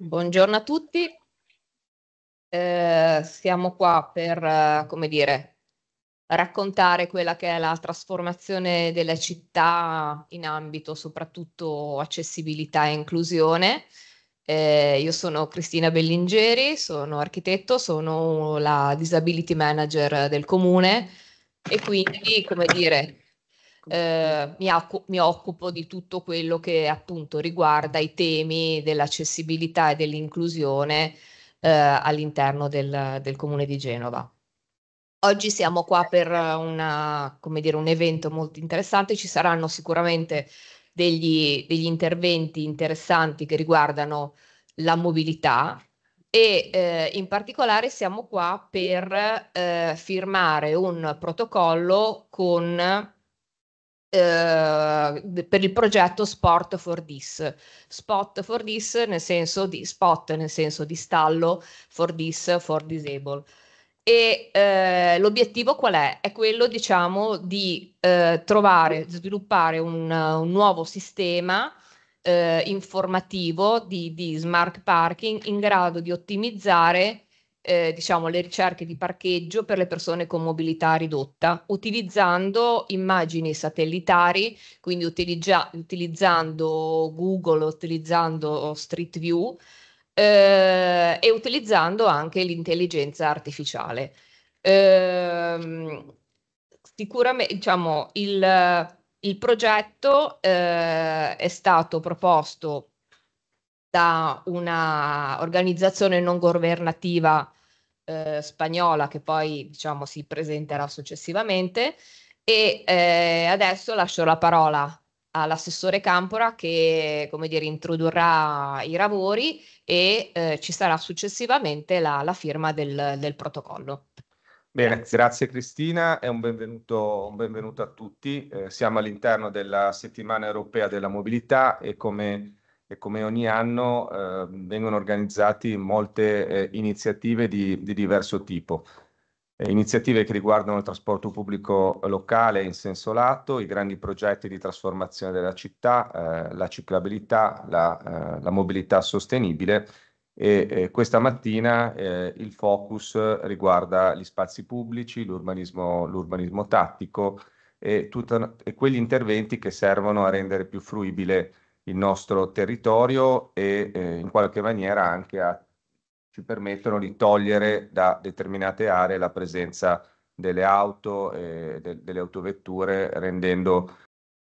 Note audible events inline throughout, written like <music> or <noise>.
Buongiorno a tutti, eh, siamo qua per, eh, come dire, raccontare quella che è la trasformazione delle città in ambito soprattutto accessibilità e inclusione. Eh, io sono Cristina Bellingeri, sono architetto, sono la disability manager del comune e quindi, come dire, eh, mi, occu- mi, occupo di tutto quello che appunto riguarda i temi dell'accessibilità e dell'inclusione eh, all'interno del, del, comune di Genova. Oggi siamo qua per una, dire, un evento molto interessante, ci saranno sicuramente degli, degli interventi interessanti che riguardano la mobilità, e eh, in particolare siamo qua per eh, firmare un protocollo con Ehm, per il progetto Sport for This. Spot for This nel senso di spot, nel senso di stallo, for this, for disable. E uh, l'obiettivo qual è? È quello, diciamo, di uh, trovare, sviluppare un, un nuovo sistema informativo di, di smart parking in grado di ottimizzare eh, diciamo, le ricerche di parcheggio per le persone con mobilità ridotta, utilizzando immagini satellitari, quindi utilizza- utilizzando Google, utilizzando Street View eh, e utilizzando anche l'intelligenza artificiale. Eh, sicuramente, diciamo, il, il progetto eh, è stato proposto da una organizzazione non governativa eh, spagnola che poi diciamo si presenterà successivamente e eh, adesso lascio la parola all'assessore Campora che come dire introdurrà i lavori e eh, ci sarà successivamente la, la firma del, del, protocollo. Bene, grazie Cristina e un benvenuto, un benvenuto a tutti. Eh, siamo all'interno della settimana europea della mobilità e come e come ogni anno eh, vengono organizzate molte eh, iniziative di, di, diverso tipo. Eh, iniziative che riguardano il trasporto pubblico locale in senso lato, i grandi progetti di trasformazione della città, eh, la ciclabilità, la, eh, la mobilità sostenibile e eh, questa mattina il focus riguarda gli spazi pubblici, l'urbanismo, l'urbanismo tattico e, tutta, e quegli interventi che servono a rendere più fruibile il nostro territorio e eh, in qualche maniera anche a, ci permettono di togliere da determinate aree la presenza delle auto e de, delle autovetture rendendo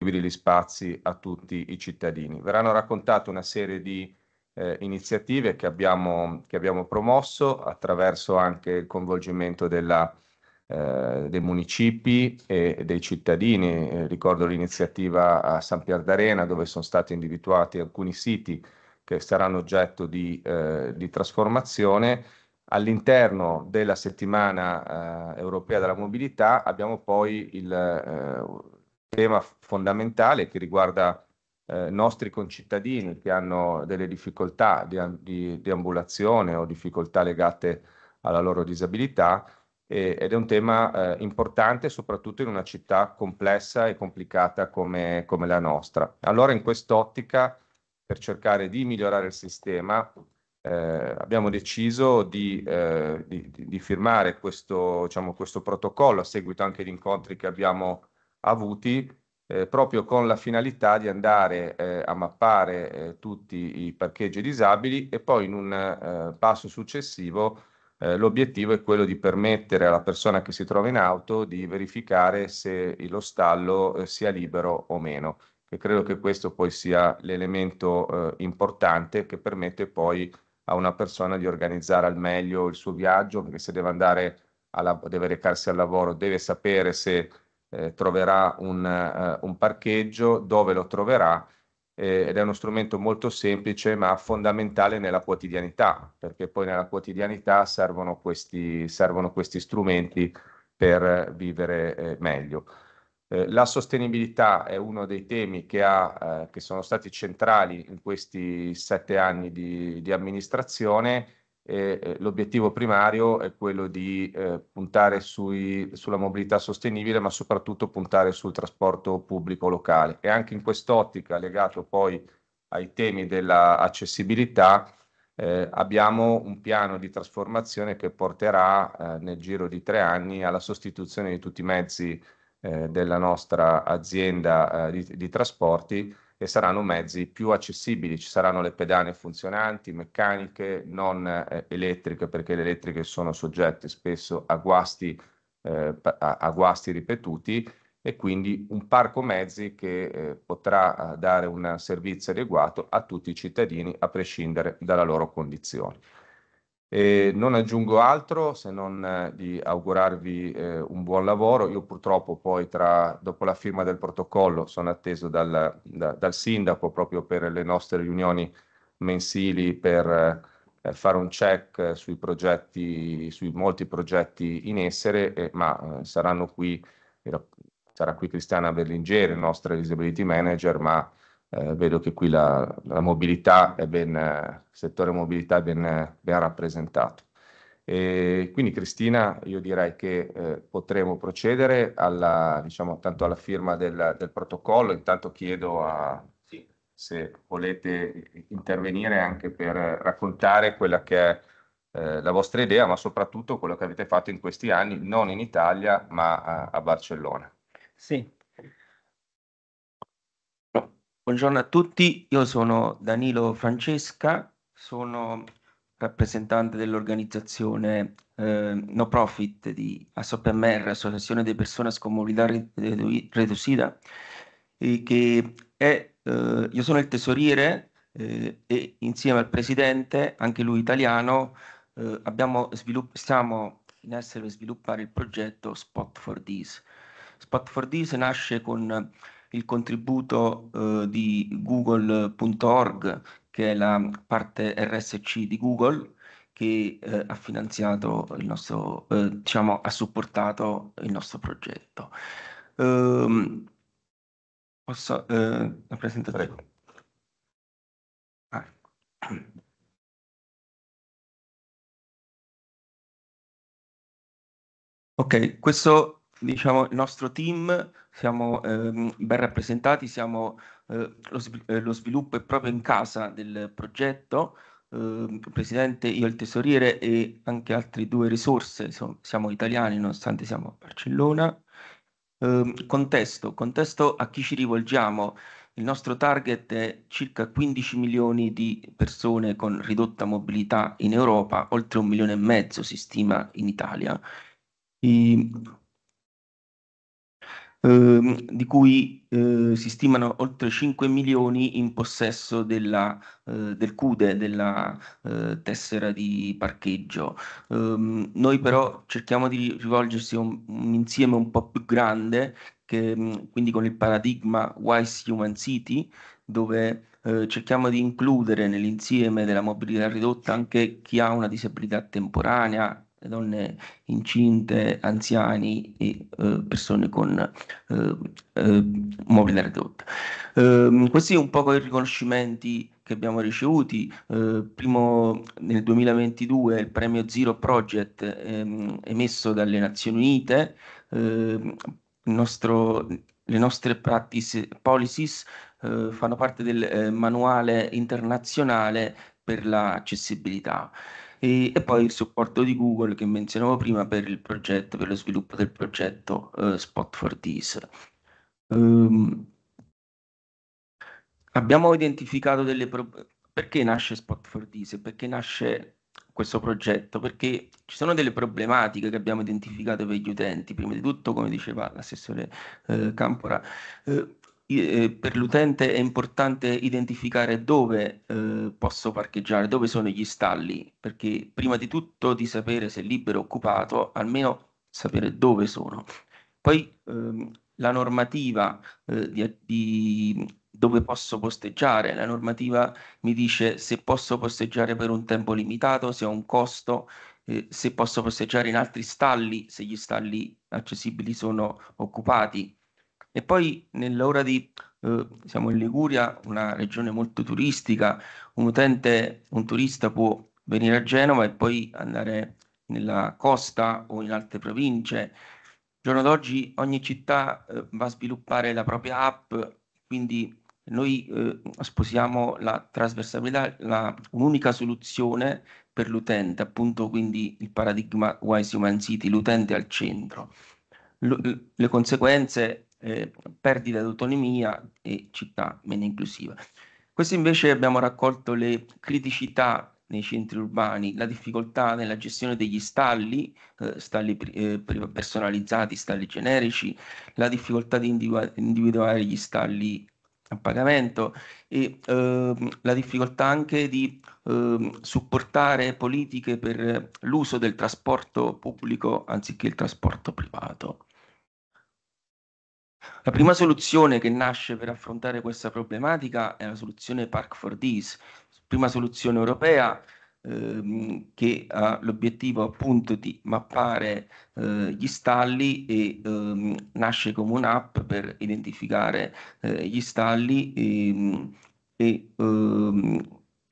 gli spazi a tutti i cittadini. Verranno raccontate una serie di eh, iniziative che abbiamo, che abbiamo promosso attraverso anche il coinvolgimento della eh, dei municipi e dei cittadini. Eh, ricordo l'iniziativa a San Pier d'Arena dove sono stati individuati alcuni siti che saranno oggetto di, eh, di trasformazione. All'interno della settimana eh, europea della mobilità abbiamo poi il tema fondamentale che riguarda eh, nostri concittadini che hanno delle difficoltà di, di, di ambulazione o difficoltà legate alla loro disabilità eh, ed è un tema eh, importante soprattutto in una città complessa e complicata come, come la nostra. Allora in quest'ottica, per cercare di migliorare il sistema, eh, abbiamo deciso di, eh, di, di firmare questo, diciamo, questo, protocollo a seguito anche di incontri che abbiamo avuti eh, proprio con la finalità di andare eh, a mappare eh, tutti i parcheggi disabili e poi in un eh, passo successivo eh, l'obiettivo è quello di permettere alla persona che si trova in auto di verificare se lo stallo eh, sia libero o meno. E credo che questo poi sia l'elemento eh, importante che permette poi a una persona di organizzare al meglio il suo viaggio, perché se deve andare alla, deve recarsi al lavoro, deve sapere se eh, troverà un, eh, un parcheggio, dove lo troverà eh, ed è uno strumento molto semplice ma fondamentale nella quotidianità, perché poi nella quotidianità servono questi, servono questi strumenti per vivere eh, meglio. Eh, la sostenibilità è uno dei temi che, ha, che sono stati centrali in questi sette anni di, di amministrazione eh, l'obiettivo primario è quello di eh, puntare sui, sulla mobilità sostenibile, ma soprattutto puntare sul trasporto pubblico locale. E anche in quest'ottica, legato poi ai temi dell'accessibilità, eh, abbiamo un piano di trasformazione che porterà eh, nel giro di tre anni alla sostituzione di tutti i mezzi eh, della nostra azienda eh, di, di trasporti e saranno mezzi più accessibili, ci saranno le pedane funzionanti, meccaniche, non eh, elettriche, perché le elettriche sono soggette spesso a guasti, eh, a, a guasti ripetuti e quindi un parco mezzi che eh, potrà eh, dare un servizio adeguato a tutti i cittadini a prescindere dalla loro condizione. E non aggiungo altro se non eh, di augurarvi eh, un buon lavoro. Io purtroppo poi tra, dopo la firma del protocollo sono atteso dal, da, dal sindaco proprio per le nostre riunioni mensili per eh, fare un check sui progetti, sui molti progetti in essere, eh, ma saranno qui, sarà qui Cristiana Berlingeri, nostra disability manager, ma eh, vedo che qui la, la mobilità è ben, il settore mobilità è ben, ben rappresentato. E quindi Cristina, io direi che eh, potremo procedere alla, diciamo, tanto alla firma del, del protocollo, intanto chiedo a, sì. se volete intervenire anche per raccontare quella che è eh, la vostra idea, ma soprattutto quello che avete fatto in questi anni, non in Italia, ma a, eh, a Barcellona. Sì, Buongiorno a tutti, io sono Danilo Francesca, sono rappresentante dell'organizzazione eh, no profit di ASOPMR, Associazione de Persone con Mobilità Reducida, che è, eh, io sono il tesoriere eh, e insieme al presidente, anche lui italiano, eh, svilupp- stiamo in essere per sviluppare il progetto Spot for This. Spot for This nasce con il contributo eh, di google.org, che è la parte RSC di Google, che eh, ha finanziato il nostro, eh, diciamo, ha supportato il nostro progetto. Um, posso, eh, la presentazione. Ah. Ecco. Ok, questo diciamo il nostro team siamo ehm, ben rappresentati, siamo, eh, lo, svil- eh, lo, sviluppo è proprio in casa del progetto, eh, presidente, io il tesoriere e anche altre due risorse, so, siamo italiani nonostante siamo a Barcellona. Eh, contesto, contesto a chi ci rivolgiamo. Il nostro target è circa 15 milioni di persone con ridotta mobilità in Europa, oltre un milione e mezzo si stima in Italia. I, Ehm, di cui eh, si stimano oltre 5 milioni in possesso della, eh, del CUDE, della eh, tessera di parcheggio. Ehm, noi però cerchiamo di rivolgersi a un, un insieme un po' più grande, che, mm, quindi con il paradigma Wise Human City, dove eh, cerchiamo di includere nell'insieme della mobilità ridotta anche chi ha una disabilità temporanea, le donne incinte, anziani e eh, persone con eh, eh, mobilità ridotta. Ehm, questi sono un po' i riconoscimenti che abbiamo ricevuti. Eh, primo nel 2022 il premio Zero Project ehm, emesso dalle Nazioni Unite, ehm, nostro, le nostre practice policies eh, fanno parte del eh, manuale internazionale per l'accessibilità. La e, e, poi il supporto di Google che menzionavo prima per il progetto, per lo sviluppo del progetto eh, Spot for This. Um, abbiamo identificato delle problematiche. Perché nasce Spot for This? Perché nasce questo progetto? Perché ci sono delle problematiche che abbiamo identificato per gli utenti. Prima di tutto, come diceva l'assessore eh, Campora, eh, eh, per l'utente è importante identificare dove eh, posso parcheggiare, dove sono gli stalli, perché prima di tutto di sapere se è libero o occupato, almeno sapere dove sono. Poi ehm, la normativa eh, di, di dove posso posteggiare. La normativa mi dice se posso posteggiare per un tempo limitato, se ho un costo, eh, se posso posteggiare in altri stalli, se gli stalli accessibili sono occupati. E poi nell'ora di, eh, siamo in Liguria, una regione molto turistica, un utente, un turista può venire a Genova e poi andare nella costa o in altre province. Il giorno d'oggi ogni città eh, va a sviluppare la propria app, quindi noi eh, sposiamo la trasversalità, la, un'unica soluzione per l'utente, appunto quindi il paradigma Wise Human City, l'utente al centro. L- le conseguenze eh, perdita d'autonomia e città meno inclusiva. Questo invece abbiamo raccolto le criticità nei centri urbani, la difficoltà nella gestione degli stalli, eh, stalli eh, personalizzati, stalli generici, la difficoltà di individu- individuare gli stalli a pagamento e ehm, la difficoltà anche di ehm, supportare politiche per l'uso del trasporto pubblico anziché il trasporto privato. La prima soluzione che nasce per affrontare questa problematica è la soluzione Park for Dis, prima soluzione europea ehm, che ha l'obiettivo appunto di mappare eh, gli stalli e ehm, nasce come un'app per identificare eh, gli stalli e, ehm, e ehm, <clears throat>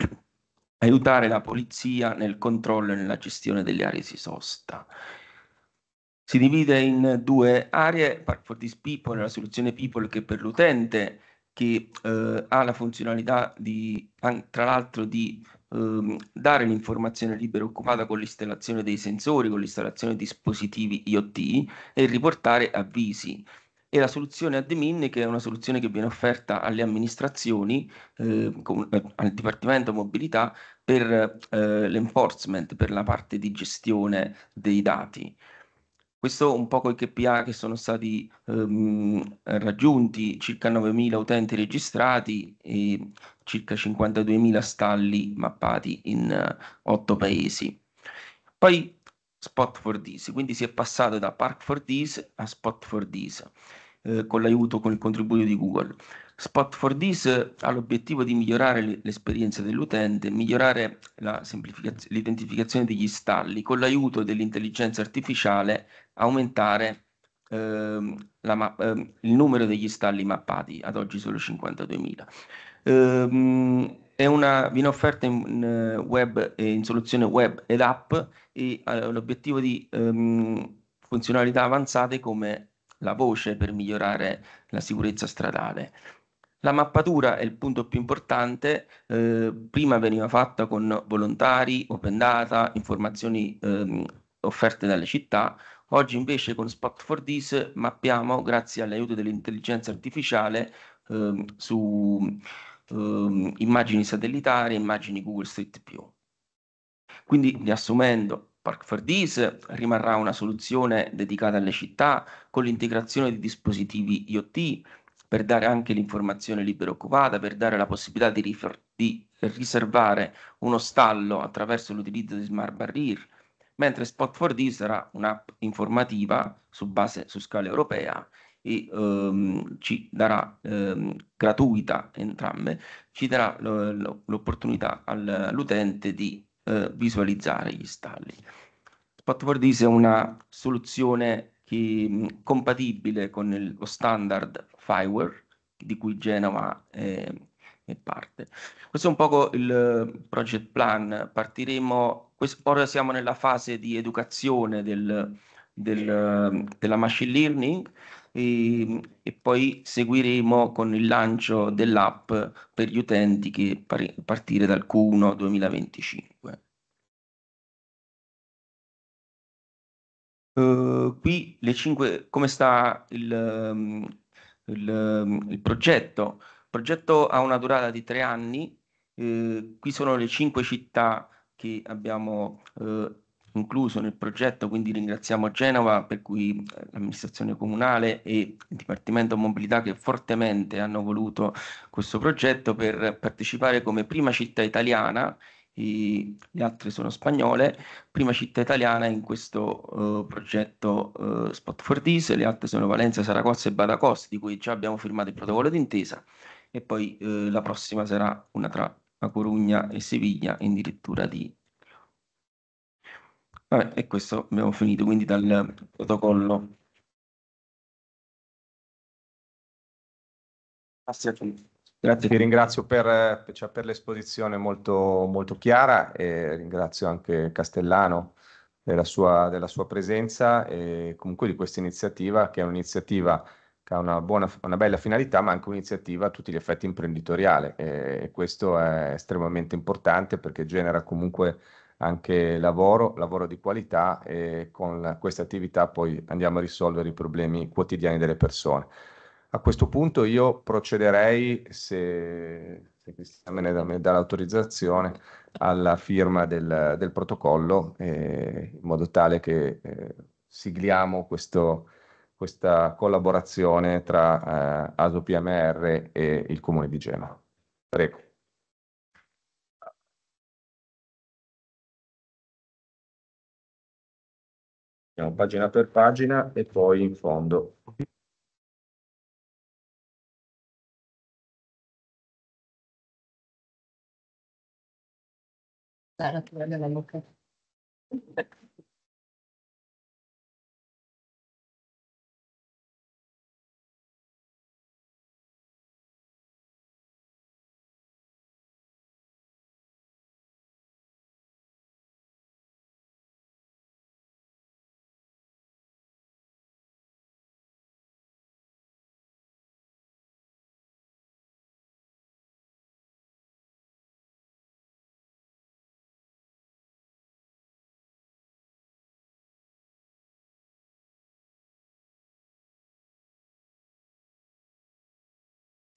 aiutare la polizia nel controllo e nella gestione delle aree di sosta. Si divide in due aree, Park for this People, la soluzione People che per l'utente che eh, ha la funzionalità di, tra l'altro di ehm, dare l'informazione libera occupata con l'installazione dei sensori, con l'installazione di dispositivi IoT e riportare avvisi e la soluzione admin che è una soluzione che viene offerta alle amministrazioni, eh, con, eh, al Dipartimento Mobilità per eh, l'enforcement, per la parte di gestione dei dati. Questo un po' con i KPI che sono stati ehm, raggiunti, circa 9.000 utenti registrati e circa 52.000 stalli mappati in uh, eh, 8 paesi. Poi Spot for This, quindi si è passato da Park for This a Spot for This eh, con l'aiuto, con il contributo di Google. Spot4Ds ha l'obiettivo di migliorare l'esperienza dell'utente, migliorare l'identificazione degli stalli, con l'aiuto dell'intelligenza artificiale aumentare ehm, ma- ehm, il numero degli stalli mappati, ad oggi solo 52.000. Ehm, una, viene offerta in, eh, web, in, soluzione web ed app e ha l'obiettivo di ehm, funzionalità avanzate come la voce per migliorare la sicurezza stradale. La mappatura è il punto più importante, eh, prima veniva fatta con volontari, open data, informazioni ehm, offerte dalle città, oggi invece con Spot 4 dis mappiamo, grazie all'aiuto dell'intelligenza artificiale, ehm, su ehm, immagini satellitari e immagini Google Street View. Quindi riassumendo, Park 4 dis rimarrà una soluzione dedicata alle città con l'integrazione di dispositivi IoT per dare anche l'informazione libera occupata, per dare la possibilità di, rifer- di riservare uno stallo attraverso l'utilizzo di smart barrier, mentre Spot4D sarà un'app informativa su base su scala europea e um, ci darà um, gratuita entrambe, ci darà lo, lo, l'opportunità al, all'utente di uh, visualizzare gli stalli. Spot4D è una soluzione che, mh, compatibile con il, lo standard Fireware, di cui Genova è, ehm, è parte. Questo è un poco il eh, project plan. Partiremo, quest- ora siamo nella fase di educazione del, del, ehm, della machine learning e, ehm, e, poi seguiremo con il lancio dell'app per gli utenti che pari- partire dal Q1 2025. Uh, qui le cinque, come sta il, il, mm, il progetto. Il progetto ha una durata di tre anni, eh, qui sono le cinque città che abbiamo eh, incluso nel progetto, quindi ringraziamo Genova per cui eh, l'amministrazione comunale e il Dipartimento Mobilità che fortemente hanno voluto questo progetto per partecipare come prima città italiana le altre sono spagnole, prima città italiana in questo uh, progetto uh, Spot for This, le altre sono Valencia, Saragozza e Badacost, di cui già abbiamo firmato il protocollo d'intesa, e poi uh, la prossima sarà una tra La Corugna e Siviglia, in dirittura di... Vabbè, e questo abbiamo finito, quindi dal protocollo. Grazie a tutti. Grazie, ti ringrazio per, eh, cioè, per l'esposizione molto, molto, chiara e ringrazio anche Castellano della sua, della sua, presenza e comunque di questa iniziativa che è un'iniziativa che ha una, buona, una bella finalità ma anche un'iniziativa a tutti gli effetti imprenditoriale e questo è estremamente importante perché genera comunque anche lavoro, lavoro di qualità e con questa attività poi andiamo a risolvere i problemi quotidiani delle persone. A questo punto io procederei, se, se Cristian me ne dà, l'autorizzazione, alla firma del, del protocollo eh, in modo tale che eh, sigliamo questo, questa collaborazione tra eh, ASOPMR e il Comune di Genova. Prego. Pagina per pagina e poi in fondo Tak na boky.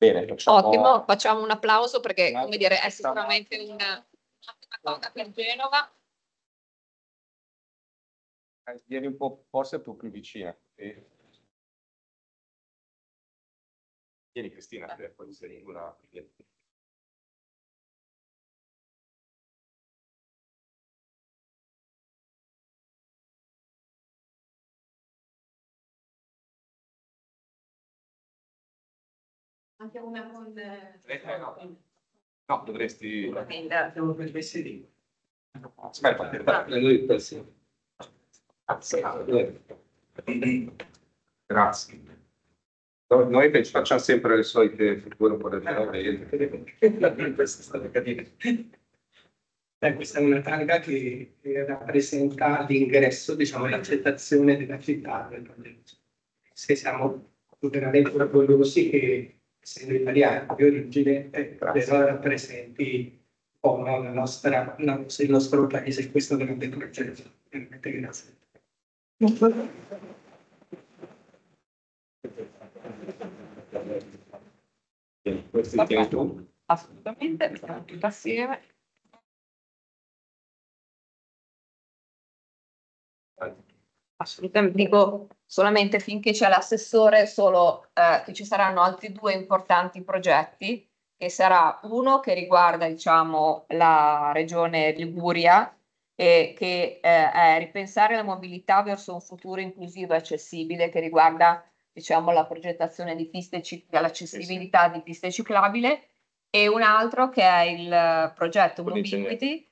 Bene, facciamo... Ottimo, facciamo un applauso perché, come dire, è sicuramente una, una cosa per Genova. Eh, vieni un po' forse tu più vicina. Sì. Vieni Cristina, poi sei una... Anche una con... Eh, eh, eh no. no, dovresti... Eh, aspetta, aspetta, Grazie. noi che facciamo sempre le solite figure un po' del fenomeno. Questa è Beh, questa è una targa che rappresenta l'ingresso, diciamo, l'accettazione della città Se siamo veramente orgogliosi che essendo italiano di origine, eh, però rappresenti un po' la nostra, la il nostro paese in questo grande progetto. Veramente grazie. Questo Assolutamente, siamo tutti assieme. Assolutamente, dico solamente finché c'è l'assessore, solo eh, che ci saranno altri due importanti progetti, che sarà uno che riguarda diciamo, la regione Liguria, eh, che eh, è ripensare la mobilità verso un futuro inclusivo e accessibile, che riguarda diciamo, la progettazione di piste ciclabili, l'accessibilità di piste ciclabile, e un altro che è il progetto Mobility,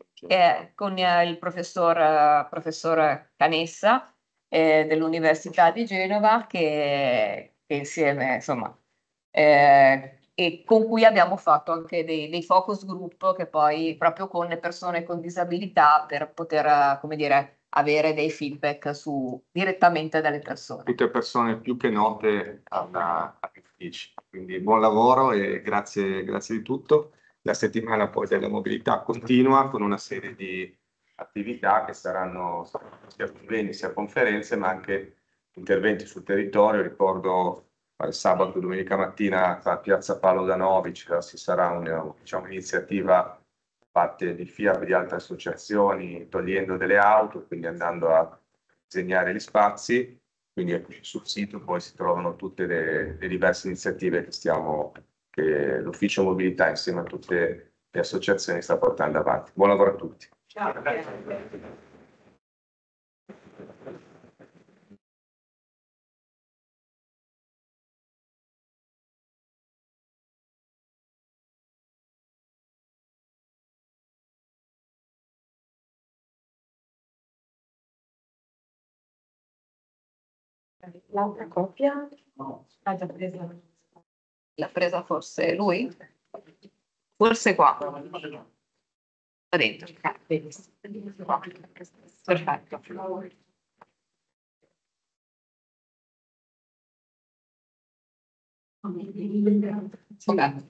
con il professor, professor Canessa, eh, dell'Università di Genova che, che insieme, insomma, eh, e con cui abbiamo fatto anche dei, dei, focus group che poi proprio con le persone con disabilità per poter, come dire, avere dei feedback su, direttamente dalle persone. Tutte persone più che note all'ufficio. Quindi buon lavoro e grazie, grazie di tutto. La settimana poi della mobilità continua con una serie di attività che saranno sia convegni sia conferenze, ma anche interventi sul territorio. Ricordo eh, sabato domenica mattina a Piazza Paolo Danovic ci eh, sarà un'iniziativa diciamo, parte di FIAB e di altre associazioni togliendo delle auto, quindi andando a disegnare gli spazi. Quindi ecco, sul sito poi si trovano tutte le, le diverse iniziative che, stiamo, che l'Ufficio Mobilità insieme a tutte le associazioni sta portando avanti. Buon lavoro a tutti. Ciao. L'altra coppia l'ha ah, già presa. L'ha presa forse lui? Forse qua dentro. Perfetto. Okay.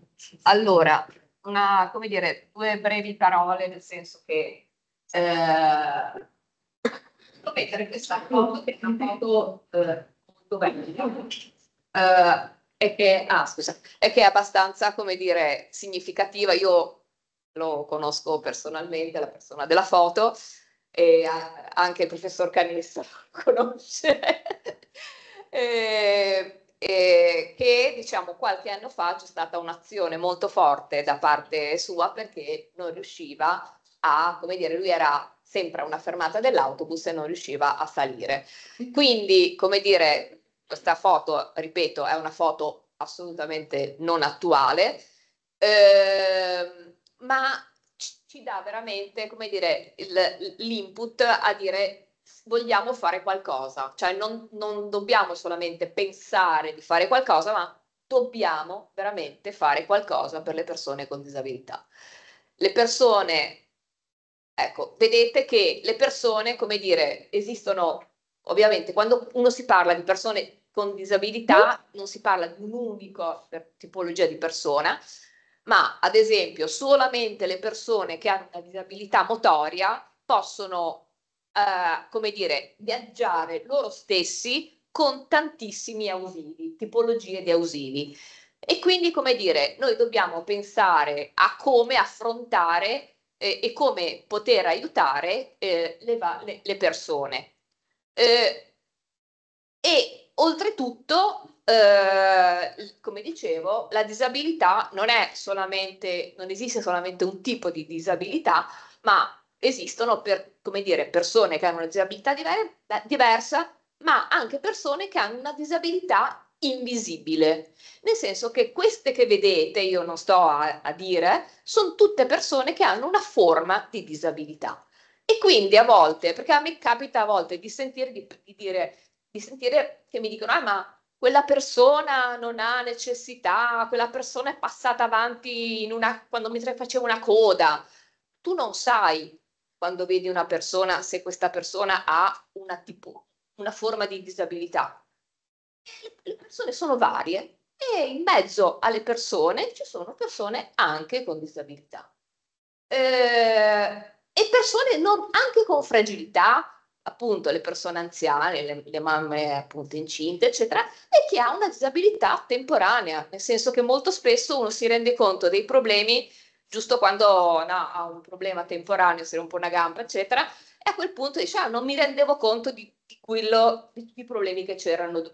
Allora, una, come dire, due brevi parole, nel senso che eh, mettere questa foto che è una foto eh, molto bella. Eh, e che, ah, scusa, e che è abbastanza, come dire, significativa. Io lo conosco personalmente, la persona della foto, e anche il professor Canista lo <laughs> conosce, e, e che diciamo qualche anno fa c'è stata un'azione molto forte da parte sua perché non riusciva a, come dire, lui era sempre a una fermata dell'autobus e non riusciva a salire. Quindi, come dire, questa foto, ripeto, è una foto assolutamente non attuale. Eh, ma ci dà veramente, come dire, il, l'input a dire vogliamo fare qualcosa, cioè non, non dobbiamo solamente pensare di fare qualcosa, ma dobbiamo veramente fare qualcosa per le persone con disabilità. Le persone, ecco, vedete che le persone, come dire, esistono, ovviamente, quando uno si parla di persone con disabilità, non si parla di un'unica tipologia di persona, ma ad esempio solamente le persone che hanno una disabilità motoria possono, eh, come dire, viaggiare loro stessi con tantissimi ausili, tipologie di ausili. E quindi, come dire, noi dobbiamo pensare a come affrontare eh, e come poter aiutare eh, le, va- le, persone. Eh, e oltretutto eh, come dicevo, la disabilità non è solamente, non esiste solamente un tipo di disabilità, ma esistono per, come dire, persone che hanno una disabilità diver- diversa, ma anche persone che hanno una disabilità invisibile, nel senso che queste che vedete, io non sto a, a dire, sono tutte persone che hanno una forma di disabilità. E quindi a volte, perché a me capita a volte di sentire, di, di dire, di sentire che mi dicono, ah ma quella persona non ha necessità, quella persona è passata avanti una, quando mentre faceva una coda. Tu non sai quando vedi una persona se questa persona ha una, tipo, una forma di disabilità. Le persone sono varie e in mezzo alle persone ci sono persone anche con disabilità eh, e persone non, anche con fragilità, appunto le persone anziane, le, le, mamme appunto incinte, eccetera, e chi ha una disabilità temporanea, nel senso che molto spesso uno si rende conto dei problemi giusto quando no, ha un problema temporaneo, si rompe una gamba, eccetera, e a quel punto dice, ah, non mi rendevo conto di, di quello, di tutti i problemi che c'erano da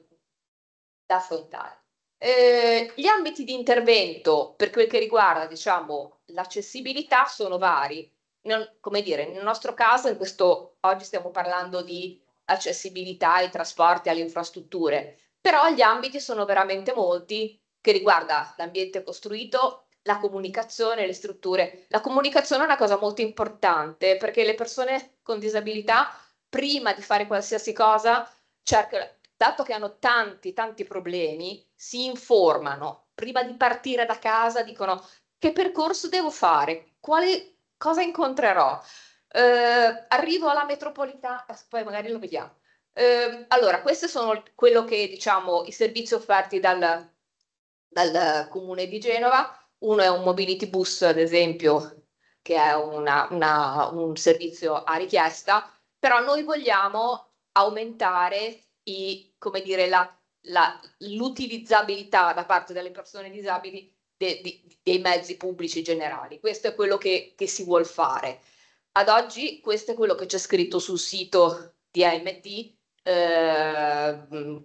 affrontare. Eh, gli ambiti di intervento per quel che riguarda, diciamo, l'accessibilità sono vari non, come dire, nel nostro caso, in questo, oggi stiamo parlando di accessibilità ai trasporti, alle infrastrutture, però gli ambiti sono veramente molti che riguarda l'ambiente costruito, la comunicazione, le strutture. La comunicazione è una cosa molto importante perché le persone con disabilità, prima di fare qualsiasi cosa, cercano, dato che hanno tanti, tanti problemi, si informano. Prima di partire da casa dicono che percorso devo fare, quale cosa incontrerò? Eh, arrivo alla metropolitana, eh, poi magari lo vediamo. Eh, allora, questi sono quello che diciamo i servizi offerti dal, dal comune di Genova. Uno è un mobility bus, ad esempio, che è una, una, un servizio a richiesta, però noi vogliamo aumentare i, dire, la, la, l'utilizzabilità da parte delle persone disabili de, de, dei mezzi pubblici generali. Questo è quello che, che si vuole fare. Ad oggi questo è quello che c'è scritto sul sito di AMD, eh, mm,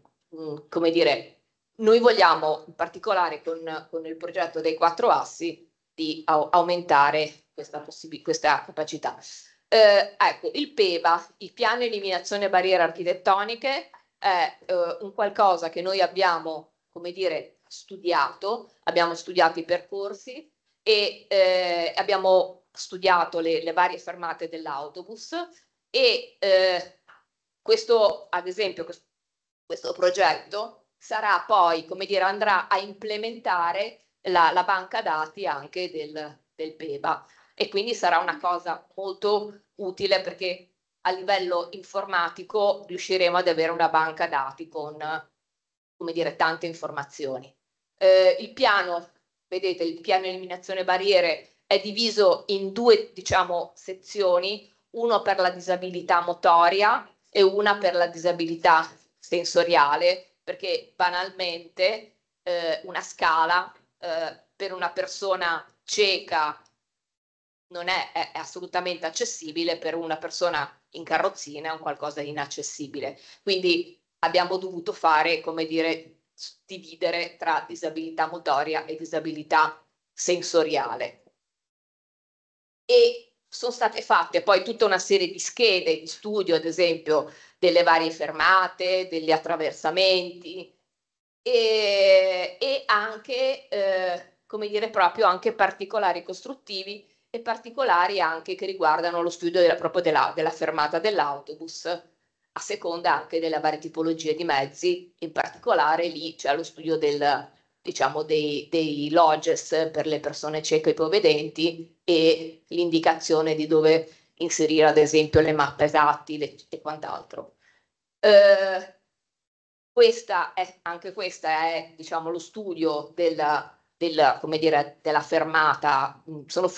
come dire, noi vogliamo in particolare con, con, il progetto dei quattro assi di au- aumentare questa, possib- questa capacità. Eh, ecco, il PEBA, il piano eliminazione barriere architettoniche, è eh, un qualcosa che noi abbiamo, come dire, studiato, abbiamo studiato i percorsi e eh, abbiamo studiato le, le, varie fermate dell'autobus e eh, questo, ad esempio, questo, questo progetto sarà poi, come dire, andrà a implementare la, la banca dati anche del, del PEBA e quindi sarà una cosa molto utile perché a livello informatico riusciremo ad avere una banca dati con, come dire, tante informazioni. Eh, il piano, vedete, il piano eliminazione barriere è diviso in due, diciamo, sezioni, uno per la disabilità motoria e una per la disabilità sensoriale, perché banalmente eh, una scala eh, per una persona cieca non è, è, assolutamente accessibile, per una persona in carrozzina è un qualcosa di inaccessibile. Quindi abbiamo dovuto fare, come dire, dividere tra disabilità motoria e disabilità sensoriale. E sono state fatte poi tutta una serie di schede di studio, ad esempio, delle varie fermate, degli attraversamenti e, e anche, eh, come dire, proprio anche particolari costruttivi e particolari anche che riguardano lo studio della, proprio della, della fermata dell'autobus a seconda anche delle varie tipologie di mezzi, in particolare lì c'è lo studio del, diciamo, dei, dei lodges per le persone cieche e ipovedenti e l'indicazione di dove inserire ad esempio le mappe tattile e quant'altro. Eh, questa è, anche questo è diciamo, lo studio della, della, dire, della fermata, mm, sono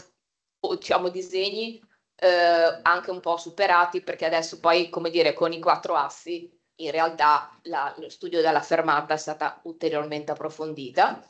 diciamo, disegni eh, anche un po' superati perché adesso poi, come dire, con i quattro assi in realtà la, lo studio della fermata è stata ulteriormente approfondita.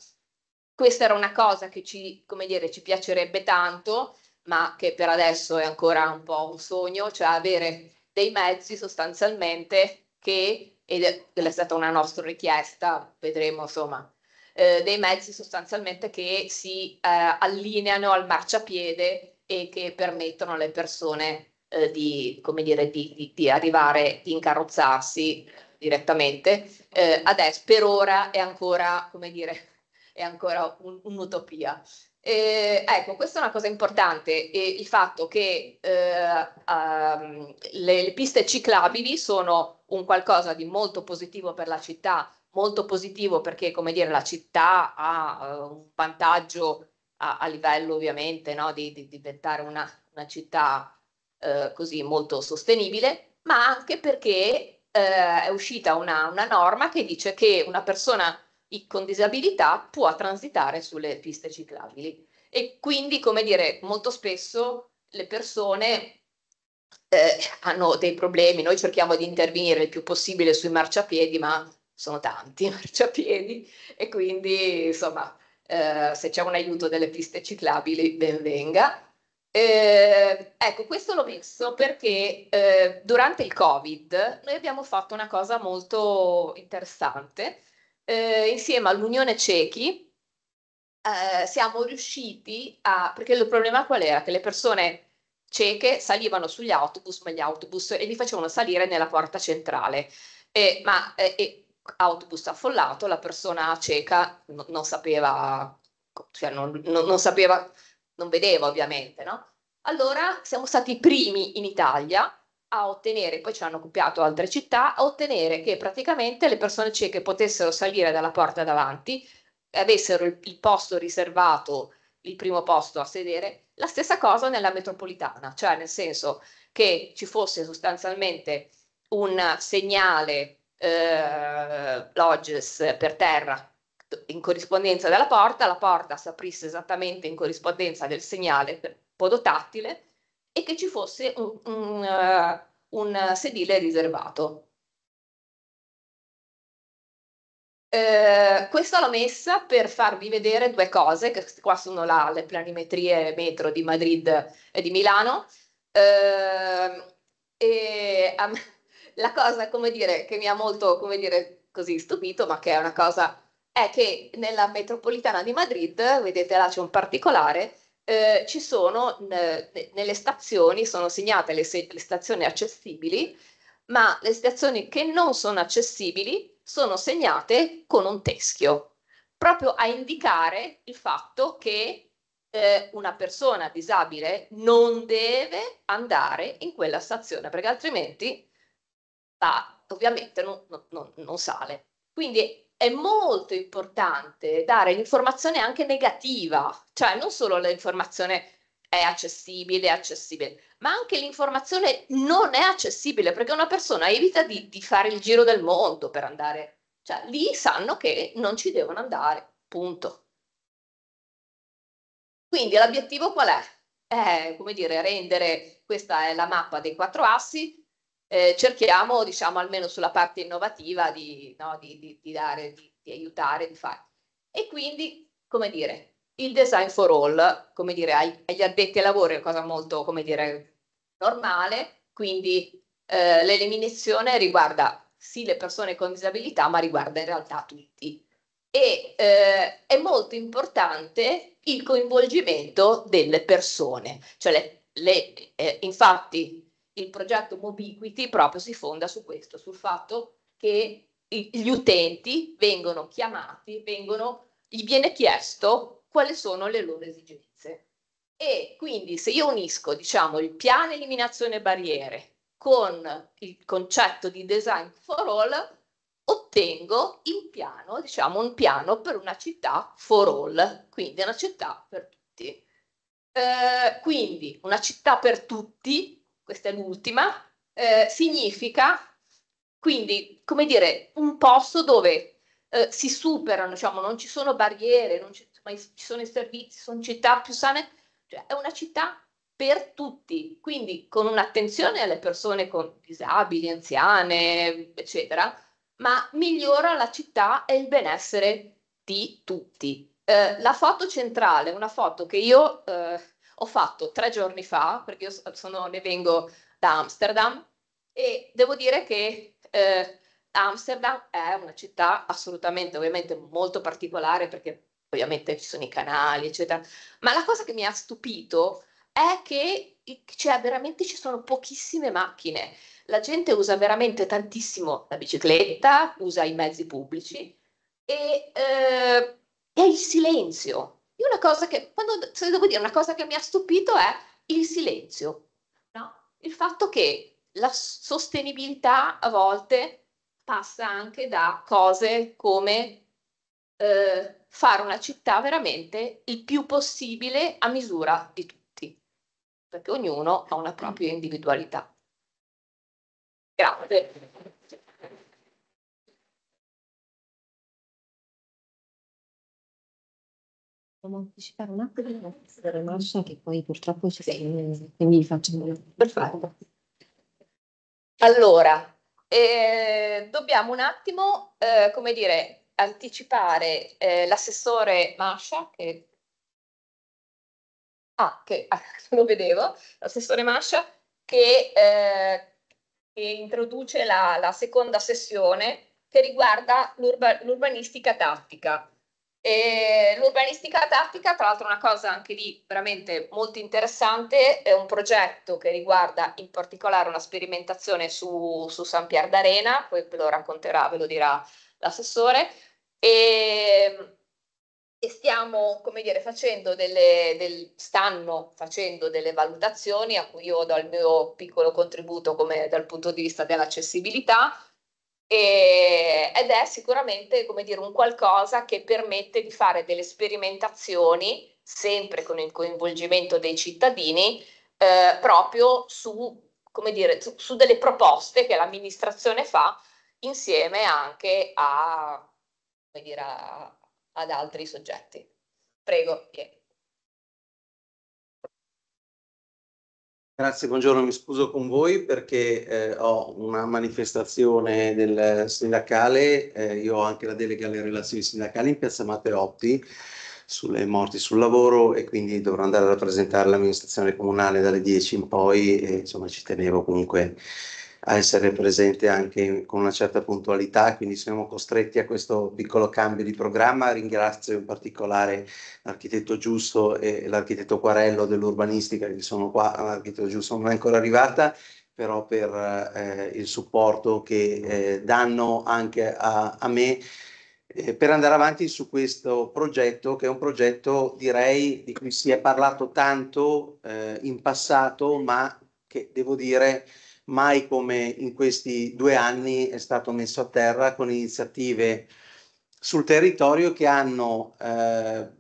Questa era una cosa che ci, come dire, ci piacerebbe tanto, ma che per adesso è ancora un po' un sogno, cioè avere dei mezzi sostanzialmente che, ed è stata una nostra richiesta, vedremo insomma, eh, dei mezzi sostanzialmente che si eh, allineano al marciapiede e che permettono alle persone eh, di, dire, di, di, di, arrivare, di incarrozzarsi direttamente. Eh, adesso per ora è ancora, dire, è ancora un, un'utopia. Eh, ecco, questa è una cosa importante, eh, il fatto che eh, um, le, le, piste ciclabili sono un qualcosa di molto positivo per la città, molto positivo perché, come dire, la città ha uh, un vantaggio a, a livello ovviamente no, di, di, diventare una, una città eh, così molto sostenibile, ma anche perché eh, è uscita una, una norma che dice che una persona con disabilità può transitare sulle piste ciclabili. E quindi, come dire, molto spesso le persone eh, hanno dei problemi, noi cerchiamo di intervenire il più possibile sui marciapiedi, ma sono tanti i marciapiedi e quindi insomma eh, se c'è un aiuto delle piste ciclabili, ben venga. Eh, ecco, questo l'ho messo perché eh, durante il Covid noi abbiamo fatto una cosa molto interessante. Eh, insieme all'Unione Cechi eh, siamo riusciti a... perché il problema qual era? Che le persone cieche salivano sugli autobus, ma gli autobus e li facevano salire nella porta centrale. Eh, e, ma, e, autobus affollato, la persona cieca no, non sapeva, cioè non, non, non, sapeva, non vedeva ovviamente, no? Allora siamo stati i primi in Italia a ottenere, poi ci hanno copiato altre città, a ottenere che praticamente le persone cieche potessero salire dalla porta davanti, avessero il, il posto riservato, il primo posto a sedere, la stessa cosa nella metropolitana, cioè nel senso che ci fosse sostanzialmente un segnale eh, Lodges per terra in corrispondenza della porta, la porta si aprisse esattamente in corrispondenza del segnale podotattile e che ci fosse un, un, eh, un sedile riservato. Eh, questa l'ho messa per farvi vedere due cose, che qua sono la, le planimetrie metro di Madrid e di Milano. Eh, e, um, la cosa, come dire, che mi ha molto, come dire, così stupito, ma che è una cosa, è che nella metropolitana di Madrid, vedete là c'è un particolare, eh, ci sono, n- nelle stazioni sono segnate le, se- le stazioni accessibili, ma le stazioni che non sono accessibili sono segnate con un teschio, proprio a indicare il fatto che eh, una persona disabile non deve andare in quella stazione, perché altrimenti va, ovviamente non, non, non sale. Quindi è molto importante dare l'informazione anche negativa, cioè non solo l'informazione è accessibile, è accessibile, ma anche l'informazione non è accessibile perché una persona evita di, di fare il giro del mondo per andare, cioè lì sanno che non ci devono andare, punto. Quindi l'obiettivo qual è? È, come dire, rendere, questa è la mappa dei quattro assi, eh, cerchiamo, diciamo, almeno sulla parte innovativa di, no, di, di, di dare, di, aiutare, di fare. E quindi, come dire, il design for all, come dire, ag agli addetti ai lavori è una cosa molto, come dire, normale, quindi eh, l'eliminazione riguarda sì le persone con disabilità, ma riguarda in realtà tutti. E eh, è molto importante il coinvolgimento delle persone, cioè le, le, eh, infatti il progetto Mobiquity proprio si fonda su questo, sul fatto che gli utenti vengono chiamati, vengono, gli viene chiesto quali sono le loro esigenze. E quindi se io unisco diciamo, il piano eliminazione barriere con il concetto di design for all, ottengo il piano, diciamo un piano per una città for all, quindi una città per tutti. Eh, quindi una città per tutti questa è l'ultima, eh, significa quindi, come dire, un posto dove eh, si superano, diciamo, non ci sono barriere, non ci, insomma, ci sono i servizi, sono città più sane, cioè è una città per tutti, quindi con un'attenzione alle persone con disabili, anziane, eccetera, ma migliora la città e il benessere di tutti. Eh, la foto centrale, una foto che io eh, ho fatto tre giorni fa, perché io sono, ne vengo da Amsterdam, e devo dire che eh, Amsterdam è una città assolutamente, ovviamente molto particolare, perché ovviamente ci sono i canali, eccetera, ma la cosa che mi ha stupito è che cioè, veramente ci sono pochissime macchine. La gente usa veramente tantissimo la bicicletta, usa i mezzi pubblici e, eh, e il silenzio. Io una cosa che, quando, se devo dire, una cosa che mi ha stupito è il silenzio, no? il fatto che la sostenibilità a volte passa anche da cose come eh, fare una città veramente il più possibile a misura di tutti, perché ognuno ha una propria individualità. Grazie. dobbiamo anticipare un attimo la nostra rimascia che poi purtroppo ci sei, quindi facciamo perfetto. Allora, eh, dobbiamo un attimo, eh, come dire, anticipare eh, l'assessore Mascia che ah, che ah, <laughs> lo vedevo, l'assessore Mascia che, eh, che introduce la, la seconda sessione che riguarda l'urbanistica tattica. E l'urbanistica tattica, tra l'altro, è una cosa anche lì veramente molto interessante, è un progetto che riguarda in particolare una sperimentazione su, su San Pier d'Arena, poi ve lo racconterà, ve lo dirà l'assessore, e, e stiamo, come dire, facendo delle, del, stanno facendo delle valutazioni a cui io do il mio piccolo contributo come dal punto di vista dell'accessibilità, e, ed è sicuramente come dire, un qualcosa che permette di fare delle sperimentazioni, sempre con il coinvolgimento dei cittadini, eh, proprio su, come dire, su, su delle proposte che l'amministrazione fa insieme anche a, come dire, a, ad altri soggetti. Prego. Yeah. Grazie, buongiorno, mi scuso con voi perché eh, ho una manifestazione del sindacale, eh, io ho anche la delega alle relazioni sindacali in piazza Matteotti sulle morti sul lavoro e quindi dovrò andare a rappresentare l'amministrazione comunale dalle 10 in poi e insomma ci tenevo comunque a essere presente anche con una certa puntualità, quindi siamo costretti a questo piccolo cambio di programma. Ringrazio in particolare l'architetto Giusto e l'architetto Quarello dell'urbanistica che sono qua, ah, l'architetto Giusto non è ancora arrivata, però per eh, il supporto che eh, danno anche a, a me eh, per andare avanti su questo progetto che è un progetto direi di cui si è parlato tanto eh, in passato ma che devo dire mai come in questi due anni è stato messo a terra con iniziative sul territorio che hanno eh,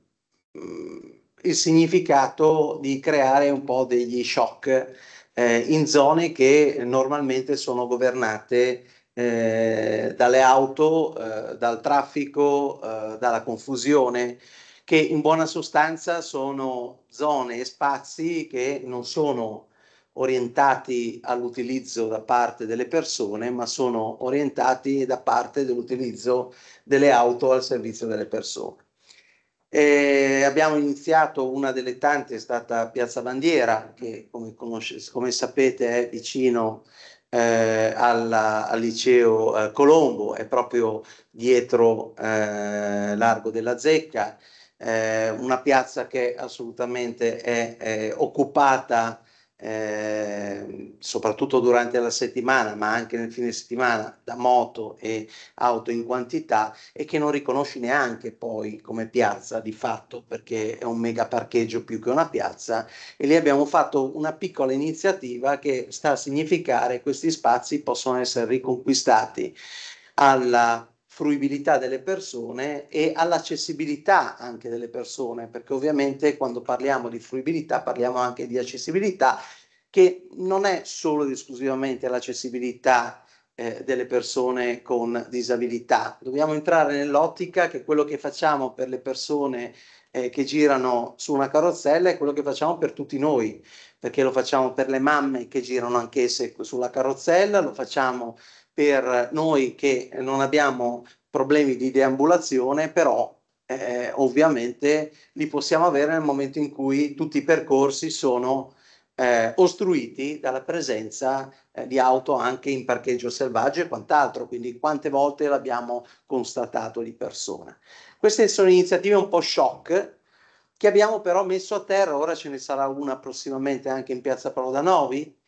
il significato di creare un po' degli shock eh, in zone che normalmente sono governate eh, dalle auto, eh, dal traffico, eh, dalla confusione, che in buona sostanza sono zone e spazi che non sono orientati all'utilizzo da parte delle persone, ma sono orientati da parte dell'utilizzo delle auto al servizio delle persone. E abbiamo iniziato una delle tante, è stata Piazza Bandiera, che come, conosce, come sapete è vicino eh, alla, al liceo eh, Colombo, è proprio dietro eh, Largo della Zecca, eh, una piazza che assolutamente è, è occupata Ehm, soprattutto durante la settimana, ma anche nel fine settimana, da moto e auto in quantità e che non riconosci neanche poi come piazza di fatto perché è un mega parcheggio più che una piazza e lì abbiamo fatto una piccola iniziativa che sta a significare che questi spazi possono essere riconquistati alla fruibilità delle persone e all'accessibilità anche delle persone, perché ovviamente quando parliamo di fruibilità parliamo anche di accessibilità, che non è solo ed esclusivamente l'accessibilità eh, delle persone con disabilità. Dobbiamo entrare nell'ottica che quello che facciamo per le persone eh, che girano su una carrozzella è quello che facciamo per tutti noi, perché lo facciamo per le mamme che girano anch'esse sulla carrozzella, lo facciamo per per noi che non abbiamo problemi di deambulazione, però eh, ovviamente li possiamo avere nel momento in cui tutti i percorsi sono eh, ostruiti dalla presenza eh, di auto anche in parcheggio selvaggio e quant'altro, quindi quante volte l'abbiamo constatato di persona. Queste sono iniziative un po' shock che abbiamo però messo a terra, ora ce ne sarà una prossimamente anche in piazza Paolo da Novi,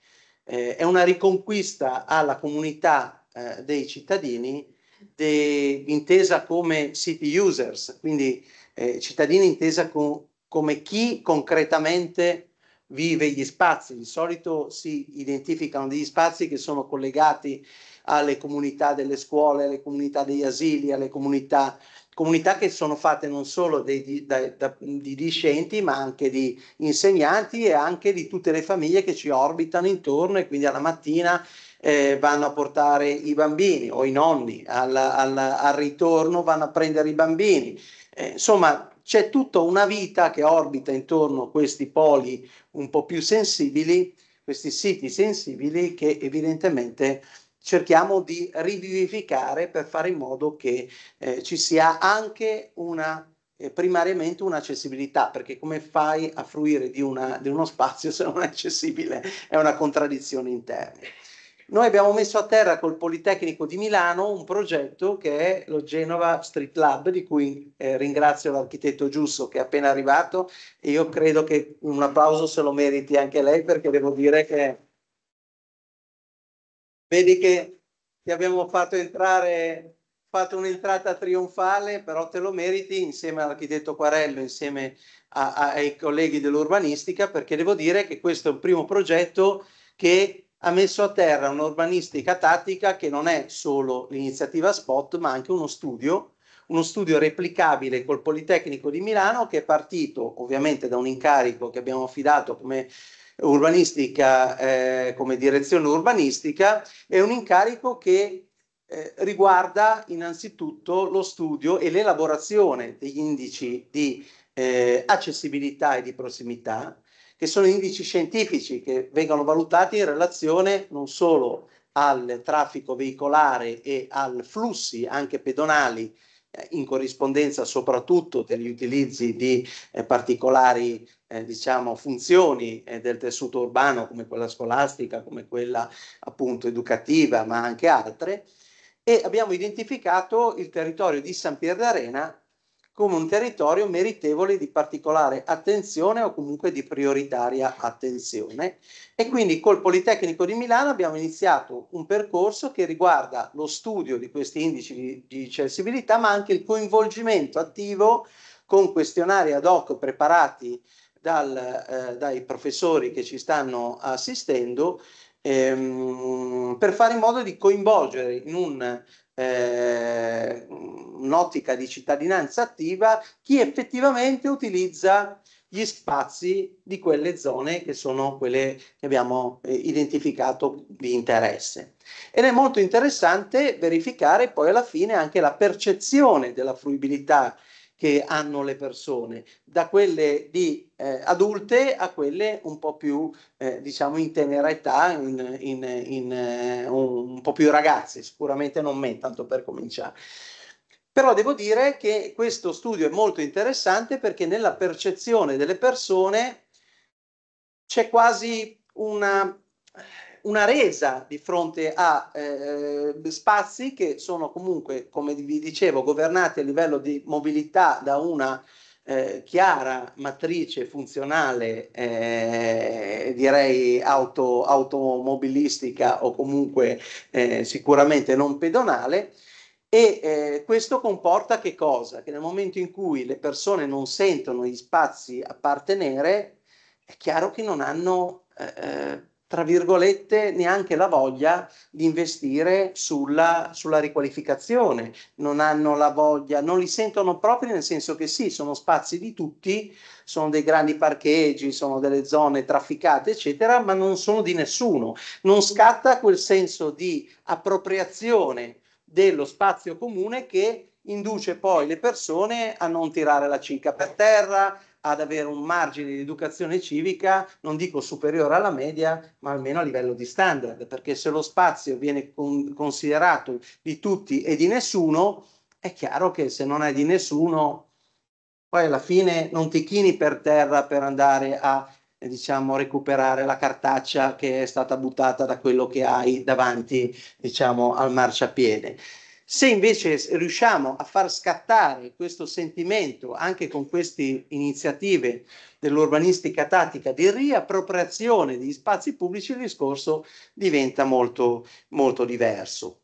eh, è una riconquista alla comunità eh, dei cittadini de, intesa come city users, quindi eh, cittadini intesa co come chi concretamente vive gli spazi. Di solito si identificano degli spazi che sono collegati alle comunità delle scuole, alle comunità degli asili, alle comunità comunità che sono fatte non solo dei, da, da, di discenti, ma anche di insegnanti e anche di tutte le famiglie che ci orbitano intorno e quindi alla mattina eh, vanno a portare i bambini o i nonni, al, al, al ritorno vanno a prendere i bambini. Eh, insomma, c'è tutta una vita che orbita intorno a questi poli un po' più sensibili, questi siti sensibili che evidentemente cerchiamo di rivivificare per fare in modo che eh, ci sia anche una eh, primariamente un'accessibilità, perché come fai a fruire di, una, di uno spazio se non è accessibile? È una contraddizione interna. Noi abbiamo messo a terra col Politecnico di Milano un progetto che è lo Genova Street Lab, di cui eh, ringrazio l'architetto Giusso che è appena arrivato e io credo che un applauso se lo meriti anche lei perché devo dire che Vedi che ti abbiamo fatto entrare, fatto un'entrata trionfale, però te lo meriti insieme all'architetto Quarello, insieme a, a, ai colleghi dell'urbanistica, perché devo dire che questo è un primo progetto che ha messo a terra un'urbanistica tattica che non è solo l'iniziativa spot, ma anche uno studio uno studio replicabile col Politecnico di Milano che è partito ovviamente da un incarico che abbiamo affidato come urbanistica eh, come direzione urbanistica, è un incarico che eh, riguarda innanzitutto lo studio e l'elaborazione degli indici di eh, accessibilità e di prossimità, che sono indici scientifici che vengono valutati in relazione non solo al traffico veicolare e al flussi anche pedonali in corrispondenza soprattutto degli utilizzi di eh, particolari eh, diciamo, funzioni eh, del tessuto urbano come quella scolastica, come quella appunto educativa, ma anche altre, e abbiamo identificato il territorio di San Pier d'Arena come un territorio meritevole di particolare attenzione o comunque di prioritaria attenzione. E quindi col Politecnico di Milano abbiamo iniziato un percorso che riguarda lo studio di questi indici di sensibilità, ma anche il coinvolgimento attivo con questionari ad hoc preparati dal, eh, dai professori che ci stanno assistendo ehm, per fare in modo di coinvolgere in un eh, un'ottica di cittadinanza attiva chi effettivamente utilizza gli spazi di quelle zone che sono quelle che abbiamo eh, identificato di interesse. Ed è molto interessante verificare poi alla fine anche la percezione della fruibilità che hanno le persone, da quelle di eh, adulte a quelle un po' più, eh, diciamo, in tenera età, in, in, in, eh, un po' più ragazzi, sicuramente non me, tanto per cominciare. Però devo dire che questo studio è molto interessante perché nella percezione delle persone c'è quasi una una resa di fronte a eh, spazi che sono comunque, come vi dicevo, governati a livello di mobilità da una eh, chiara matrice funzionale, eh, direi auto, automobilistica o comunque eh, sicuramente non pedonale. E eh, questo comporta che cosa? Che nel momento in cui le persone non sentono gli spazi appartenere, è chiaro che non hanno eh, eh, tra virgolette, neanche la voglia di investire sulla, sulla riqualificazione, non hanno la voglia, non li sentono proprio nel senso che sì, sono spazi di tutti, sono dei grandi parcheggi, sono delle zone trafficate, eccetera, ma non sono di nessuno. Non scatta quel senso di appropriazione dello spazio comune che induce poi le persone a non tirare la cica per terra, ad avere un margine di educazione civica, non dico superiore alla media, ma almeno a livello di standard, perché se lo spazio viene con, considerato di tutti e di nessuno, è chiaro che se non è di nessuno, poi alla fine non ti chini per terra per andare a diciamo, recuperare la cartaccia che è stata buttata da quello che hai davanti diciamo, al marciapiede. Se invece riusciamo a far scattare questo sentimento anche con queste iniziative dell'urbanistica tattica di riappropriazione di spazi pubblici, il discorso diventa molto, molto diverso.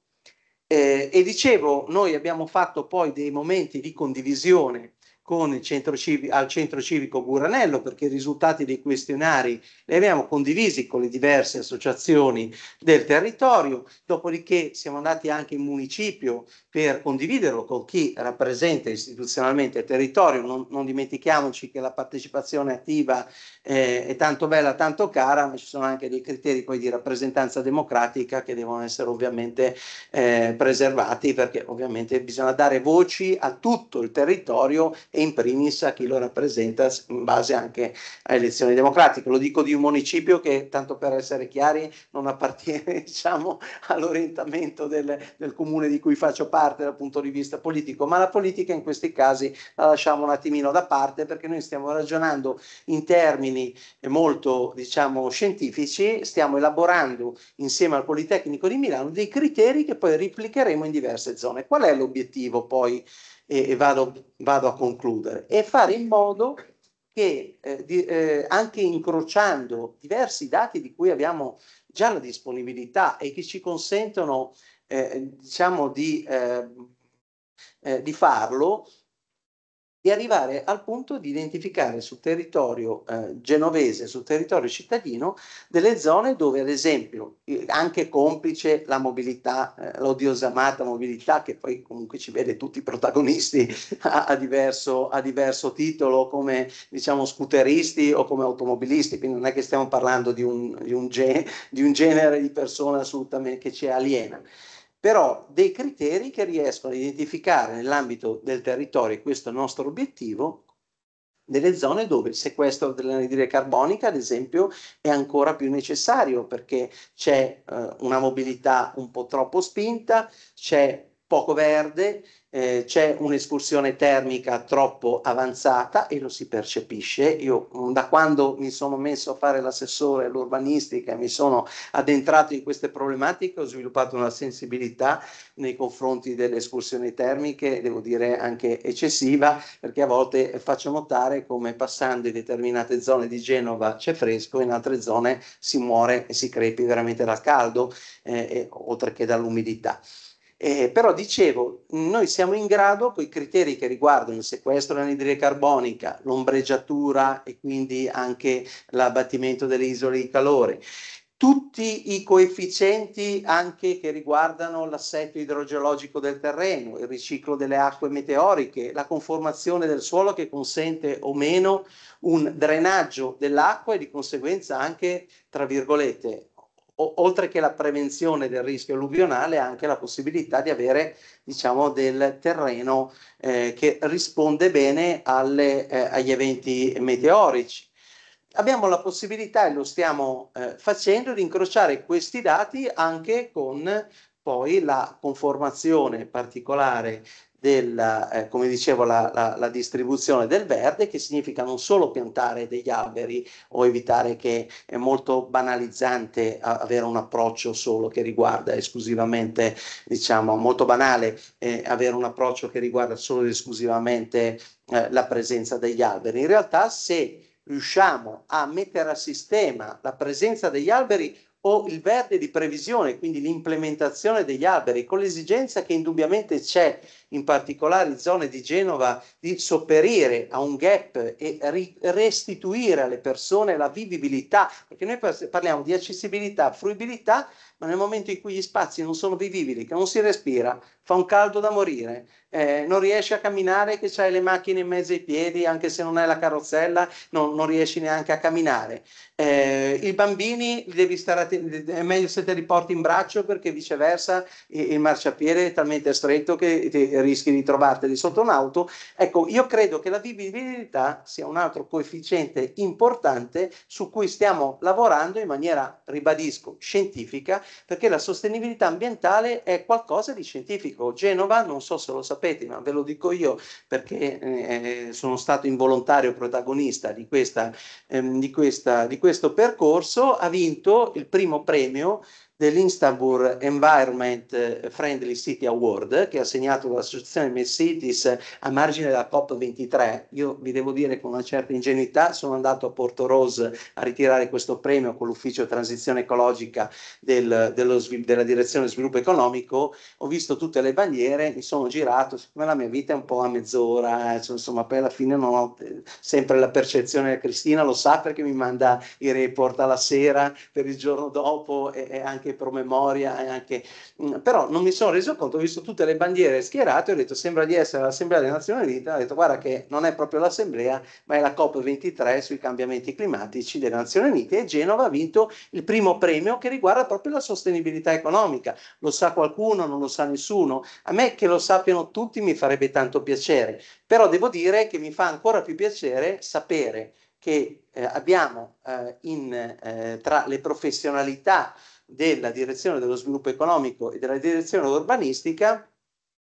Eh, e dicevo, noi abbiamo fatto poi dei momenti di condivisione con il centro civico, al centro civico Guranello perché i risultati dei questionari li abbiamo condivisi con le diverse associazioni del territorio, dopodiché siamo andati anche in municipio per condividerlo con chi rappresenta istituzionalmente il territorio, non, non dimentichiamoci che la partecipazione attiva eh, è tanto bella, tanto cara, ma ci sono anche dei criteri poi di rappresentanza democratica che devono essere ovviamente eh, preservati perché ovviamente bisogna dare voci a tutto il territorio e in primis a chi lo rappresenta in base anche a elezioni democratiche. Lo dico di un municipio che, tanto per essere chiari, non appartiene <laughs> diciamo, all'orientamento del, del comune di cui faccio parte dal punto di vista politico, ma la politica in questi casi la lasciamo un attimino da parte perché noi stiamo ragionando in termini molto diciamo, scientifici, stiamo elaborando insieme al Politecnico di Milano dei criteri che poi replicheremo in diverse zone. Qual è l'obiettivo poi e, e vado, vado, a concludere, e fare in modo che eh, di, eh, anche incrociando diversi dati di cui abbiamo già la disponibilità e che ci consentono eh, diciamo di, eh, eh, di farlo, di arrivare al punto di identificare sul territorio eh, genovese, sul territorio cittadino, delle zone dove, ad esempio, anche complice la mobilità, eh, l'odiosa amata mobilità, che poi comunque ci vede tutti protagonisti a, a, diverso, a diverso titolo, come diciamo scooteristi o come automobilisti, quindi non è che stiamo parlando di un, di un, ge- di un genere di persona assolutamente che ci aliena però dei criteri che riescono a identificare nell'ambito del territorio, questo è il nostro obiettivo, delle zone dove il sequestro dell'anidride carbonica, ad esempio, è ancora più necessario perché c'è eh, una mobilità un po' troppo spinta, c'è poco verde, eh, c'è un'escursione termica troppo avanzata e lo si percepisce. Io mm, da quando mi sono messo a fare l'assessore all'urbanistica e mi sono addentrato in queste problematiche ho sviluppato una sensibilità nei confronti delle escursioni termiche, devo dire anche eccessiva, perché a volte faccio notare come passando in determinate zone di Genova c'è fresco, in altre zone si muore e si crepi veramente dal caldo, eh, e, oltre che dall'umidità. Eh, però dicevo, noi siamo in grado, con i criteri che riguardano il sequestro dell'anidride carbonica, l'ombreggiatura e quindi anche l'abbattimento delle isole di calore, tutti i coefficienti anche che riguardano l'assetto idrogeologico del terreno, il riciclo delle acque meteoriche, la conformazione del suolo che consente o meno un drenaggio dell'acqua e di conseguenza anche, tra virgolette, o, oltre che la prevenzione del rischio alluvionale, anche la possibilità di avere diciamo, del terreno eh, che risponde bene alle, eh, agli eventi meteorici. Abbiamo la possibilità, e lo stiamo eh, facendo, di incrociare questi dati anche con poi la conformazione particolare della, eh, come dicevo, la, la, la, distribuzione del verde, che significa non solo piantare degli alberi o evitare che è molto banalizzante avere un approccio solo che riguarda esclusivamente, diciamo, molto banale eh, avere un approccio che riguarda solo ed esclusivamente eh, la presenza degli alberi. In realtà se riusciamo a mettere a sistema la presenza degli alberi o il verde di previsione, quindi l'implementazione degli alberi, con l'esigenza che indubbiamente c'è, in particolari zone di Genova, di sopperire a un gap e ri- restituire alle persone la vivibilità, perché noi parliamo di accessibilità, fruibilità, ma nel momento in cui gli spazi non sono vivibili, che non si respira, fa un caldo da morire, eh, non riesci a camminare che hai le macchine in mezzo ai piedi, anche se non hai la carrozzella, non, non riesci neanche a camminare. Eh, I bambini te- è meglio se te li porti in braccio perché viceversa il, il marciapiede è talmente stretto che rischi di trovarteli sotto un'auto. Ecco, io credo che la vivibilità sia un altro coefficiente importante su cui stiamo lavorando in maniera, ribadisco, scientifica perché la sostenibilità ambientale è qualcosa di scientifico. Genova, non so se lo sapete, ma ve lo dico io perché eh, eh sono stato involontario protagonista di, questa, ehm, di, questa, di questo percorso, ha vinto il primo premio dell'Istanbul Environment Friendly City Award che ha assegnato dall'associazione Mercedes a margine della COP23. Io vi devo dire con una certa ingenuità sono andato a Porto Rose a ritirare questo premio con l'ufficio transizione ecologica del, dello, della direzione sviluppo economico, ho visto tutte le bandiere, mi sono girato, siccome la mia vita è un po' a mezz'ora, eh, insomma poi alla fine non ho eh, sempre la percezione, Cristina lo sa perché mi manda i report alla sera per il giorno dopo e, e anche anche promemoria, anche... Mm, però non mi sono reso conto, ho visto tutte le bandiere schierate, ho detto sembra di essere l'Assemblea delle Nazioni Unite, ho detto guarda che non è proprio l'Assemblea, ma è la COP23 sui cambiamenti climatici delle Nazioni Unite e Genova ha vinto il primo premio che riguarda proprio la sostenibilità economica. Lo sa qualcuno, non lo sa nessuno. A me che lo sappiano tutti mi farebbe tanto piacere, però devo dire che mi fa ancora più piacere sapere che eh, abbiamo eh, in, eh, tra le professionalità della direzione dello sviluppo economico e della direzione urbanistica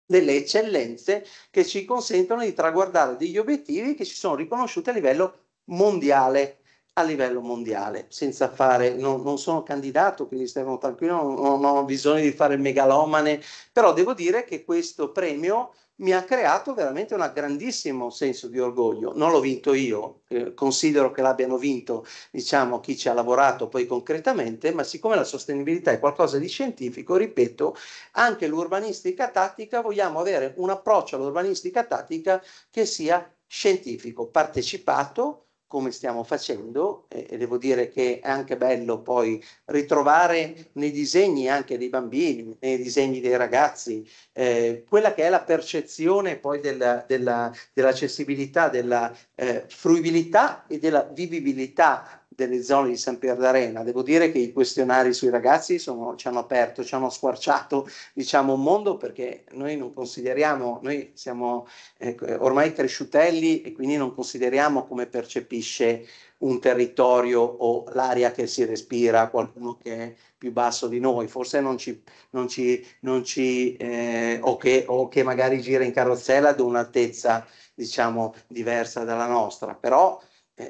delle eccellenze che ci consentono di traguardare degli obiettivi che ci sono riconosciuti a livello mondiale. A livello mondiale, senza fare, non, non sono candidato, quindi stiamo tranquilli, non, non ho bisogno di fare megalomane, però devo dire che questo premio mi ha creato veramente un grandissimo senso di orgoglio. Non l'ho vinto io, eh, considero che l'abbiano vinto diciamo, chi ci ha lavorato poi concretamente, ma siccome la sostenibilità è qualcosa di scientifico, ripeto, anche l'urbanistica tattica, vogliamo avere un approccio all'urbanistica tattica che sia scientifico, partecipato, come stiamo facendo e, e, devo dire che è anche bello poi ritrovare nei disegni anche dei bambini, nei disegni dei ragazzi, eh, quella che è la percezione poi della, della, dell'accessibilità, della eh, fruibilità e della vivibilità delle zone di San Pier d'Arena. Devo dire che i questionari sui ragazzi sono, ci hanno aperto, ci hanno squarciato <laughs> diciamo, un mondo perché noi non consideriamo, noi siamo eh, ormai cresciutelli e quindi non consideriamo come percepisce un territorio o l'aria che si respira, qualcuno che è più basso di noi, forse non ci, non ci, non ci eh, o, che, o che magari gira in carrozzella ad un'altezza diciamo diversa dalla nostra, però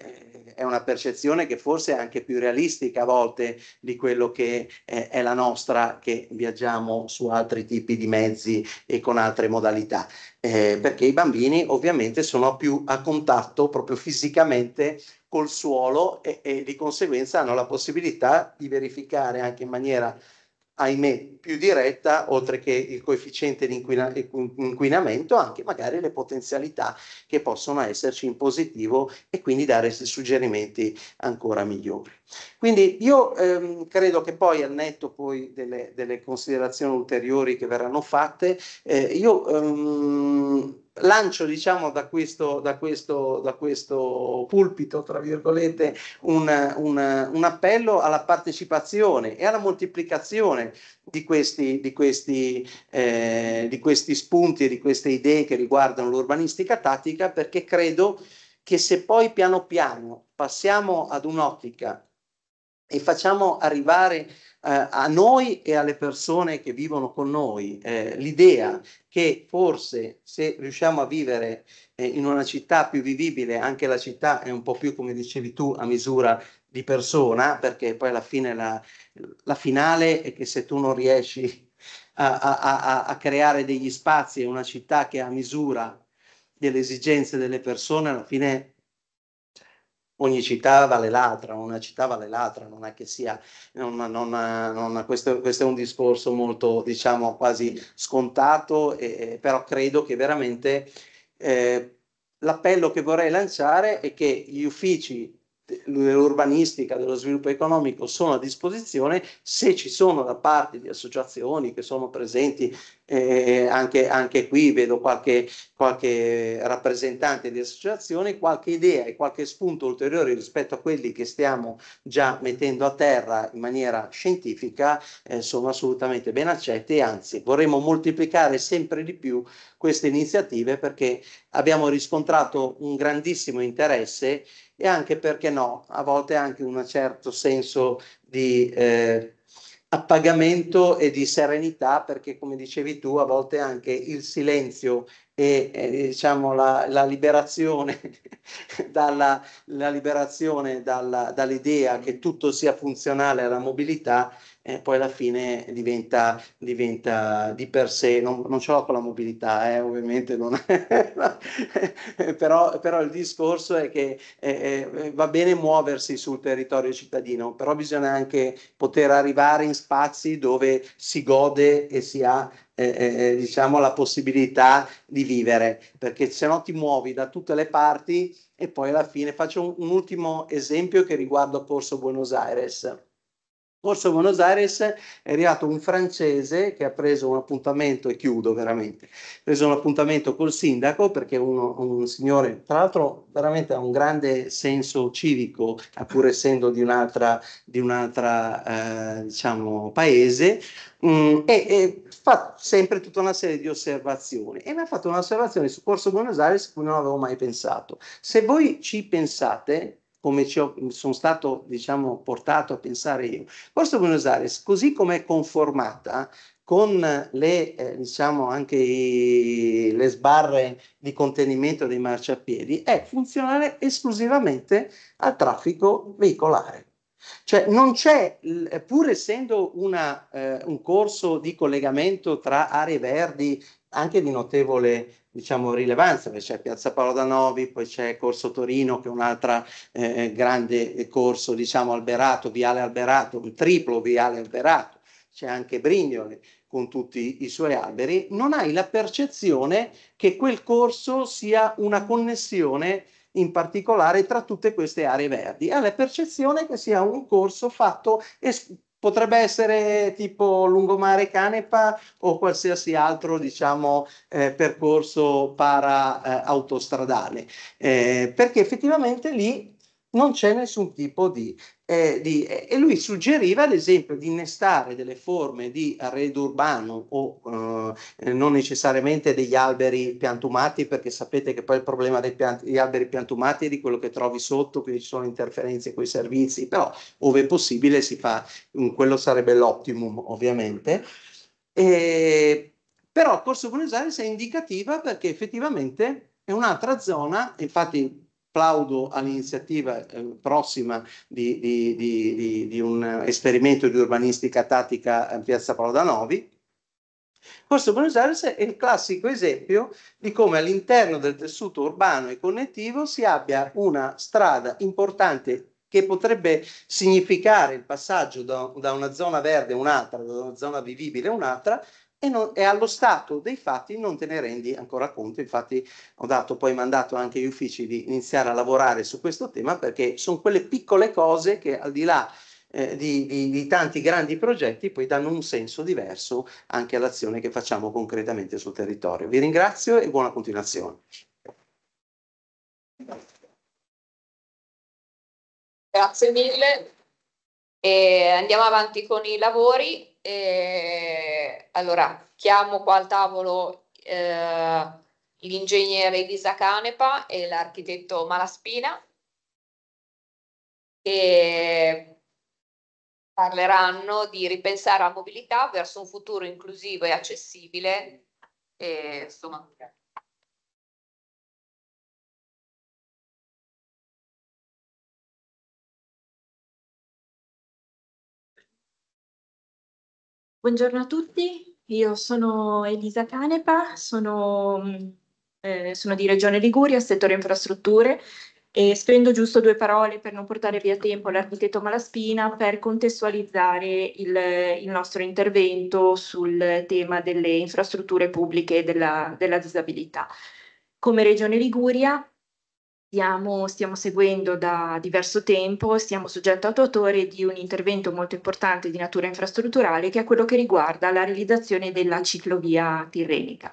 eh, è una percezione che forse è anche più realistica a volte di quello che è la nostra, che viaggiamo su altri tipi di mezzi e con altre modalità, eh, perché i bambini ovviamente sono più a contatto proprio fisicamente col suolo e, e di conseguenza hanno la possibilità di verificare anche in maniera ahimè, più diretta, oltre che il coefficiente di inquina- inquinamento, anche magari le potenzialità che possono esserci in positivo e quindi dare suggerimenti ancora migliori. Quindi io ehm, credo che poi al netto poi delle, delle considerazioni ulteriori che verranno fatte, eh, io ehm, lancio diciamo da questo, da questo, da questo pulpito, tra virgolette, un, un, un, appello alla partecipazione e alla moltiplicazione di questi, di questi, eh, di questi spunti e di queste idee che riguardano l'urbanistica tattica perché credo che se poi piano piano passiamo ad un'ottica e facciamo arrivare eh, a noi e alle persone che vivono con noi eh, l'idea che forse se riusciamo a vivere eh, in una città più vivibile, anche la città è un po' più, come dicevi tu, a misura di persona, perché poi alla fine la, la finale è che se tu non riesci a, a, a creare degli spazi in una città che è a misura delle esigenze delle persone, alla fine ogni città vale l'altra, una città vale l'altra, non è che sia, non, non, non, questo, questo, è un discorso molto, diciamo, quasi scontato, e, però credo che veramente eh, l'appello che vorrei lanciare è che gli uffici dell'urbanistica, dello sviluppo economico sono a disposizione se ci sono da parte di associazioni che sono presenti, eh, anche, anche, qui vedo qualche, qualche rappresentante di associazione, qualche idea e qualche spunto ulteriore rispetto a quelli che stiamo già mettendo a terra in maniera scientifica eh, sono assolutamente ben accetti anzi vorremmo moltiplicare sempre di più queste iniziative perché abbiamo riscontrato un grandissimo interesse e anche perché no, a volte anche un certo senso di eh, appagamento e di serenità perché come dicevi tu a volte anche il silenzio e eh, diciamo la, la liberazione <laughs> dalla la liberazione dalla, dall'idea che tutto sia funzionale alla mobilità eh, poi alla fine diventa, diventa, di per sé, non, non ce l'ho con la mobilità, eh, ovviamente, non <laughs> però, però, il discorso è che eh, va bene muoversi sul territorio cittadino, però bisogna anche poter arrivare in spazi dove si gode e si ha eh, eh, eh, diciamo la possibilità di vivere perché se no ti muovi da tutte le parti e poi alla fine faccio un, un ultimo esempio che riguarda Corso Buenos Aires Corso Buenos Aires è arrivato un francese che ha preso un appuntamento, e chiudo veramente, ha preso un appuntamento col sindaco perché uno, un signore, tra l'altro veramente ha un grande senso civico, pur essendo di un'altra, di un'altra eh, diciamo, paese, mh, mm, e, e, fa sempre tutta una serie di osservazioni. E mi ha fatto un'osservazione su Corso Buenos Aires che non avevo mai pensato. Se voi ci pensate, come ci ho, sono stato diciamo, portato a pensare io. Corso Buenos Aires, così come è conformata, con le, eh, diciamo anche i, le sbarre di contenimento dei marciapiedi, è funzionale esclusivamente al traffico veicolare. Cioè non c'è, pur essendo una, eh, un corso di collegamento tra aree verdi anche di notevole diciamo, rilevanza, perché c'è Piazza Paolo da Novi, poi c'è Corso Torino che è un altro eh, eh, grande eh, corso diciamo, alberato, viale alberato, un triplo viale alberato, c'è anche Brignole con tutti i suoi alberi, non hai la percezione che quel corso sia una connessione in particolare tra tutte queste aree verdi, ha la percezione che sia un corso fatto es- potrebbe essere tipo lungomare Canepa o qualsiasi altro diciamo, eh, percorso para eh, autostradale eh, perché effettivamente lì non c'è nessun tipo di eh, di, e lui suggeriva ad esempio di innestare delle forme di arredo urbano o eh, non necessariamente degli alberi piantumati perché sapete che poi il problema degli alberi piantumati è di quello che trovi sotto, quindi ci sono interferenze con i servizi, però ove possibile si fa, mm, quello sarebbe l'optimum ovviamente. E, però Corso Buenos Aires è indicativa perché effettivamente è un'altra zona, infatti plaudo all'iniziativa eh, prossima di, di, di, di, un esperimento di urbanistica tattica a eh, Piazza Paolo da Novi. Questo Buenos Aires è il classico esempio di come all'interno del tessuto urbano e connettivo si abbia una strada importante che potrebbe significare il passaggio da, da una zona verde a un'altra, da una zona vivibile a un'altra, e, non, e, allo stato dei fatti non te ne rendi ancora conto. Infatti ho dato poi mandato anche agli uffici di iniziare a lavorare su questo tema perché sono quelle piccole cose che al di là eh, di, di, di, tanti grandi progetti poi danno un senso diverso anche all'azione che facciamo concretamente sul territorio. Vi ringrazio e buona continuazione. Grazie mille. E andiamo avanti con i lavori. E allora, chiamo qua al tavolo eh, l'ingegnere Elisa Canepa e l'architetto Malaspina che parleranno di ripensare la mobilità verso un futuro inclusivo e accessibile. E, insomma, Buongiorno a tutti, io sono Elisa Canepa, sono, mm, eh, sono, di Regione Liguria, settore infrastrutture e spendo giusto due parole per non portare via tempo all'architetto Malaspina per contestualizzare il, il, nostro intervento sul tema delle infrastrutture pubbliche e della, della disabilità. Come Regione Liguria stiamo, stiamo seguendo da diverso tempo, siamo soggetto attuatore di un intervento molto importante di natura infrastrutturale che è quello che riguarda la realizzazione della ciclovia tirrenica.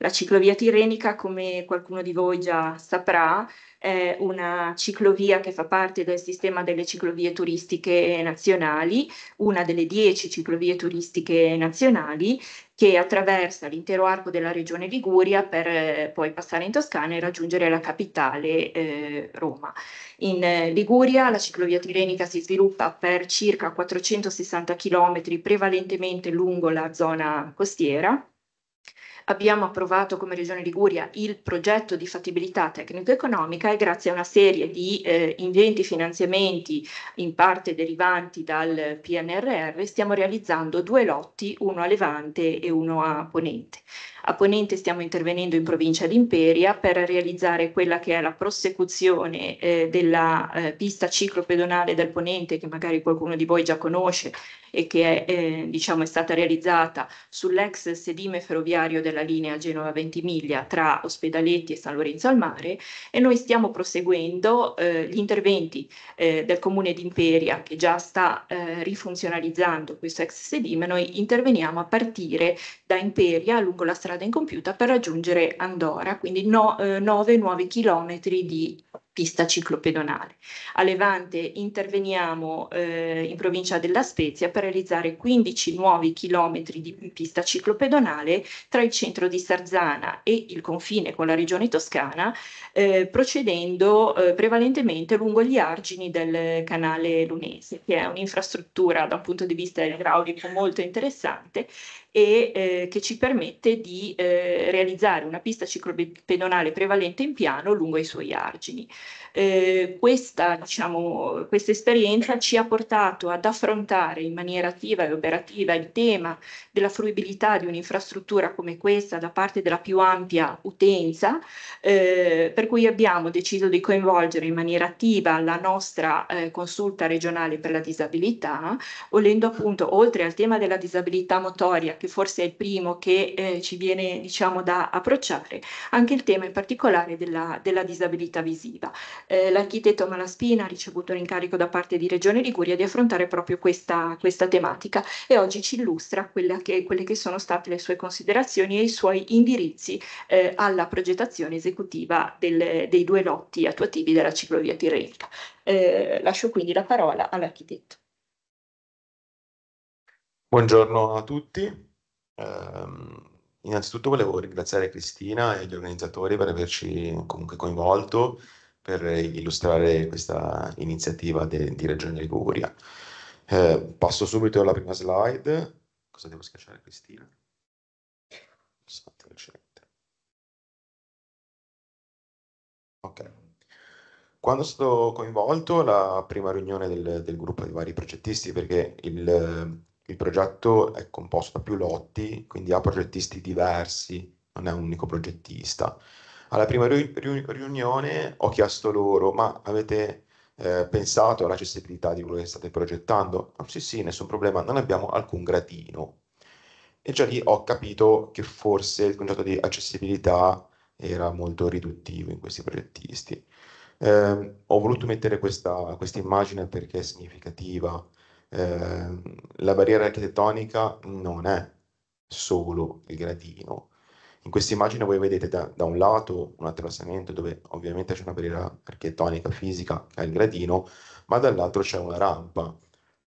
La ciclovia tirrenica, come qualcuno di voi già saprà, è una ciclovia che fa parte del sistema delle ciclovie turistiche nazionali, una delle dieci ciclovie turistiche nazionali che attraversa l'intero arco della regione Liguria per eh, poi passare in Toscana e raggiungere la capitale eh, Roma. In eh, Liguria la ciclovia tirenica si sviluppa per circa 460 km prevalentemente lungo la zona costiera Abbiamo approvato come Regione Liguria il progetto di fattibilità tecnico-economica e grazie a una serie di eh, ingenti finanziamenti in parte derivanti dal PNRR stiamo realizzando due lotti, uno a Levante e uno a Ponente. A Ponente stiamo intervenendo in provincia di Imperia per realizzare quella che è la prosecuzione eh, della eh, pista ciclopedonale del Ponente, che magari qualcuno di voi già conosce e che è, eh, diciamo, è stata realizzata sull'ex sedime ferroviario della linea Genova-Ventimiglia tra Ospedaletti e San Lorenzo al Mare e noi stiamo proseguendo eh, gli interventi eh, del comune di Imperia che già sta eh, rifunzionalizzando questo ex sedime, noi interveniamo a partire da Imperia lungo la strada strada incompiuta per raggiungere Andorra, quindi 9 no, eh, nuovi chilometri di pista ciclopedonale. A Levante interveniamo eh, in provincia della Spezia per realizzare 15 nuovi chilometri di pista ciclopedonale tra il centro di Sarzana e il confine con la regione toscana, eh, procedendo eh, prevalentemente lungo gli argini del canale lunese, che è un'infrastruttura da un punto di vista idraulico molto interessante e eh, che ci permette di eh, realizzare una pista ciclopedonale prevalente in piano lungo i suoi argini. Eh, questa, diciamo, questa esperienza ci ha portato ad affrontare in maniera attiva e operativa il tema della fruibilità di un'infrastruttura come questa da parte della più ampia utenza, eh, per cui abbiamo deciso di coinvolgere in maniera attiva la nostra eh, consulta regionale per la disabilità, volendo appunto, oltre al tema della disabilità motoria, che forse è il primo che eh, ci viene diciamo da approcciare, anche il tema in particolare della, della disabilità visiva eh, l'architetto Malaspina ha ricevuto l'incarico da parte di Regione Liguria di affrontare proprio questa, questa tematica e oggi ci illustra che, quelle che sono state le sue considerazioni e i suoi indirizzi eh, alla progettazione esecutiva del, dei due lotti attuativi della ciclovia tirrenica. Eh, lascio quindi la parola all'architetto. Buongiorno a tutti. Um... Innanzitutto volevo ringraziare Cristina e gli organizzatori per averci comunque coinvolto per illustrare questa iniziativa de, di Regione Liguria. Eh, passo subito alla prima slide. Cosa devo schiacciare Cristina? Ok. Quando sono coinvolto alla prima riunione del, del, gruppo di vari progettisti, perché il, il progetto è composto da più lotti, quindi ha progettisti diversi, non è un unico progettista alla prima riunione ho chiesto loro, ma avete eh, pensato all'accessibilità di quello che state progettando? Oh, sì, sì, nessun problema, non abbiamo alcun gradino. E già lì ho capito che forse il concetto di accessibilità era molto riduttivo in questi progettisti. Eh, ho voluto mettere questa immagine perché è significativa. Eh, la barriera architettonica non è solo il gradino, in questa immagine voi vedete da, da, un lato un attraversamento dove ovviamente c'è una barriera architettonica fisica che ha il gradino, ma dall'altro c'è una rampa.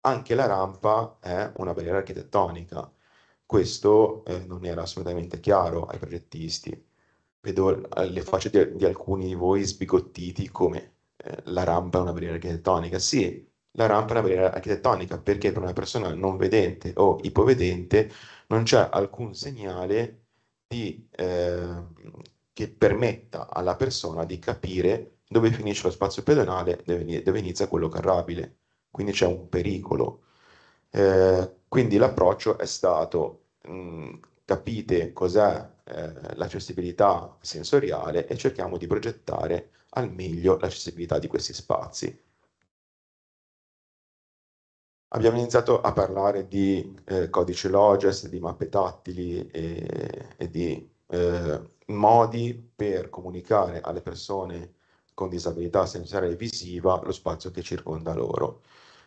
Anche la rampa è una barriera architettonica. Questo eh, non era assolutamente chiaro ai progettisti. Vedo eh, le facce di, di alcuni di voi sbigottiti come eh, la rampa è una barriera architettonica. Sì, la rampa è una barriera architettonica perché per una persona non vedente o ipovedente non c'è alcun segnale di, eh, che permetta alla persona di capire dove finisce lo spazio pedonale e dove inizia quello carrabile. Quindi c'è un pericolo. Eh, quindi l'approccio è stato mh, capite cos'è eh, l'accessibilità sensoriale e cerchiamo di progettare al meglio l'accessibilità di questi spazi abbiamo iniziato a parlare di eh, codice Loges, di mappe tattili e, e di eh, modi per comunicare alle persone con disabilità sensoriale visiva lo spazio che circonda loro.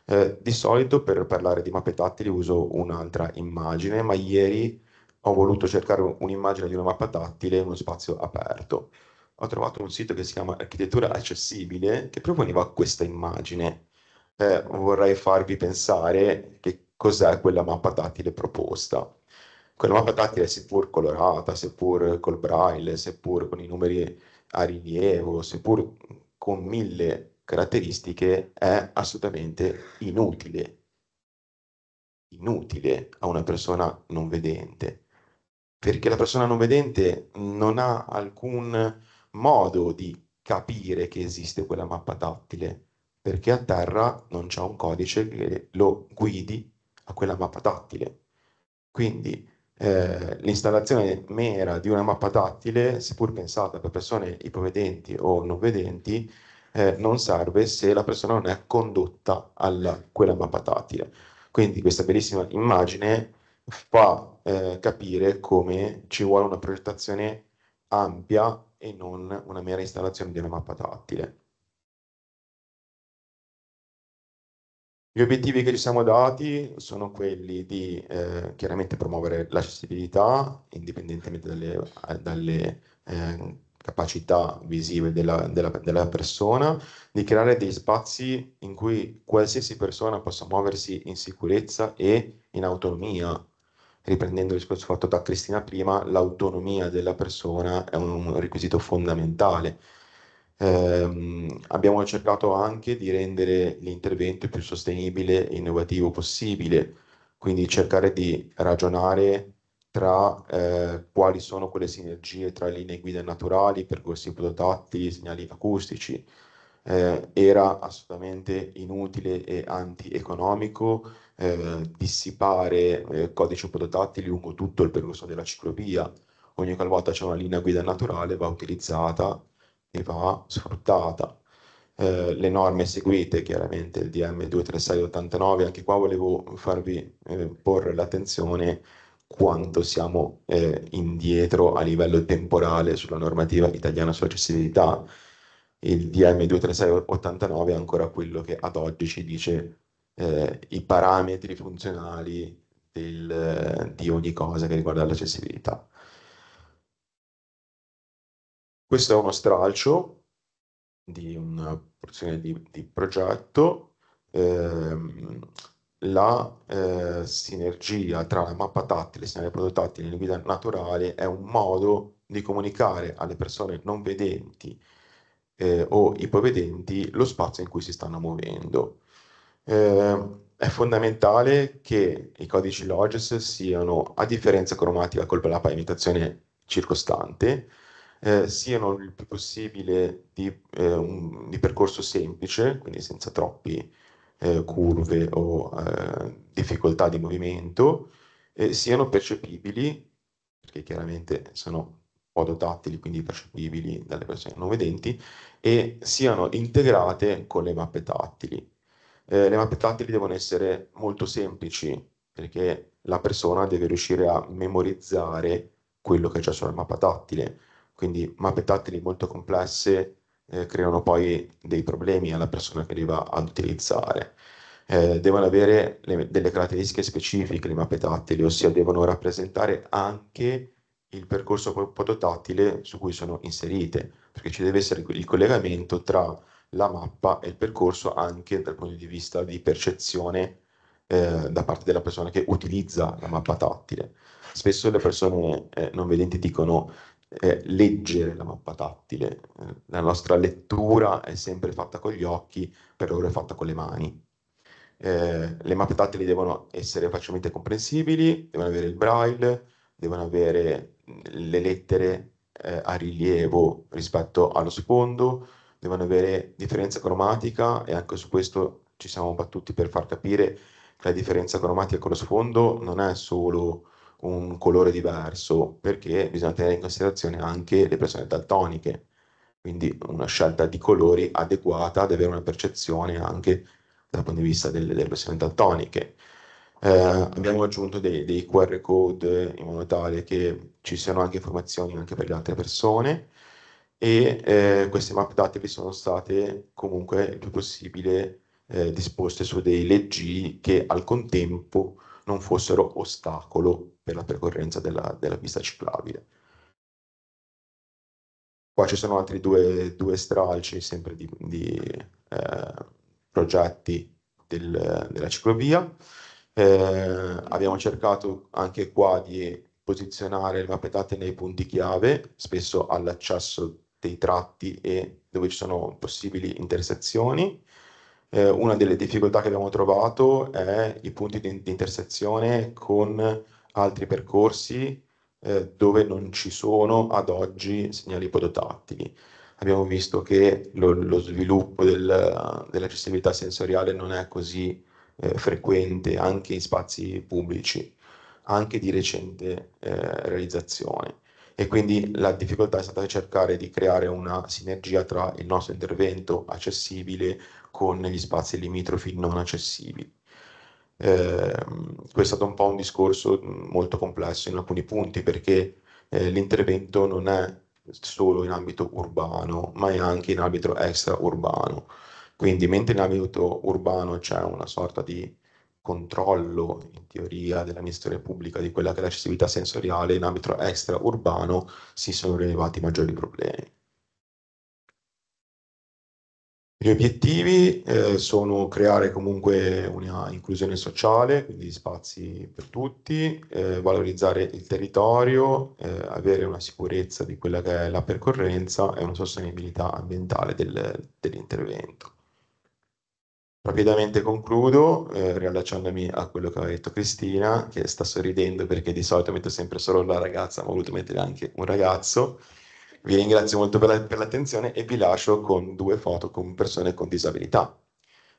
Eh, di solito per parlare di mappe tattili uso un'altra immagine, ma ieri ho voluto cercare un'immagine di una mappa tattile in uno spazio aperto. Ho trovato un sito che si chiama Architettura Accessibile che proponeva questa immagine eh, vorrei farvi pensare che cos'è quella mappa tattile proposta. Quella mappa tattile, seppur colorata, seppur col braille, seppur con i numeri a rilievo, seppur con mille caratteristiche, è assolutamente inutile. Inutile a una persona non vedente, perché la persona non vedente non ha alcun modo di capire che esiste quella mappa tattile perché a terra non c'è un codice che lo guidi a quella mappa tattile. Quindi eh, l'installazione mera di una mappa tattile, seppur pensata per persone ipovedenti o non vedenti, eh, non serve se la persona non è condotta a quella mappa tattile. Quindi questa bellissima immagine fa eh, capire come ci vuole una progettazione ampia e non una mera installazione di una mappa tattile. Gli obiettivi che ci siamo dati sono quelli di eh, chiaramente promuovere l'accessibilità, indipendentemente dalle, eh, dalle eh, capacità visive della, della, della, persona, di creare degli spazi in cui qualsiasi persona possa muoversi in sicurezza e in autonomia. Riprendendo il discorso fatto da Cristina prima, l'autonomia della persona è un requisito fondamentale eh, abbiamo cercato anche di rendere l'intervento più sostenibile e innovativo possibile, quindi cercare di ragionare tra eh, quali sono quelle sinergie tra linee guida naturali, percorsi prototatti, segnali acustici. Eh, era assolutamente inutile e anti-economico antieconomico eh, dissipare eh, codici prototatti lungo tutto il percorso della ciclovia. Ogni qualvolta c'è una linea guida naturale va utilizzata e va sfruttata. Eh, le norme seguite, chiaramente il DM 23689, anche qua volevo farvi eh, porre l'attenzione quanto siamo eh, indietro a livello temporale sulla normativa italiana sull'accessibilità. Il DM 23689 è ancora quello che ad oggi ci dice eh, i parametri funzionali del, di ogni cosa che riguarda l'accessibilità. Questo è uno stralcio di una porzione di, di progetto. Eh, la eh, sinergia tra la mappa tattile, e il segnale prototattile e la guida naturale è un modo di comunicare alle persone non vedenti eh, o ipovedenti lo spazio in cui si stanno muovendo. Eh, è fondamentale che i codici LOGES siano a differenza cromatica con la pavimentazione circostante eh, siano il più possibile di, eh, un, di, percorso semplice, quindi senza troppe eh, curve o eh, difficoltà di movimento, siano percepibili, perché chiaramente sono podotattili, quindi percepibili dalle persone non vedenti, e siano integrate con le mappe tattili. Eh, le mappe tattili devono essere molto semplici, perché la persona deve riuscire a memorizzare quello che c'è sulla mappa tattile quindi mappe tattili molto complesse eh, creano poi dei problemi alla persona che li va ad utilizzare. Eh, devono avere le, delle caratteristiche specifiche le mappe tattili, ossia devono rappresentare anche il percorso pototattile su cui sono inserite, perché ci deve essere il collegamento tra la mappa e il percorso anche dal punto di vista di percezione eh, da parte della persona che utilizza la mappa tattile. Spesso le persone eh, non vedenti dicono eh, leggere la mappa tattile. Eh, la nostra lettura è sempre fatta con gli occhi, per loro è fatta con le mani. Eh, le mappe tattili devono essere facilmente comprensibili, devono avere il braille, devono avere le lettere eh, a rilievo rispetto allo sfondo, devono avere differenza cromatica e anche su questo ci siamo battuti per far capire che la differenza cromatica con lo sfondo non è solo un colore diverso, perché bisogna tenere in considerazione anche le persone daltoniche, quindi una scelta di colori adeguata ad avere una percezione anche dal punto di vista delle, delle persone daltoniche. Eh, abbiamo aggiunto dei, dei, QR code in modo tale che ci siano anche informazioni anche per le altre persone e eh, queste map date vi sono state comunque il più possibile eh, disposte su dei leggi che al contempo non fossero ostacolo per la percorrenza della, della pista ciclabile. Qua ci sono altri due, due stralci sempre di, di eh, progetti del, della ciclovia. Eh, abbiamo cercato anche qua di posizionare le mappettate nei punti chiave, spesso all'accesso dei tratti e dove ci sono possibili intersezioni. Eh, una delle difficoltà che abbiamo trovato è i punti di, di intersezione con altri percorsi eh, dove non ci sono ad oggi segnali podotattili. Abbiamo visto che lo, lo sviluppo del, dell'accessibilità sensoriale non è così eh, frequente anche in spazi pubblici, anche di recente eh, realizzazione e quindi la difficoltà è stata cercare di creare una sinergia tra il nostro intervento accessibile con gli spazi limitrofi non accessibili eh, questo è stato un po' un discorso molto complesso in alcuni punti perché eh, l'intervento non è solo in ambito urbano ma è anche in ambito extraurbano. Quindi mentre in ambito urbano c'è una sorta di controllo in teoria dell'amministrazione pubblica di quella che è l'accessibilità sensoriale, in ambito extraurbano si sono rilevati maggiori problemi. Gli obiettivi eh, sono creare comunque una inclusione sociale, quindi spazi per tutti, eh, valorizzare il territorio, eh, avere una sicurezza di quella che è la percorrenza e una sostenibilità ambientale del, dell'intervento. Rapidamente concludo eh, riallacciandomi a quello che aveva detto Cristina, che sta sorridendo perché di solito metto sempre solo la ragazza, ma ho voluto mettere anche un ragazzo. Vi ringrazio molto per, la, per l'attenzione e vi lascio con due foto con persone con disabilità,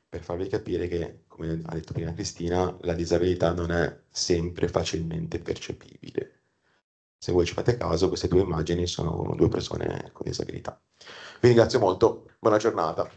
per farvi capire che, come ha detto prima Cristina, la disabilità non è sempre facilmente percepibile. Se voi ci fate caso, queste due immagini sono due persone con disabilità. Vi ringrazio molto, buona giornata.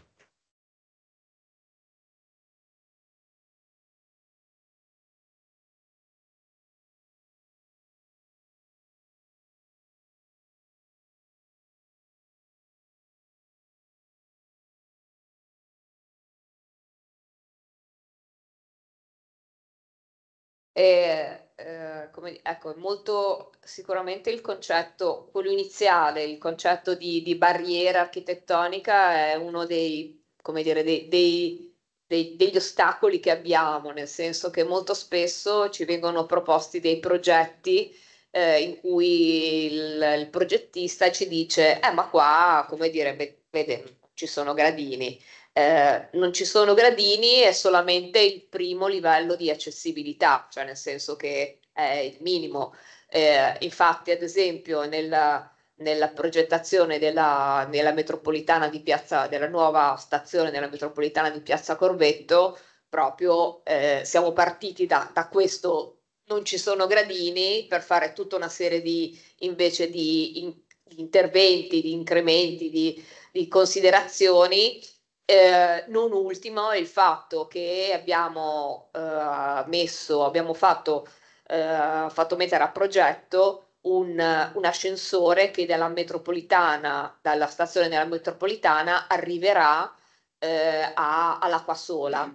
E, eh, come, ecco, molto sicuramente il concetto, quello iniziale, il concetto di, di barriera architettonica è uno dei, dire, dei, dei, dei, degli ostacoli che abbiamo, nel senso che molto spesso ci vengono proposti dei progetti eh, in cui il, il, progettista ci dice, eh ma qua, come dire, vede, ci sono gradini. Eh, non ci sono gradini, è solamente il primo livello di accessibilità, cioè nel senso che è il minimo. Eh, infatti, ad esempio, nella, nella progettazione della, della, metropolitana di Piazza, della nuova stazione della metropolitana di Piazza Corvetto, proprio eh, siamo partiti da, da questo non ci sono gradini per fare tutta una serie di, invece di, in, di interventi, di incrementi, di, di considerazioni eh, non ultimo il fatto che abbiamo eh, messo, abbiamo fatto, eh, fatto, mettere a progetto un, un ascensore che dalla metropolitana, dalla stazione della metropolitana arriverà eh, a, all'acqua sola. Mm.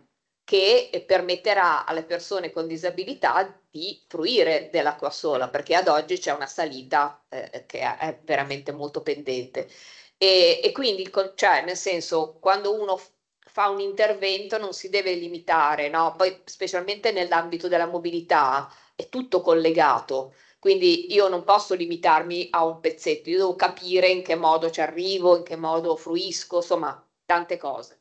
che permetterà alle persone con disabilità di fruire dell'acqua sola, perché ad oggi c'è una salita eh, che è veramente molto pendente. E, e quindi, cioè, nel senso, quando uno fa un intervento non si deve limitare, no? Poi, specialmente nell'ambito della mobilità, è tutto collegato. Quindi io non posso limitarmi a un pezzetto, io devo capire in che modo ci arrivo, in che modo fruisco, insomma, tante cose.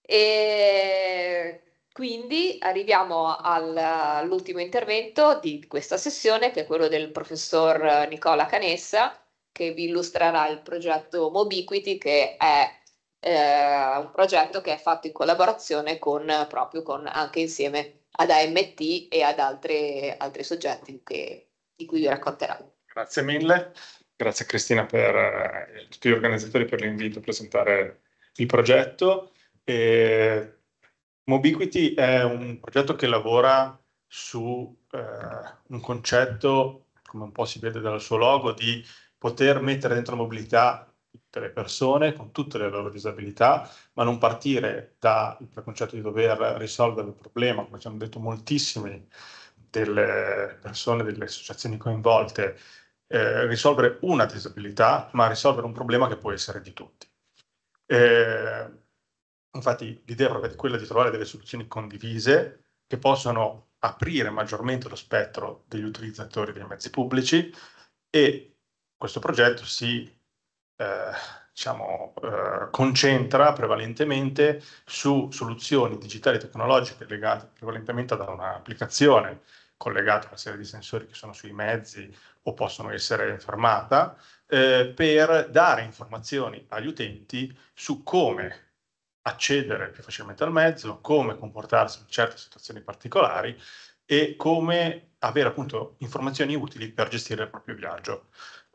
E quindi arriviamo all'ultimo intervento di questa sessione, che è quello del professor Nicola Canessa, che vi illustrerà il progetto Mobiquity che è eh, un progetto che è fatto in collaborazione con, proprio con, anche insieme ad AMT e ad altre, altri soggetti che, di cui vi racconterò. Grazie mille, grazie Cristina per eh, tutti gli organizzatori per l'invito a presentare il progetto. E Mobiquity è un progetto che lavora su eh, un concetto, come un po' si vede dal suo logo, di poter mettere dentro la mobilità tutte le persone con tutte le loro disabilità, ma non partire dal preconcetto di dover risolvere il problema, come ci hanno detto moltissime delle persone, delle associazioni coinvolte, eh, risolvere una disabilità, ma risolvere un problema che può essere di tutti. Eh, infatti l'idea è proprio quella di trovare delle soluzioni condivise che possono aprire maggiormente lo spettro degli utilizzatori dei mezzi pubblici e questo progetto si eh, diciamo, eh, concentra prevalentemente su soluzioni digitali e tecnologiche legate prevalentemente ad un'applicazione collegata a una serie di sensori che sono sui mezzi o possono essere fermata, eh, per dare informazioni agli utenti su come accedere più facilmente al mezzo, come comportarsi in certe situazioni particolari e come avere appunto informazioni utili per gestire il proprio viaggio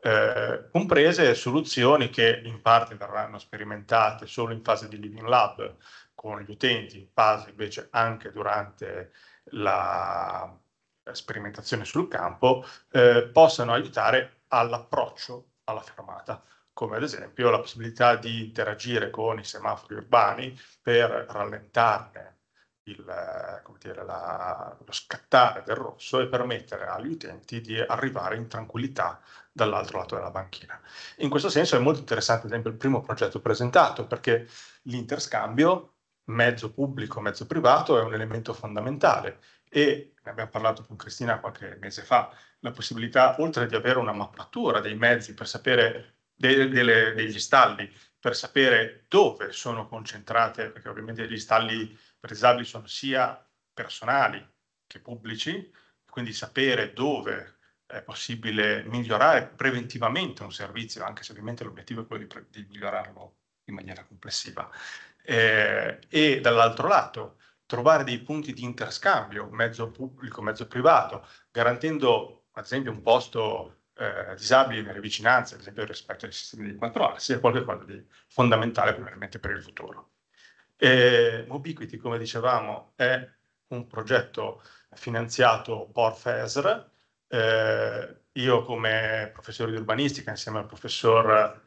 eh, comprese soluzioni che in parte verranno sperimentate solo in fase di living lab con gli utenti, in fase invece anche durante la sperimentazione sul campo, eh, possano aiutare all'approccio alla fermata come ad esempio la possibilità di interagire con i semafori urbani per rallentarne il, dire, la, lo scattare del rosso e permettere agli utenti di arrivare in tranquillità dall'altro lato della banchina. In questo senso è molto interessante, ad esempio, il primo progetto presentato, perché l'interscambio mezzo pubblico, mezzo privato è un elemento fondamentale e ne abbiamo parlato con Cristina qualche mese fa, la possibilità, oltre di avere una mappatura dei mezzi per sapere dei, delle, degli stalli, per sapere dove sono concentrate, perché ovviamente gli stalli prezzabili sono sia personali che pubblici, quindi sapere dove è possibile migliorare preventivamente un servizio, anche se ovviamente l'obiettivo è quello di, di migliorarlo in maniera complessiva. Eh, e dall'altro lato, trovare dei punti di interscambio, mezzo pubblico, mezzo privato, garantendo ad esempio un posto eh, disabili nelle vicinanze, ad esempio rispetto ai sistemi di controllo, sia qualcosa di fondamentale probabilmente per il futuro. E eh, Mobiquity, come dicevamo, è un progetto finanziato por FESR, eh, io come professore di urbanistica insieme al professor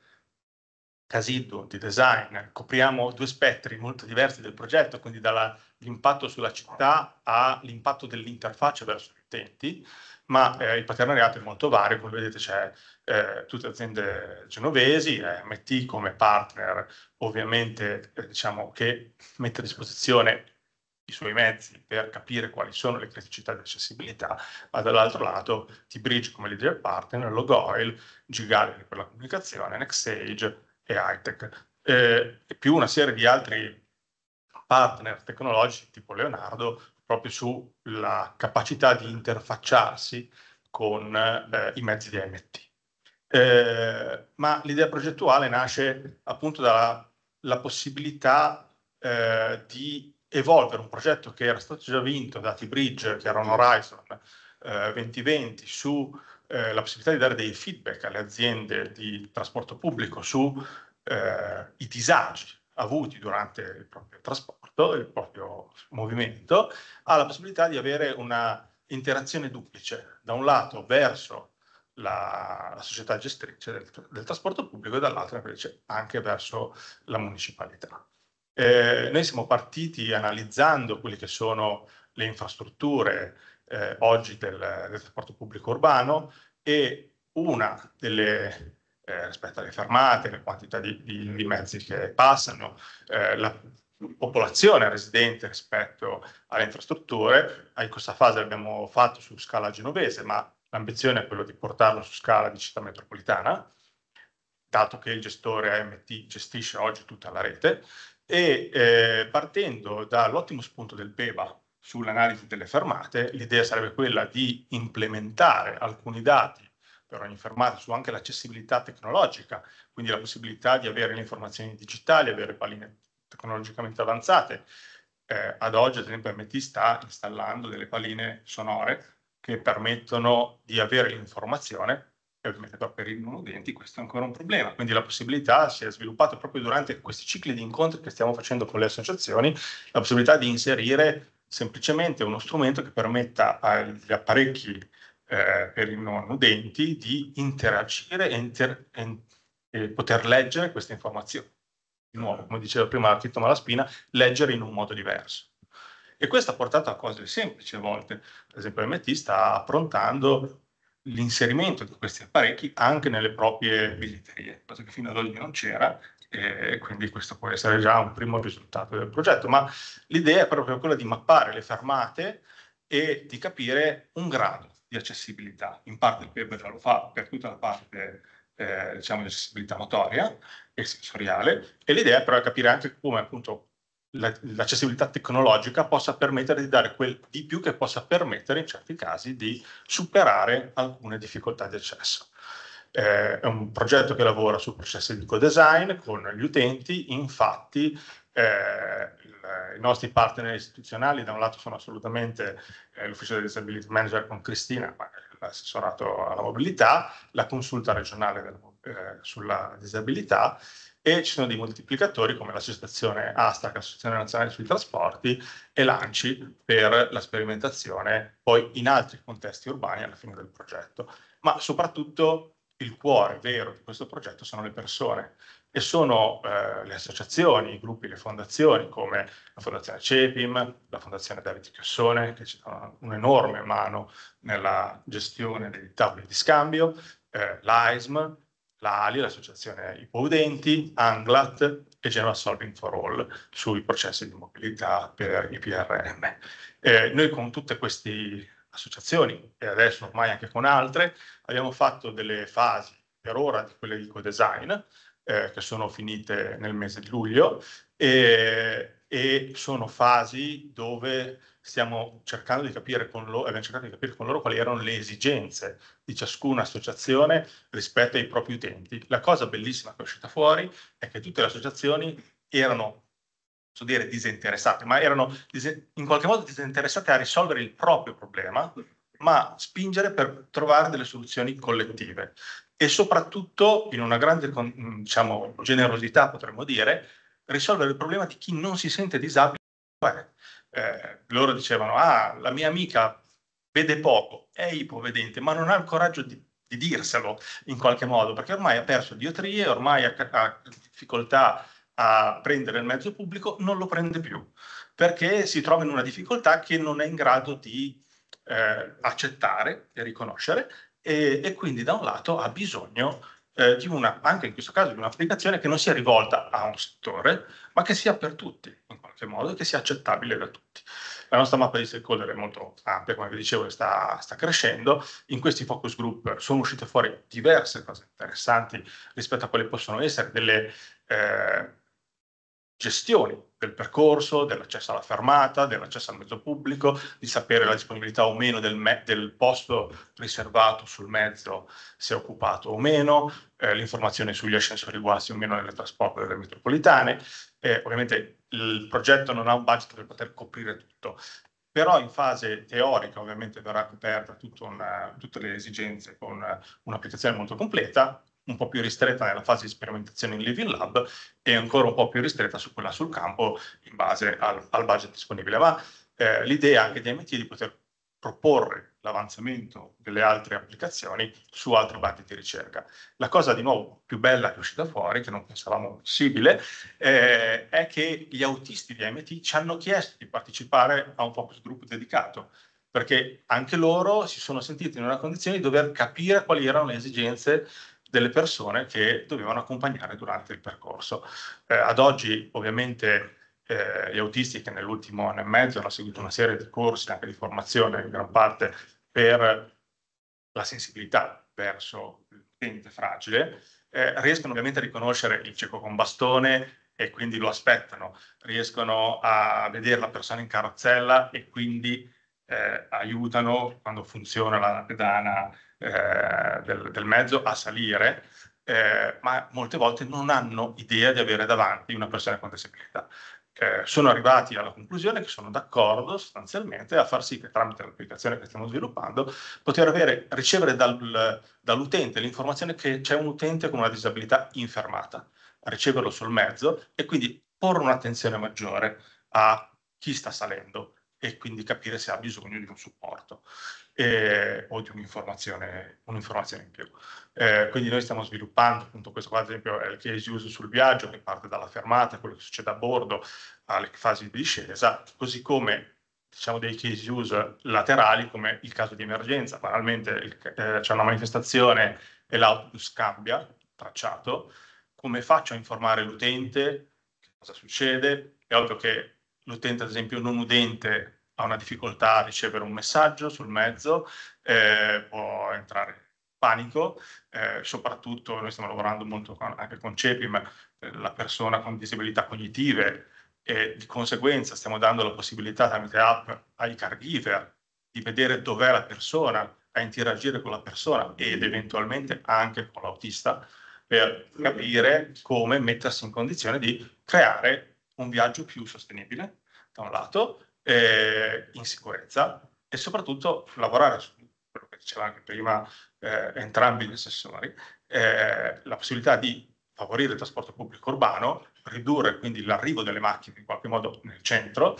Casiddu di design copriamo due spettri molto diversi del progetto, quindi dall'impatto sulla città all'impatto dell'interfaccia verso gli utenti, ma eh, il partenariato è molto vario, come vedete c'è eh, tutte aziende genovesi, eh, MT come partner ovviamente eh, diciamo che mette a disposizione i suoi mezzi per capire quali sono le criticità di accessibilità, ma dall'altro lato T-Bridge come leader partner, Logoil, Gigalli per la comunicazione, NextAge e Hightech, eh, e più una serie di altri partner tecnologici tipo Leonardo proprio sulla capacità di interfacciarsi con eh, i mezzi di AMT. Eh, ma l'idea progettuale nasce appunto dalla possibilità eh, di evolvere un progetto che era stato già vinto da T-Bridge, che era un Horizon eh, 2020, sulla eh, possibilità di dare dei feedback alle aziende di trasporto pubblico sui eh, disagi avuti durante il proprio trasporto, il proprio movimento, ha la possibilità di avere una interazione duplice, da un lato verso la, la società gestrice del, del, trasporto pubblico e dall'altro invece anche verso la municipalità. Eh, noi siamo partiti analizzando quelle che sono le infrastrutture eh, oggi del, del, trasporto pubblico urbano e una delle, eh, rispetto alle fermate, la quantità di, di, di, mezzi che passano, eh, la popolazione residente rispetto alle infrastrutture, in questa fase l'abbiamo fatto su scala genovese, ma l'ambizione è quella di portarlo su scala di città metropolitana, dato che il gestore AMT gestisce oggi tutta la rete, e eh, partendo dall'ottimo spunto del PEBA sull'analisi delle fermate, l'idea sarebbe quella di implementare alcuni dati per ogni fermata su anche l'accessibilità tecnologica, quindi la possibilità di avere le informazioni digitali, avere paline tecnologicamente avanzate. Eh, ad oggi, ad esempio, MT sta installando delle paline sonore che permettono di avere l'informazione che ovviamente però per i non udenti questo è ancora un problema, quindi la possibilità si è sviluppata proprio durante questi cicli di incontri che stiamo facendo con le associazioni, la possibilità di inserire semplicemente uno strumento che permetta agli apparecchi eh, per i non udenti di interagire e, inter- e poter leggere queste informazioni. Di nuovo, come diceva prima Tito Malaspina, leggere in un modo diverso. E questo ha portato a cose semplici a volte. Ad esempio, MT sta approntando l'inserimento di questi apparecchi anche nelle proprie biglieterie, cosa che fino ad oggi non c'era e quindi questo può essere già un primo risultato del progetto, ma l'idea è proprio quella di mappare le fermate e di capire un grado di accessibilità. In parte il PEB già lo fa per tutta la parte eh, diciamo, di accessibilità motoria e sensoriale e l'idea è però capire anche come appunto l'accessibilità tecnologica possa permettere di dare quel di più che possa permettere in certi casi di superare alcune difficoltà di accesso. Eh, è un progetto che lavora sul processo di co-design con gli utenti, infatti eh, i nostri partner istituzionali da un lato sono assolutamente eh, l'ufficio del disability manager con Cristina, l'assessorato alla mobilità, la consulta regionale del, eh, sulla disabilità e ci sono dei moltiplicatori come l'associazione ASTAC, l'Associazione Nazionale sui Trasporti, e l'ANCI per la sperimentazione poi in altri contesti urbani alla fine del progetto. Ma soprattutto il cuore vero di questo progetto sono le persone e sono eh, le associazioni, i gruppi, le fondazioni come la Fondazione Cepim, la Fondazione David Chiossone che ci danno un'enorme mano nella gestione dei tavoli di scambio, eh, l'AISM, l'ALI, l'associazione ipovedenti, ANGLAT e General Solving for All sui processi di mobilità per i PRM. Eh, noi con tutte queste associazioni, e adesso ormai anche con altre, abbiamo fatto delle fasi, per ora, di quelle di co-design, eh, che sono finite nel mese di luglio, e e sono fasi dove stiamo cercando di capire con loro, abbiamo cercato di capire con loro quali erano le esigenze di ciascuna associazione rispetto ai propri utenti. La cosa bellissima che è uscita fuori è che tutte le associazioni erano posso dire disinteressate, ma erano in qualche modo disinteressate a risolvere il proprio problema, ma spingere per trovare delle soluzioni collettive e soprattutto in una grande diciamo, generosità, potremmo dire, risolvere il problema di chi non si sente disabile. Eh, loro dicevano, ah, la mia amica vede poco, è ipovedente, ma non ha il coraggio di, di dirselo in qualche modo, perché ormai ha perso diotrie, ormai ha, ha difficoltà a prendere il mezzo pubblico, non lo prende più, perché si trova in una difficoltà che non è in grado di eh, accettare e riconoscere e, e, quindi da un lato ha bisogno eh, di una, anche in questo caso di un'applicazione che non sia rivolta a un settore, ma che sia per tutti in qualche modo e che sia accettabile da tutti. La nostra mappa di stakeholder è molto ampia, come vi dicevo, sta, sta crescendo. In questi focus group sono uscite fuori diverse cose interessanti rispetto a quelle che possono essere delle... Eh, gestioni del percorso, dell'accesso alla fermata, dell'accesso al mezzo pubblico, di sapere la disponibilità o meno del, me- del posto riservato sul mezzo, se occupato o meno, eh, l'informazione sugli ascensori guasti o meno nel trasporto delle metropolitane. Eh, ovviamente il progetto non ha un budget per poter coprire tutto, però in fase teorica ovviamente verrà coperta tutta una, tutte le esigenze con un'applicazione molto completa, un po' più ristretta nella fase di sperimentazione in Living Lab e ancora un po' più ristretta su quella sul campo in base al, al budget disponibile. Ma eh, l'idea anche di MIT è di poter proporre l'avanzamento delle altre applicazioni su altre bandi di ricerca. La cosa di nuovo più bella che è uscita fuori, che non pensavamo possibile, eh, è che gli autisti di MIT ci hanno chiesto di partecipare a un focus group dedicato perché anche loro si sono sentiti in una condizione di dover capire quali erano le esigenze delle persone che dovevano accompagnare durante il percorso. Eh, ad oggi ovviamente eh, gli autisti che nell'ultimo anno e mezzo hanno seguito una serie di corsi anche di formazione in gran parte per la sensibilità verso l'utente fragile, eh, riescono ovviamente a riconoscere il cieco con bastone e quindi lo aspettano, riescono a vedere la persona in carrozzella e quindi eh, aiutano quando funziona la pedana eh, del, del, mezzo a salire, eh, ma molte volte non hanno idea di avere davanti una persona con disabilità. Eh, sono arrivati alla conclusione che sono d'accordo sostanzialmente a far sì che tramite l'applicazione che stiamo sviluppando poter avere, ricevere dal, dall'utente l'informazione che c'è un utente con una disabilità infermata, riceverlo sul mezzo e quindi porre un'attenzione maggiore a chi sta salendo e quindi capire se ha bisogno di un supporto eh, o di un'informazione, un'informazione in più. Eh, quindi noi stiamo sviluppando appunto questo qua, ad esempio, è il case use sul viaggio che parte dalla fermata, quello che succede a bordo, alle fasi di discesa, così come diciamo dei case use laterali come il caso di emergenza, banalmente eh, c'è una manifestazione e l'autobus cambia tracciato, come faccio a informare l'utente, che cosa succede? È ovvio che l'utente ad esempio non udente ha una difficoltà a ricevere un messaggio sul mezzo, eh, può entrare in panico, eh, soprattutto noi stiamo lavorando molto con, anche con CEPIM, eh, la persona con disabilità cognitive e di conseguenza stiamo dando la possibilità tramite app ai caregiver di vedere dov'è la persona, a interagire con la persona ed eventualmente anche con l'autista per capire come mettersi in condizione di creare un viaggio più sostenibile, da un lato, eh, in sicurezza e soprattutto lavorare su quello che diceva anche prima eh, entrambi gli assessori, eh, la possibilità di favorire il trasporto pubblico urbano, ridurre quindi l'arrivo delle macchine in qualche modo nel centro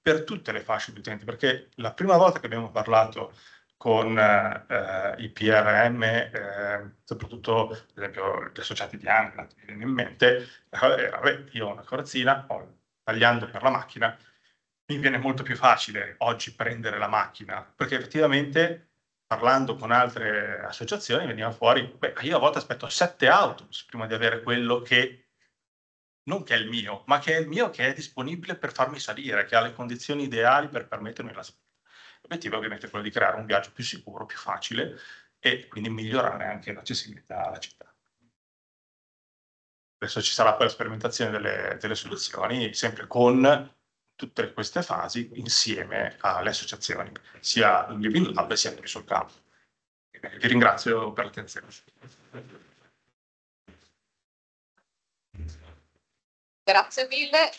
per tutte le fasce di utenti, perché la prima volta che abbiamo parlato con eh, i PRM, eh, soprattutto ad esempio gli associati di Anna, mi viene in mente, eh, vabbè, io ho una corazzina, ho tagliando per la macchina, mi viene molto più facile oggi prendere la macchina, perché effettivamente parlando con altre associazioni veniva fuori, beh, io a volte aspetto sette autobus prima di avere quello che non che è il mio, ma che è il mio che è disponibile per farmi salire, che ha le condizioni ideali per permettermi la salita. L'obiettivo è ovviamente quello di creare un viaggio più sicuro, più facile e quindi migliorare anche l'accessibilità alla città. Adesso ci sarà poi la sperimentazione delle, delle soluzioni, sempre con tutte queste fasi insieme alle associazioni, sia in Living Lab sia qui sul campo. Vi ringrazio per l'attenzione. Grazie mille,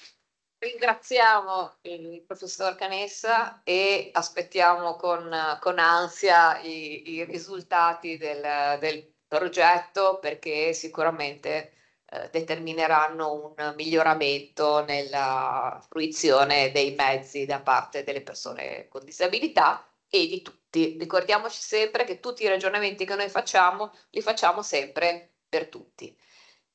ringraziamo il professor Canessa e aspettiamo con, con ansia i, i risultati del, del progetto perché sicuramente eh, determineranno un miglioramento nella fruizione dei mezzi da parte delle persone con disabilità e di tutti. Ricordiamoci sempre che tutti i ragionamenti che noi facciamo li facciamo sempre per tutti.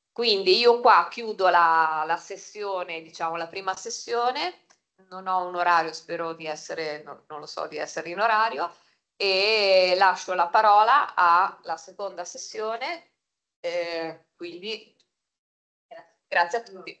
Quindi io qua chiudo la, la, sessione, diciamo la prima sessione, non ho un orario, spero di essere, no, non lo so, di essere in orario, e lascio la parola alla seconda sessione, eh, quindi Grazie a tutti.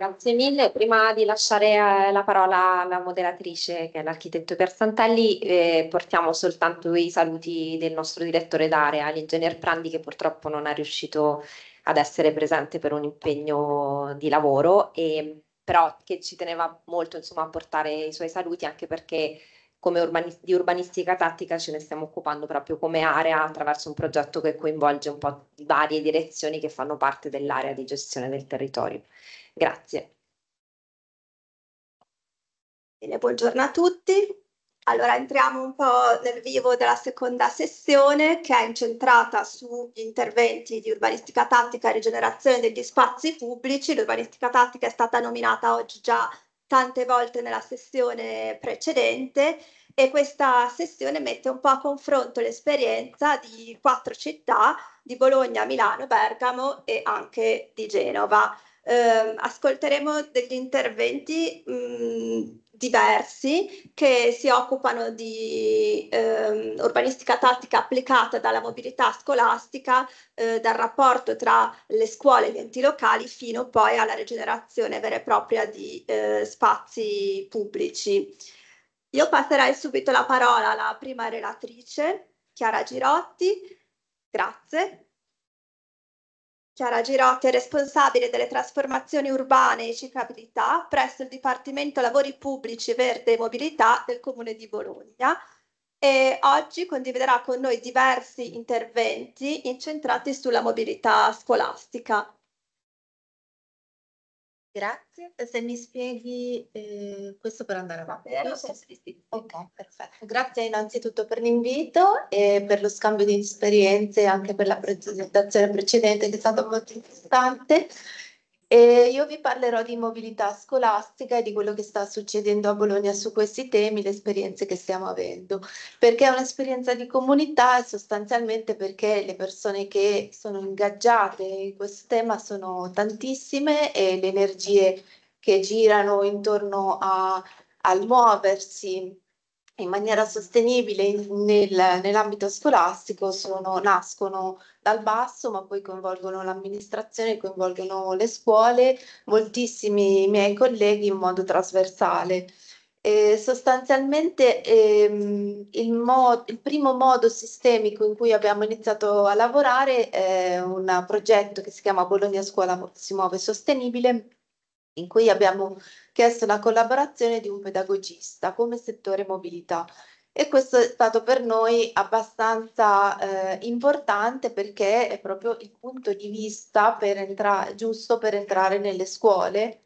Grazie mille. Prima di lasciare eh, la parola alla moderatrice, che è l'architetto Persantelli, eh, portiamo soltanto i saluti del nostro direttore d'area, l'ingegner Prandi, che purtroppo non è riuscito ad essere presente per un impegno di lavoro, e, però che ci teneva molto insomma, a portare i suoi saluti anche perché come urbanis- di urbanistica tattica ce ne stiamo occupando proprio come area attraverso un progetto che coinvolge un po' varie direzioni che fanno parte dell'area di gestione del territorio. Grazie. Bene, buongiorno a tutti. Allora entriamo un po' nel vivo della seconda sessione che è incentrata sugli interventi di urbanistica tattica e rigenerazione degli spazi pubblici. L'urbanistica tattica è stata nominata oggi già tante volte nella sessione precedente e questa sessione mette un po' a confronto l'esperienza di quattro città, di Bologna, Milano, Bergamo e anche di Genova eh, ascolteremo degli interventi mh, mhmm, diversi che si occupano di eh, urbanistica tattica applicata dalla mobilità scolastica, eh, dal rapporto tra le scuole e gli enti locali fino poi alla rigenerazione vera e propria di eh, spazi pubblici. Io passerei subito la parola alla prima relatrice, Chiara Girotti. Grazie. Chiara Girotti è responsabile delle trasformazioni urbane e ciclabilità presso il Dipartimento Lavori Pubblici, Verde e Mobilità del Comune di Bologna e oggi condividerà con noi diversi interventi incentrati sulla mobilità scolastica. Grazie, se mi spieghi eh, questo per andare avanti. Io eh, so. Ok, perfetto. Grazie innanzitutto per l'invito e per lo scambio di esperienze e anche per la presentazione precedente che è stata molto interessante. E io vi parlerò di mobilità scolastica e di quello che sta succedendo a Bologna su questi temi, le esperienze che stiamo avendo, perché è un'esperienza di comunità e sostanzialmente perché le persone che sono ingaggiate in questo tema sono tantissime e le energie che girano intorno a, al muoversi in maniera sostenibile nel, nell'ambito scolastico sono, nascono dal basso, ma poi coinvolgono l'amministrazione, coinvolgono le scuole, moltissimi miei colleghi in modo trasversale. Eh, sostanzialmente ehm, il, mo- il, primo modo sistemico in cui abbiamo iniziato a lavorare è un progetto che si chiama Bologna Scuola si muove sostenibile in cui abbiamo chiesto la collaborazione di un pedagogista come settore mobilità e questo è stato per noi abbastanza eh, importante perché è proprio il punto di vista per entra- giusto per entrare nelle scuole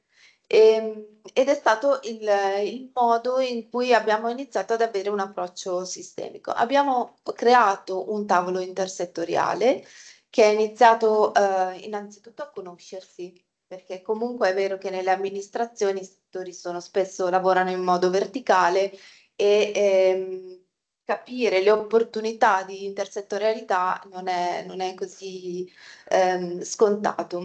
e, ehm, ed è stato il, il, modo in cui abbiamo iniziato ad avere un approccio sistemico. Abbiamo creato un tavolo intersettoriale che è iniziato eh, innanzitutto a conoscersi, perché comunque è vero che nelle amministrazioni i settori sono spesso lavorano in modo verticale e ehm, capire le opportunità di intersettorialità non è, non è così ehm, scontato.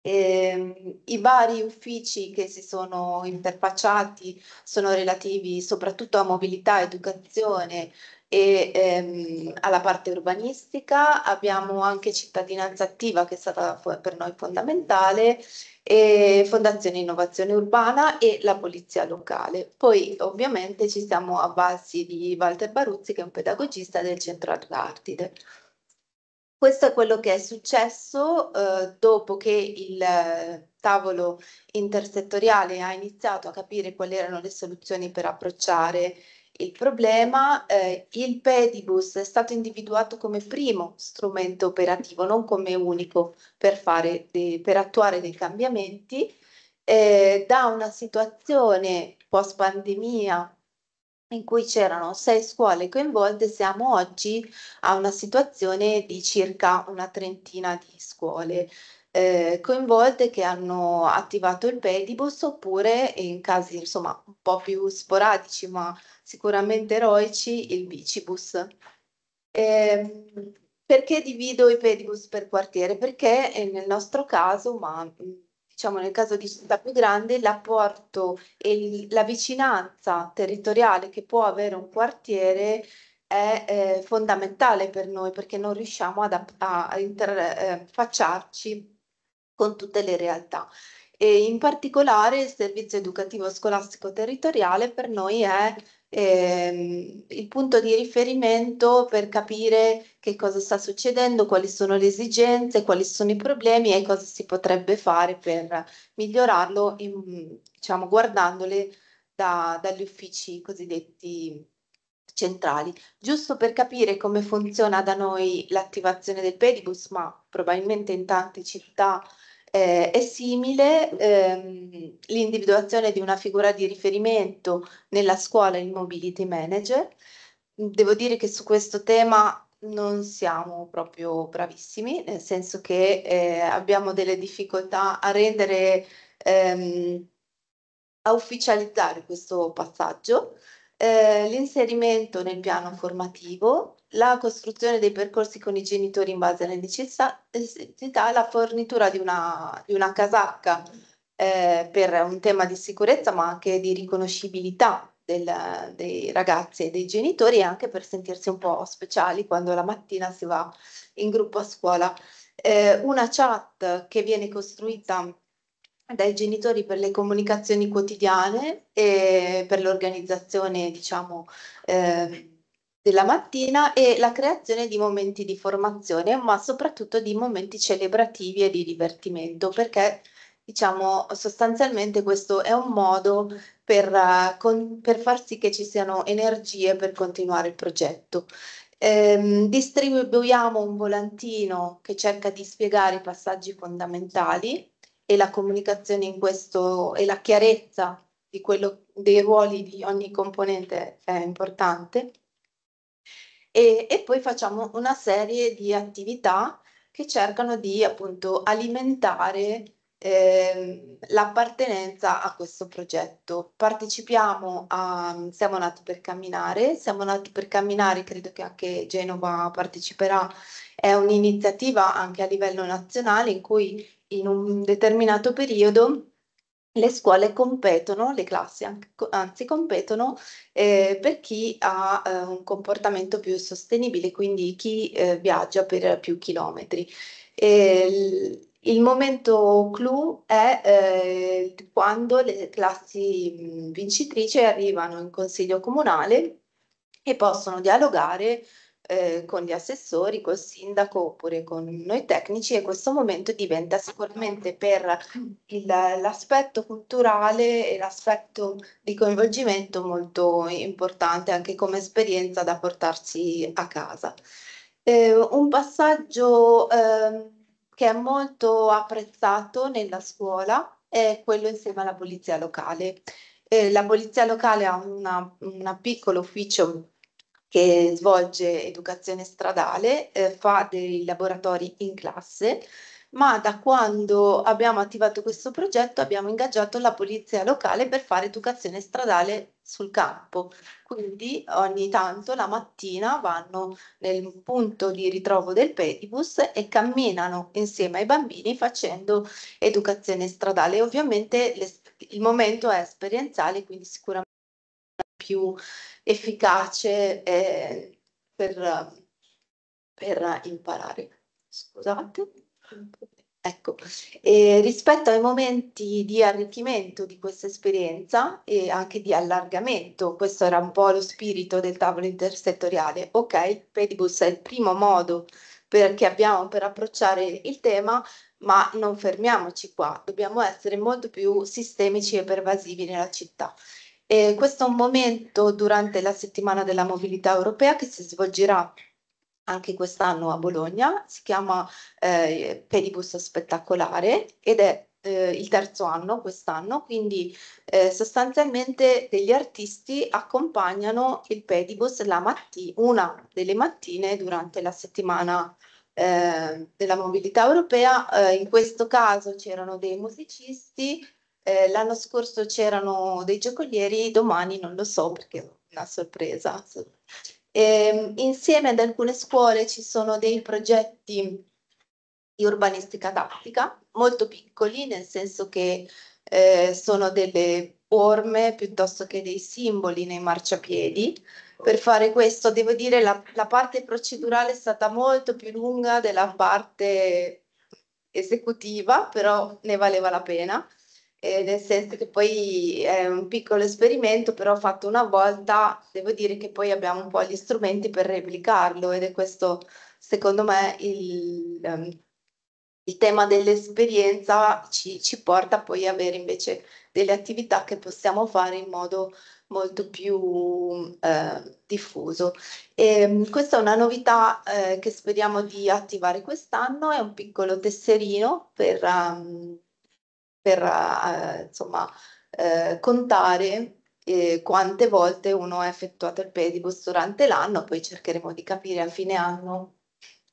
E, ehm, I vari uffici che si sono interfacciati sono relativi soprattutto a mobilità, educazione, e ehm, alla parte urbanistica, abbiamo anche cittadinanza attiva che è stata per noi fondamentale, e Fondazione Innovazione Urbana e la Polizia Locale. Poi ovviamente ci siamo avvalsi di Walter Baruzzi che è un pedagogista del Centro Antartide. Questo è quello che è successo eh, dopo che il tavolo intersettoriale ha iniziato a capire quali erano le soluzioni per approcciare il problema, eh, il pedibus è stato individuato come primo strumento operativo, non come unico per, fare de, per attuare dei cambiamenti, eh, da una situazione post pandemia in cui c'erano sei scuole coinvolte, siamo oggi a una situazione di circa una trentina di scuole eh, coinvolte che hanno attivato il pedibus oppure in casi insomma un po' più sporadici ma sicuramente eroici, il bicibus. Eh, perché divido i pedibus per quartiere? Perché eh, nel nostro caso, ma mm, diciamo nel caso di città più grande, l'apporto e la vicinanza territoriale che può avere un quartiere è eh, fondamentale per noi perché non riusciamo ad, a interfacciarci eh, con tutte le realtà. E in particolare il servizio educativo scolastico territoriale per noi è eh, il punto di riferimento per capire che cosa sta succedendo, quali sono le esigenze, quali sono i problemi e cosa si potrebbe fare per migliorarlo, in, diciamo, guardandole da, dagli uffici cosiddetti centrali, giusto per capire come funziona da noi l'attivazione del pedibus, ma probabilmente in tante città eh, è simile ehm, l'individuazione di una figura di riferimento nella scuola in mobility manager. Devo dire che su questo tema non siamo proprio bravissimi, nel senso che eh, abbiamo delle difficoltà a rendere, ehm, a ufficializzare questo passaggio. Eh, l'inserimento nel piano formativo la costruzione dei percorsi con i genitori in base alle necessità, la fornitura di una, di una casacca eh, per un tema di sicurezza ma anche di riconoscibilità del, dei ragazzi e dei genitori e anche per sentirsi un po' speciali quando la mattina si va in gruppo a scuola. Eh, una chat che viene costruita dai genitori per le comunicazioni quotidiane e per l'organizzazione, diciamo, eh, della mattina e la creazione di momenti di formazione, ma soprattutto di momenti celebrativi e di divertimento, perché diciamo sostanzialmente questo è un modo per, uh, con, per far sì che ci siano energie per continuare il progetto. Ehm, distribuiamo un volantino che cerca di spiegare i passaggi fondamentali e la comunicazione in questo e la chiarezza di quello, dei ruoli di ogni componente è importante e, e poi facciamo una serie di attività che cercano di appunto alimentare eh, l'appartenenza a questo progetto. Partecipiamo a Siamo nati per camminare, Siamo nati per camminare, credo che anche Genova parteciperà, è un'iniziativa anche a livello nazionale in cui in un determinato periodo le scuole competono, le classi anzi competono eh, per chi ha eh, un comportamento più sostenibile, quindi chi eh, viaggia per più chilometri. E il momento clou è eh, quando le classi vincitrici arrivano in consiglio comunale e possono dialogare eh, con gli assessori, col sindaco oppure con noi tecnici e questo momento diventa sicuramente per il, l'aspetto culturale e l'aspetto di coinvolgimento molto importante anche come esperienza da portarsi a casa. Eh, un passaggio eh, che è molto apprezzato nella scuola è quello insieme alla polizia locale. Eh, la polizia locale ha un piccolo ufficio che svolge educazione stradale, eh, fa dei laboratori in classe, ma da quando abbiamo attivato questo progetto abbiamo ingaggiato la polizia locale per fare educazione stradale sul campo. Quindi ogni tanto la mattina vanno nel punto di ritrovo del pedibus e camminano insieme ai bambini facendo educazione stradale. Ovviamente il momento è esperienziale, quindi sicuramente più efficace eh, per, per, imparare. Scusate. Ecco, e rispetto ai momenti di arricchimento di questa esperienza e anche di allargamento, questo era un po' lo spirito del tavolo intersettoriale. Ok, il pedibus è il primo modo per, che abbiamo per approcciare il tema, ma non fermiamoci qua, dobbiamo essere molto più sistemici e pervasivi nella città. E questo è un momento durante la settimana della mobilità europea che si svolgerà anche quest'anno a Bologna, si chiama eh, Pedibus Spettacolare ed è eh, il terzo anno quest'anno, quindi eh, sostanzialmente degli artisti accompagnano il Pedibus la matti- una delle mattine durante la settimana eh, della mobilità europea. Eh, in questo caso c'erano dei musicisti, eh, l'anno scorso c'erano dei giocolieri, domani non lo so perché è una sorpresa. Eh, insieme ad alcune scuole ci sono dei progetti di urbanistica tattica, molto piccoli, nel senso che eh, sono delle forme piuttosto che dei simboli nei marciapiedi. Per fare questo, devo dire, la, la parte procedurale è stata molto più lunga della parte esecutiva, però ne valeva la pena eh, nel senso che poi è un piccolo esperimento, però fatto una volta, devo dire che poi abbiamo un po' gli strumenti per replicarlo ed è questo, secondo me, il, um, il tema dell'esperienza ci, ci, porta poi a avere invece delle attività che possiamo fare in modo molto più eh, diffuso. E, ehm, questa è una novità eh, che speriamo di attivare quest'anno, è un piccolo tesserino per... Um, per eh, insomma, eh, contare eh, quante volte uno ha effettuato il pedibus durante l'anno, poi cercheremo di capire a fine anno,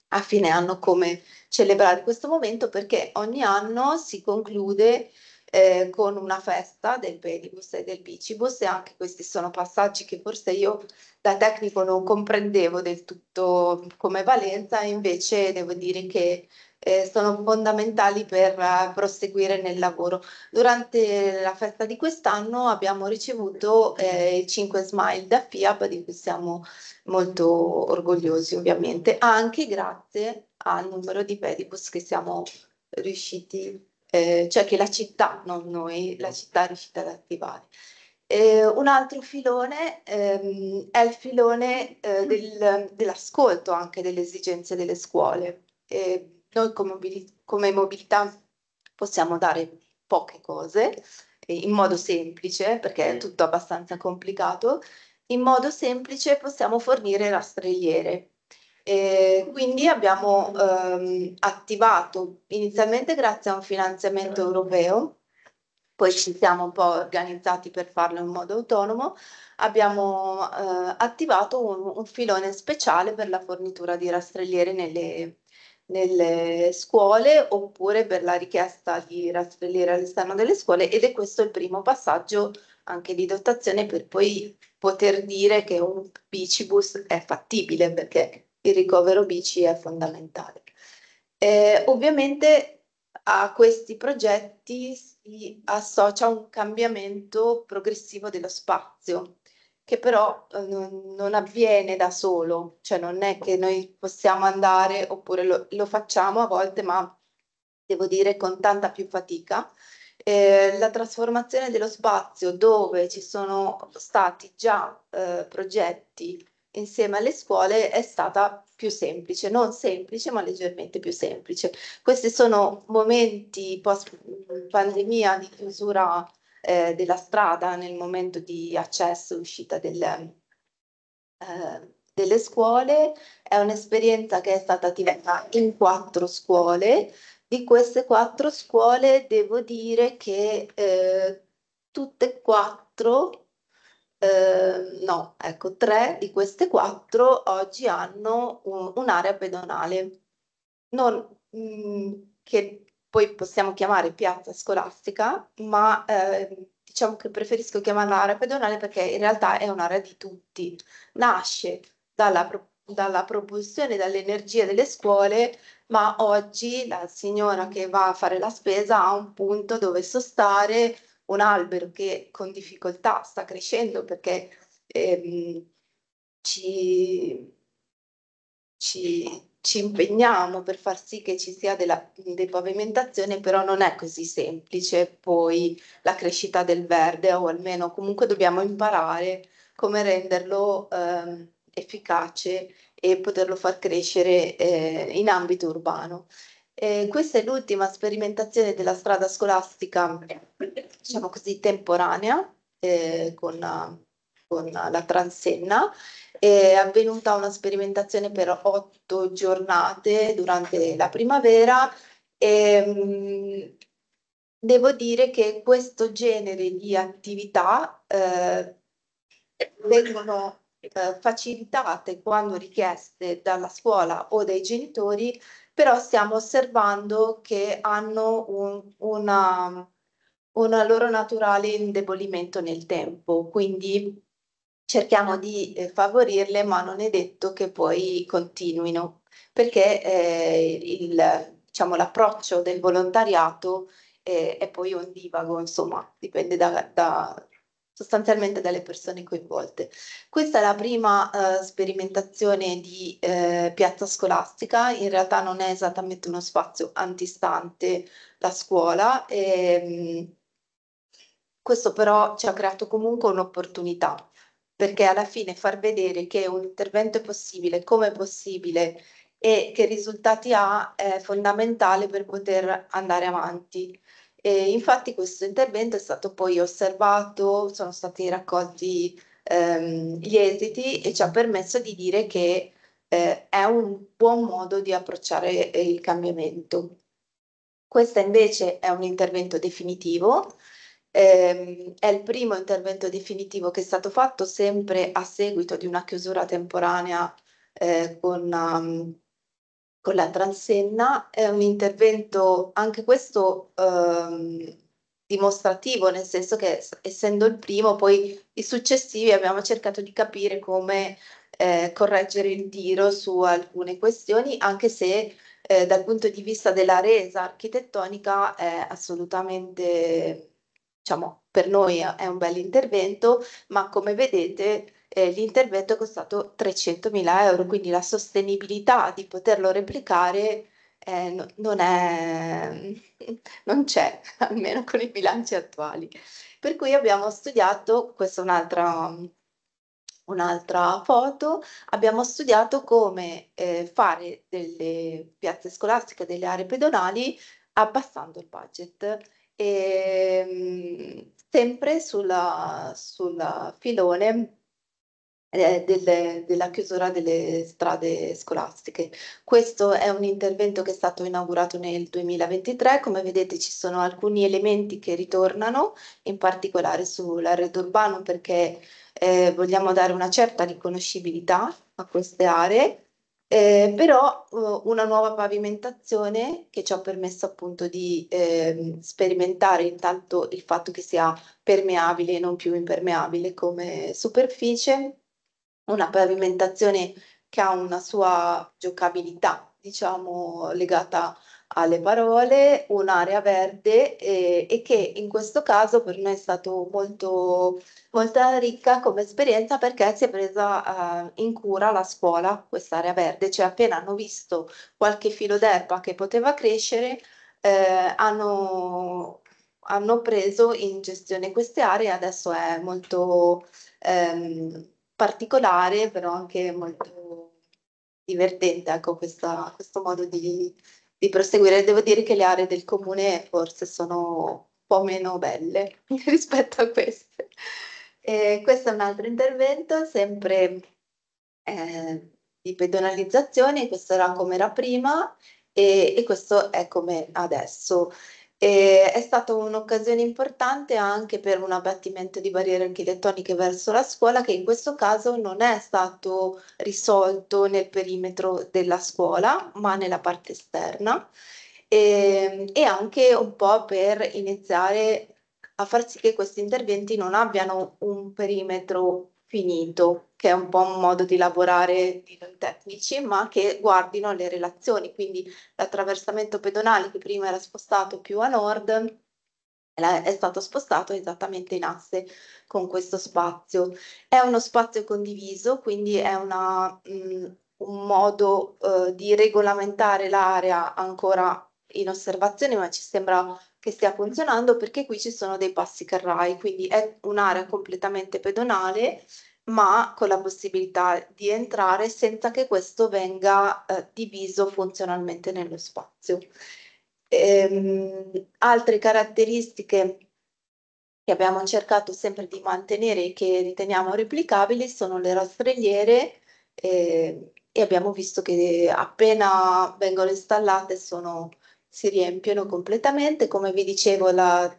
a fine anno come celebrare questo momento perché ogni anno si conclude eh, con una festa del pedibus e del bicibus e anche questi sono passaggi che forse io da tecnico non comprendevo del tutto come valenza, invece devo dire che eh, sono fondamentali per uh, proseguire nel lavoro. Durante la festa di quest'anno abbiamo ricevuto eh, 5 smile da FIAB di cui siamo molto orgogliosi ovviamente, anche grazie al numero di pedibus che siamo riusciti, eh, cioè che la città, non noi, la città è riuscita ad attivare. Eh, un altro filone ehm, è il filone eh, del, dell'ascolto anche delle esigenze delle scuole. Eh, noi come mobilità, come mobilità possiamo dare poche cose in modo semplice, perché è tutto abbastanza complicato, in modo semplice possiamo fornire rastrelliere. E quindi abbiamo ehm, attivato inizialmente grazie a un finanziamento europeo, poi ci siamo un po' organizzati per farlo in modo autonomo, abbiamo eh, attivato un, un filone speciale per la fornitura di rastrelliere nelle, nelle scuole oppure per la richiesta di rastrelliere all'esterno delle scuole ed è questo il primo passaggio anche di dotazione per poi poter dire che un bicibus è fattibile perché il ricovero bici è fondamentale. Eh, ovviamente a questi progetti si associa un cambiamento progressivo dello spazio, che però eh, non, non, avviene da solo, cioè non è che noi possiamo andare oppure lo, lo facciamo a volte, ma devo dire con tanta più fatica. Eh, la trasformazione dello spazio dove ci sono stati già eh, progetti insieme alle scuole è stata più semplice, non semplice ma leggermente più semplice. Questi sono momenti post pandemia di chiusura eh, della strada nel momento di accesso e uscita del, eh, delle scuole. È un'esperienza che è stata attivata in quattro scuole. Di queste quattro scuole devo dire che eh, tutte e quattro Uh, no, ecco, tre di queste quattro oggi hanno un, un'area pedonale, non, mh, mm, che poi possiamo chiamare piazza scolastica, ma eh, diciamo che preferisco chiamarla area pedonale perché in realtà è un'area di tutti. Nasce dalla, dalla propulsione, dall'energia delle scuole, ma oggi la signora che va a fare la spesa ha un punto dove sostare un albero che con difficoltà sta crescendo perché ehm, ci, ci ci impegniamo per far sì che ci sia della depavimentazione, però non è così semplice poi la crescita del verde o almeno comunque dobbiamo imparare come renderlo eh, efficace e poterlo far crescere eh, in ambito urbano. Eh, questa è l'ultima sperimentazione della strada scolastica, diciamo così, temporanea, eh, con con la transenna. È avvenuta una sperimentazione per otto giornate durante la primavera e ehm, devo dire che questo genere di attività eh, vengono eh, facilitate quando richieste dalla scuola o dai genitori, però stiamo osservando che hanno un, una, una loro naturale indebolimento nel tempo, quindi cerchiamo di eh, favorirle, ma non è detto che poi continuino, perché eh, il, diciamo, l'approccio del volontariato eh, è poi ondivago, insomma, dipende da, da, sostanzialmente dalle persone coinvolte. Questa è la prima eh, sperimentazione di eh, piazza scolastica, in realtà non è esattamente uno spazio antistante la scuola. Ehm, questo però ci ha creato comunque un'opportunità perché alla fine far vedere che un intervento è possibile, come è possibile e che risultati ha è fondamentale per poter andare avanti. E infatti questo intervento è stato poi osservato, sono stati raccolti ehm, gli esiti e ci ha permesso di dire che eh, è un buon modo di approcciare eh, il cambiamento. Questo invece è un intervento definitivo eh, è il primo intervento definitivo che è stato fatto sempre a seguito di una chiusura temporanea eh, con, um, con, la Transenna. È un intervento anche questo um, dimostrativo, nel senso che essendo il primo, poi i successivi abbiamo cercato di capire come eh, correggere il tiro su alcune questioni, anche se eh, dal punto di vista della resa architettonica è assolutamente diciamo, per noi è un bel intervento, ma come vedete eh, l'intervento è costato 300.000 euro, quindi la sostenibilità di poterlo replicare eh, no, non, è, <laughs> non c'è, <laughs> almeno con i bilanci attuali. Per cui abbiamo studiato, questa è un'altra, un'altra foto, abbiamo studiato come eh, fare delle piazze scolastiche, delle aree pedonali abbassando il budget e, ehm, sempre sulla, sulla filone eh, delle, della chiusura delle strade scolastiche. Questo è un intervento che è stato inaugurato nel 2023, come vedete ci sono alcuni elementi che ritornano, in particolare sull'arredo urbano perché eh, vogliamo dare una certa riconoscibilità a queste aree eh, però eh, una nuova pavimentazione che ci ha permesso appunto di eh, sperimentare intanto il fatto che sia permeabile e non più impermeabile come superficie, una pavimentazione che ha una sua giocabilità, diciamo, legata alle parole un'area verde e, e, che in questo caso per noi è stato molto, molto ricca come esperienza perché si è presa eh, in cura la scuola, quest'area verde, cioè appena hanno visto qualche filo d'erba che poteva crescere, eh, hanno, hanno, preso in gestione queste aree, adesso è molto ehm, particolare, però anche molto divertente ecco, questa, questo modo di di proseguire. Devo dire che le aree del comune forse sono un po' meno belle <laughs> rispetto a queste. E questo è un altro intervento, sempre eh, di pedonalizzazione, questo era come era prima e, e questo è come adesso. E è stata un'occasione importante anche per un abbattimento di barriere architettoniche verso la scuola che in questo caso non è stato risolto nel perimetro della scuola ma nella parte esterna e, ehm, e anche un po' per iniziare a far sì che questi interventi non abbiano un perimetro finito che è un po' un modo di lavorare di noi tecnici, ma che guardino le relazioni, quindi l'attraversamento pedonale che prima era spostato più a nord è stato spostato esattamente in asse con questo spazio. È uno spazio condiviso, quindi è una, mh, un modo eh, di regolamentare l'area ancora in osservazione, ma ci sembra che stia funzionando perché qui ci sono dei passi carrai, quindi è un'area completamente pedonale ma con la possibilità di entrare senza che questo venga eh, diviso funzionalmente nello spazio. Ehm, altre caratteristiche che abbiamo cercato sempre di mantenere e che riteniamo replicabili sono le rastrelliere eh, e abbiamo visto che appena vengono installate sono, si riempiono completamente. Come vi dicevo, la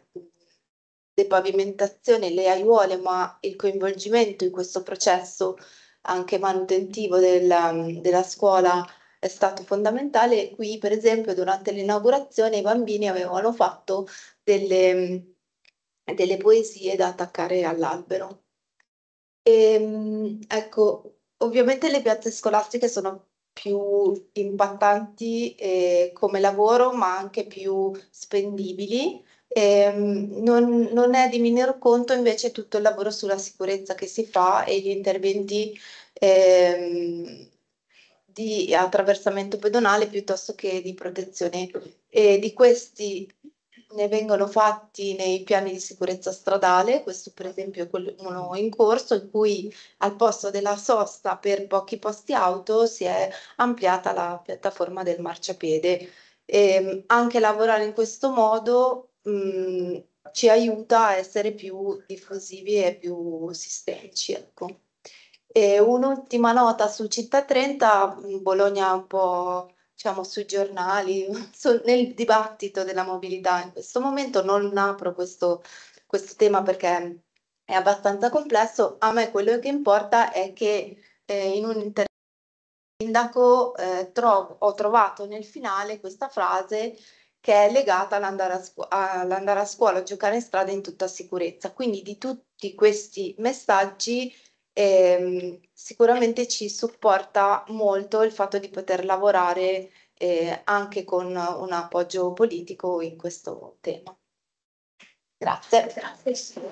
le pavimentazioni, le aiuole, ma il coinvolgimento in questo processo anche manutentivo del, della scuola è stato fondamentale. Qui, per esempio, durante l'inaugurazione i bambini avevano fatto delle, delle poesie da attaccare all'albero. E, ehm, ecco, ovviamente le piazze scolastiche sono più impattanti eh, come lavoro, ma anche più spendibili Ehm, non, non, è di minor conto invece tutto il lavoro sulla sicurezza che si fa e gli interventi ehm, di attraversamento pedonale piuttosto che di protezione. E di questi ne vengono fatti nei piani di sicurezza stradale, questo per esempio è uno in corso in cui al posto della sosta per pochi posti auto si è ampliata la piattaforma del marciapiede. E ehm, anche lavorare in questo modo mh, mm, ci aiuta a essere più diffusivi e più sistemici. Ecco. E un'ultima nota su Città 30, mm, Bologna è un po' diciamo, sui giornali, <laughs> su, nel dibattito della mobilità in questo momento, non apro questo, questo tema perché è abbastanza complesso, a me quello che importa è che eh, in un intervento sindaco eh, tro- ho trovato nel finale questa frase che è legata all'andare a, scu- all'andare a scuola, a giocare in strada in tutta sicurezza. Quindi di tutti questi messaggi eh, sicuramente ci supporta molto il fatto di poter lavorare eh, anche con un appoggio politico in questo tema. Grazie. Grazie.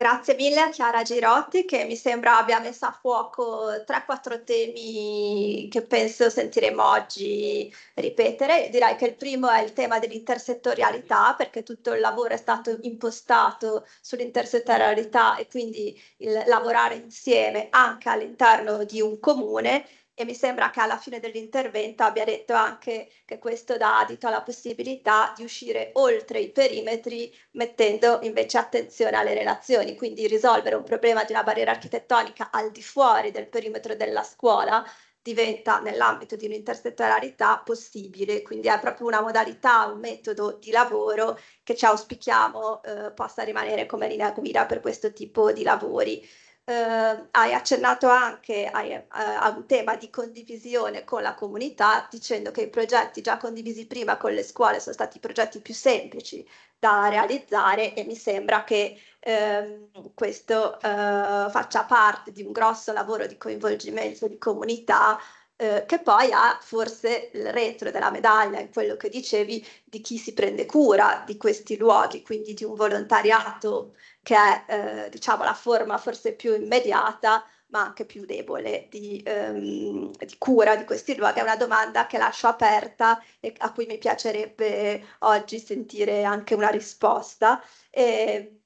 Grazie mille a Chiara Girotti che mi sembra abbia messo a fuoco 3-4 temi che penso sentiremo oggi ripetere. Direi che il primo è il tema dell'intersettorialità perché tutto il lavoro è stato impostato sull'intersettorialità e quindi il lavorare insieme anche all'interno di un comune e mi sembra che alla fine dell'intervento abbia detto anche che questo dà adito alla possibilità di uscire oltre i perimetri mettendo invece attenzione alle relazioni, quindi risolvere un problema di una barriera architettonica al di fuori del perimetro della scuola diventa nell'ambito di un'intersettorialità possibile, quindi è proprio una modalità, un metodo di lavoro che ci auspichiamo eh, possa rimanere come linea guida per questo tipo di lavori eh, hai accennato anche hai, eh, a un tema di condivisione con la comunità dicendo che i progetti già condivisi prima con le scuole sono stati i progetti più semplici da realizzare e mi sembra che ehm, eh, questo faccia parte di un grosso lavoro di coinvolgimento di comunità eh, che poi ha forse il retro della medaglia, in quello che dicevi, di chi si prende cura di questi luoghi, quindi di un volontariato che è eh, diciamo, la forma forse più immediata ma anche più debole di, ehm, di, cura di questi luoghi. È una domanda che lascio aperta e a cui mi piacerebbe oggi sentire anche una risposta. E,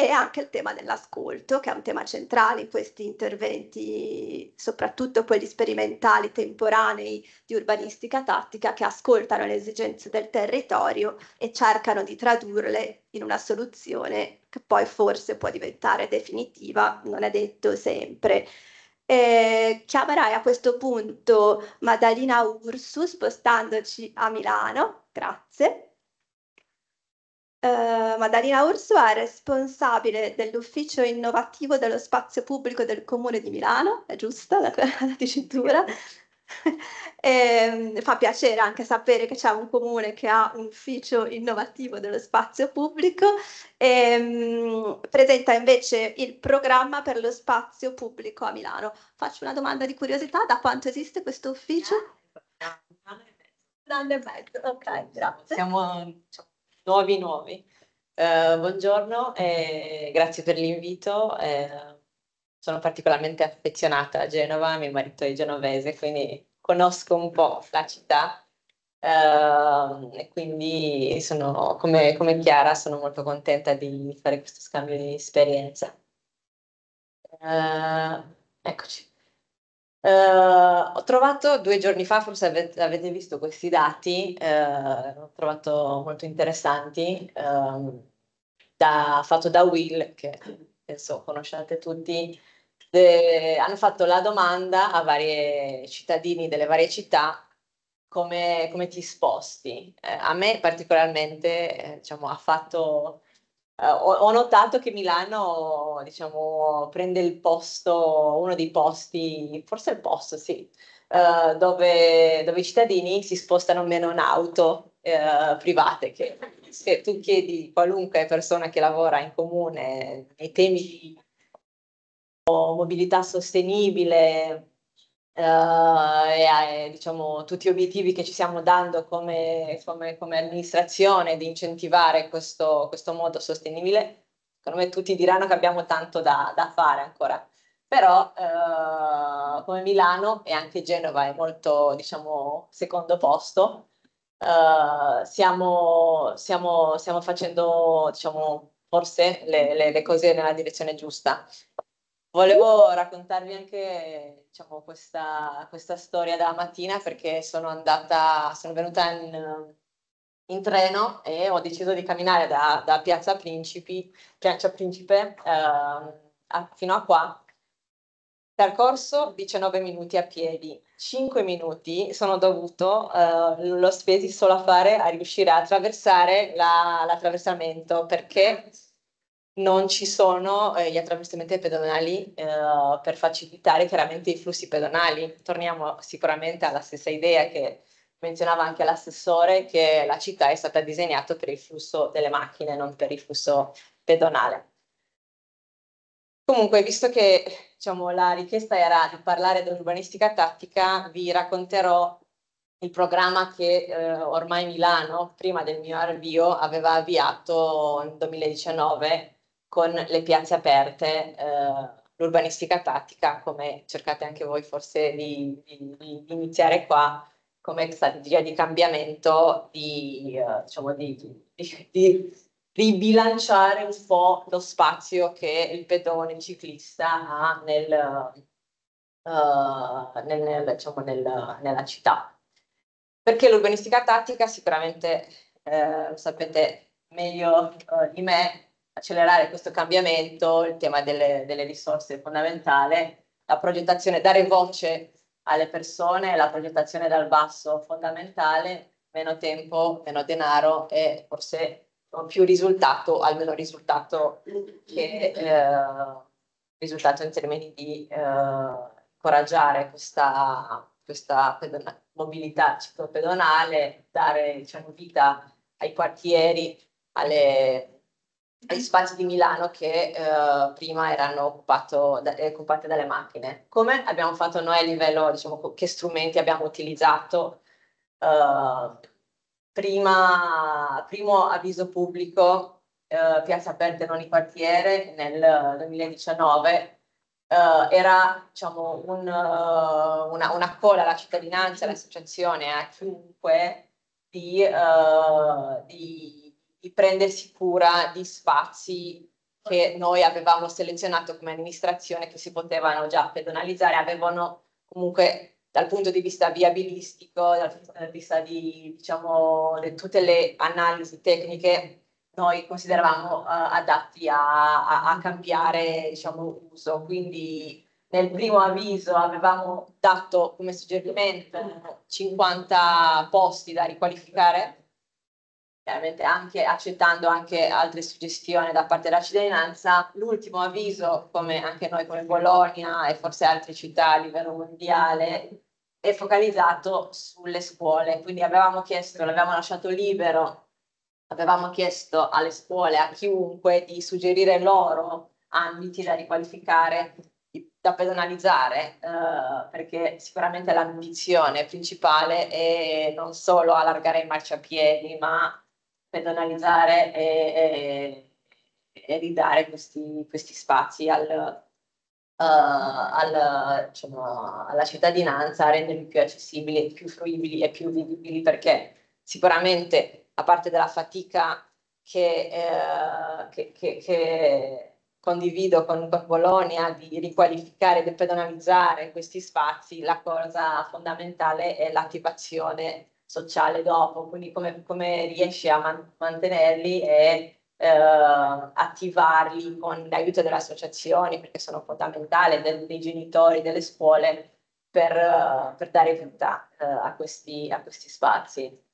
e anche il tema dell'ascolto, che è un tema centrale in questi interventi, soprattutto quelli sperimentali temporanei di urbanistica tattica, che ascoltano le esigenze del territorio e cercano di tradurle in una soluzione che poi forse può diventare definitiva, non è detto sempre. E chiamerai a questo punto Maddalena Ursu, spostandoci a Milano. Grazie. Uh, eh, Maddalena Urso è responsabile dell'ufficio innovativo dello spazio pubblico del Comune di Milano, è giusta la, <laughs> la dicitura? <laughs> e, ehm, fa piacere anche sapere che c'è un comune che ha un ufficio innovativo dello spazio pubblico e um, presenta invece il programma per lo spazio pubblico a Milano. Faccio una domanda di curiosità, da quanto esiste questo ufficio? Un anno e mezzo. Un anno e mezzo, ok, grazie. Siamo nuovi nuovi. Eh, buongiorno e grazie per l'invito. Eh, sono particolarmente affezionata a Genova, mio marito è genovese, quindi conosco un po' la città Uh, e quindi sono, come, come, Chiara, sono molto contenta di fare questo scambio di esperienza. Uh, eccoci. Uh, ho trovato due giorni fa, forse avete, avete visto questi dati, uh, ho trovato molto interessanti, um, da, fatto da Will, che penso conosciate tutti, de, hanno fatto la domanda a vari cittadini delle varie città come, come ti sposti. Eh, a me particolarmente eh, diciamo, ha fatto Uh, ho, notato che Milano, diciamo, prende il posto, uno dei posti, forse il posto, sì, uh, dove, dove, i cittadini si spostano meno in auto uh, private. Che se tu chiedi qualunque persona che lavora in comune nei temi di mobilità sostenibile, eh, e, eh, diciamo, tutti gli obiettivi che ci stiamo dando come, come, come amministrazione di incentivare questo, questo, modo sostenibile, secondo me tutti diranno che abbiamo tanto da, da fare ancora. Però eh, come Milano e anche Genova è molto, diciamo, secondo posto, eh, stiamo, stiamo, stiamo, facendo, diciamo, forse le, le, le cose nella direzione giusta. Volevo raccontarvi anche diciamo, questa, questa, storia della mattina perché sono andata, sono venuta in, in treno e ho deciso di camminare da, da Piazza, Principi, Piazza Principe eh, a, fino a qua. Percorso 19 minuti a piedi, 5 minuti sono dovuto, eh, l'ho spesi solo a fare, a riuscire a attraversare la, l'attraversamento perché non ci sono eh, gli attraversamenti pedonali eh, per facilitare chiaramente i flussi pedonali. Torniamo sicuramente alla stessa idea che menzionava anche l'assessore, che la città è stata disegnata per il flusso delle macchine, non per il flusso pedonale. Comunque, visto che diciamo, la richiesta era di parlare dell'urbanistica tattica, vi racconterò il programma che eh, ormai Milano, prima del mio avvio, aveva avviato nel 2019 con le piazze aperte, eh, l'urbanistica tattica, come cercate anche voi forse di, di, di iniziare qua, come strategia di cambiamento, di, eh, diciamo di, ribilanciare un po' lo spazio che il pedone, il ciclista ha nel, uh, nel, nel, diciamo nel nella città. Perché l'urbanistica tattica sicuramente, eh, lo sapete meglio eh, di me, accelerare questo cambiamento, il tema delle, delle risorse è fondamentale, la progettazione, dare voce alle persone, la progettazione dal basso è fondamentale, meno tempo, meno denaro e forse più risultato, almeno risultato che eh, risultato in termini di eh, incoraggiare questa, questa mobilità ciclopedonale, dare diciamo, vita ai quartieri, alle gli spazi di Milano che eh, prima erano da, eh, occupati dalle macchine. Come abbiamo fatto noi a livello, diciamo, che strumenti abbiamo utilizzato? Eh, prima, primo avviso pubblico, eh, Piazza Aperta in ogni quartiere nel 2019. Eh, era diciamo, un, eh, una, una cola alla cittadinanza, all'associazione, a chiunque di, di di prendersi cura di spazi che noi avevamo selezionato come amministrazione che si potevano già pedonalizzare, avevano comunque dal punto di vista viabilistico, dal punto di vista di diciamo, di tutte le analisi tecniche, noi consideravamo uh, adatti a, a, a cambiare diciamo, uso. Quindi nel primo avviso avevamo dato come suggerimento 50 posti da riqualificare chiaramente anche accettando anche altre suggestioni da parte della cittadinanza, l'ultimo avviso, come anche noi come Bologna e forse altre città a livello mondiale, è focalizzato sulle scuole. Quindi avevamo chiesto, l'avevamo lasciato libero, avevamo chiesto alle scuole, a chiunque, di suggerire loro ambiti da riqualificare da pedonalizzare, eh, perché sicuramente l'ambizione principale è non solo allargare i marciapiedi, ma pedonalizzare e, e, e ridare questi, questi spazi al, uh, al, diciamo, alla cittadinanza, renderli più accessibili, più fruibili e più vivibili, perché sicuramente, a parte della fatica che, eh, che, che, che condivido con, con, Bologna di riqualificare e depedonalizzare questi spazi, la cosa fondamentale è l'attivazione sociale dopo, quindi come, come riesci a man- mantenerli e eh, attivarli con l'aiuto delle associazioni, perché sono fondamentali, del, dei genitori, delle scuole, per, per dare vita uh, a, questi, a questi spazi.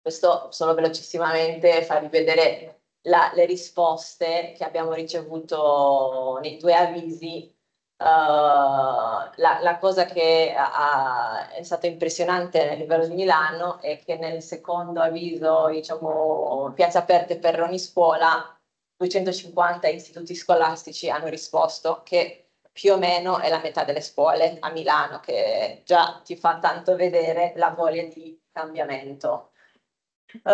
Questo solo velocissimamente farvi vedere la, le risposte che abbiamo ricevuto nei due avvisi eh, la, la, cosa che ha, è stata impressionante a livello di Milano è che nel secondo avviso, diciamo, piazze aperte per ogni scuola, 250 istituti scolastici hanno risposto che più o meno è la metà delle scuole a Milano, che già ti fa tanto vedere la voglia di cambiamento. Uh,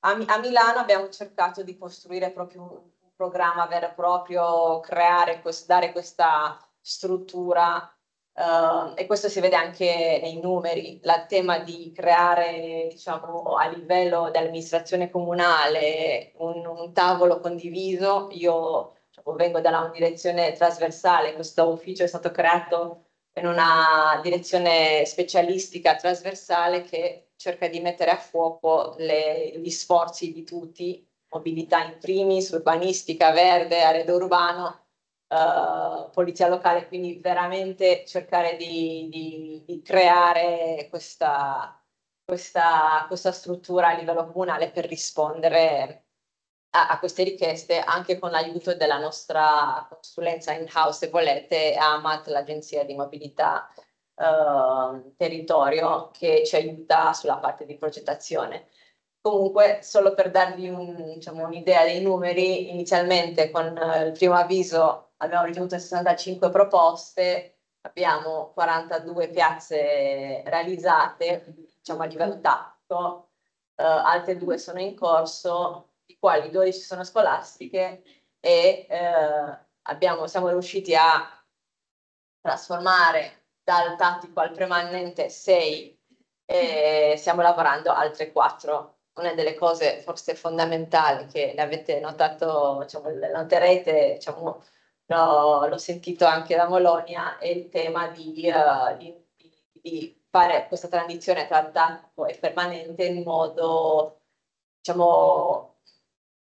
a, a Milano abbiamo cercato di costruire proprio un programma vero e proprio, creare, questo, dare questa struttura Uh, e questo si vede anche nei numeri, il tema di creare diciamo, a livello dell'amministrazione comunale un, un tavolo condiviso. Io diciamo, vengo da una direzione trasversale, questo ufficio è stato creato in una direzione specialistica trasversale che cerca di mettere a fuoco le, gli sforzi di tutti mobilità in primis, urbanistica, verde, arredo urbano, eh, polizia locale, quindi veramente cercare di, di, di creare questa, questa, questa, struttura a livello comunale per rispondere a, a queste richieste anche con l'aiuto della nostra consulenza in-house, se volete, AMAT, l'agenzia di mobilità Uh, territorio che ci aiuta sulla parte di progettazione. Comunque, solo per darvi un, diciamo, un'idea dei numeri, inizialmente con eh, il primo avviso abbiamo ricevuto 65 proposte, abbiamo 42 piazze realizzate diciamo, a livello tattico, eh, altre due sono in corso, di quali 12 sono scolastiche e eh, abbiamo, siamo riusciti a trasformare dal tattico al permanente 6 e stiamo lavorando altre 4 una delle cose forse fondamentali che l'avete notato, diciamo, noterete, diciamo, no, l'ho sentito anche da Molonia, è il tema di, uh, di, di fare questa transizione tra attacco e permanente in modo, diciamo,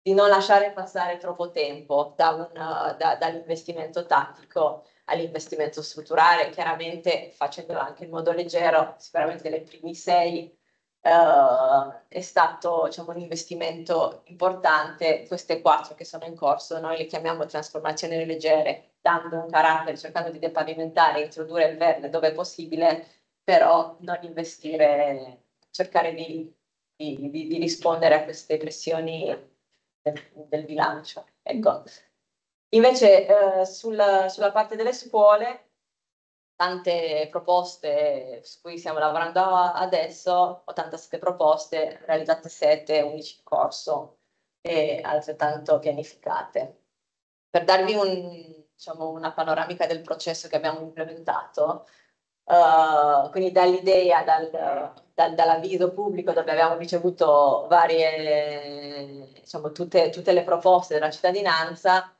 di non lasciare passare troppo tempo da un, da, dall'investimento tattico all'investimento strutturale, chiaramente facendolo anche in modo leggero, sicuramente le primi sei Uh, è stato diciamo, un investimento importante. Queste quattro che sono in corso, noi le chiamiamo trasformazioni leggere, dando un carattere, cercando di depavimentare, introdurre il verde dove è possibile, però non investire, cercare di, di, di, di rispondere a queste pressioni del, del bilancio. Ecco. Invece eh, sulla, sulla parte delle scuole tante proposte su cui stiamo lavorando adesso, 87 proposte, realizzate 7, 11 in corso e altrettanto pianificate. Per darvi un, diciamo, una panoramica del processo che abbiamo implementato, uh, quindi dall'idea, dal, dal, dall'avviso pubblico dove abbiamo ricevuto varie, diciamo, tutte, tutte le proposte della cittadinanza,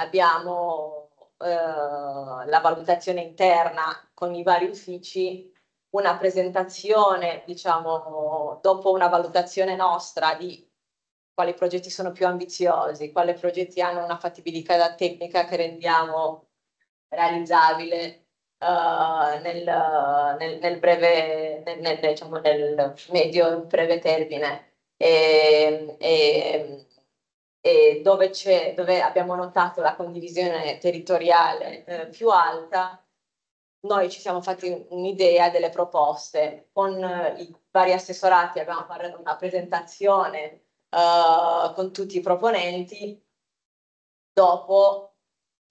abbiamo eh, la valutazione interna con i vari uffici, una presentazione, diciamo, dopo una valutazione nostra di quali progetti sono più ambiziosi, quali progetti hanno una fattibilità tecnica che rendiamo realizzabile uh, nel, nel, nel, breve, nel, nel, diciamo, nel medio breve termine. E, e, dove, dove, abbiamo notato la condivisione territoriale eh, più alta, noi ci siamo fatti un'idea delle proposte. Con eh, i vari assessorati abbiamo fatto una presentazione eh, con tutti i proponenti, dopo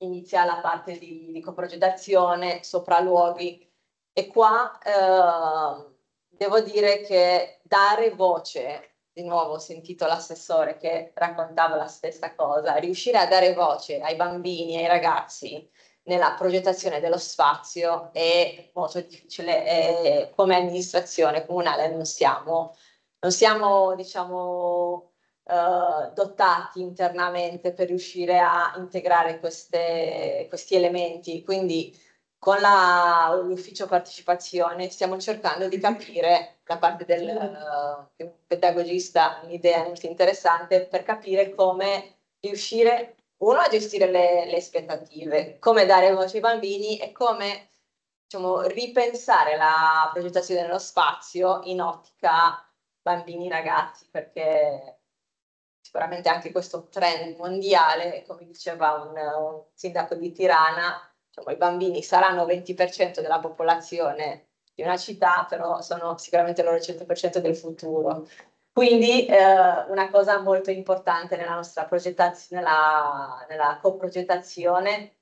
inizia la parte di, di coprogettazione, sopralluoghi e qua eh, devo dire che dare voce di nuovo ho sentito l'assessore che raccontava la stessa cosa, riuscire a dare voce ai bambini, ai ragazzi nella progettazione dello spazio è molto difficile e come amministrazione comunale non siamo, non siamo diciamo, eh, dotati internamente per riuscire a integrare queste, questi elementi, quindi con la, l'ufficio partecipazione stiamo cercando di capire da parte del uh, pedagogista un'idea molto interessante per capire come riuscire uno a gestire le, le aspettative, come dare voce ai bambini e come diciamo, ripensare la progettazione dello spazio in ottica bambini ragazzi, perché sicuramente anche questo trend mondiale, come diceva un, un sindaco di Tirana, cioè, i bambini saranno 20% della popolazione di una città, però sono sicuramente loro il 100% del futuro. Quindi eh, una cosa molto importante nella nostra progettazione, nella, nella coprogettazione,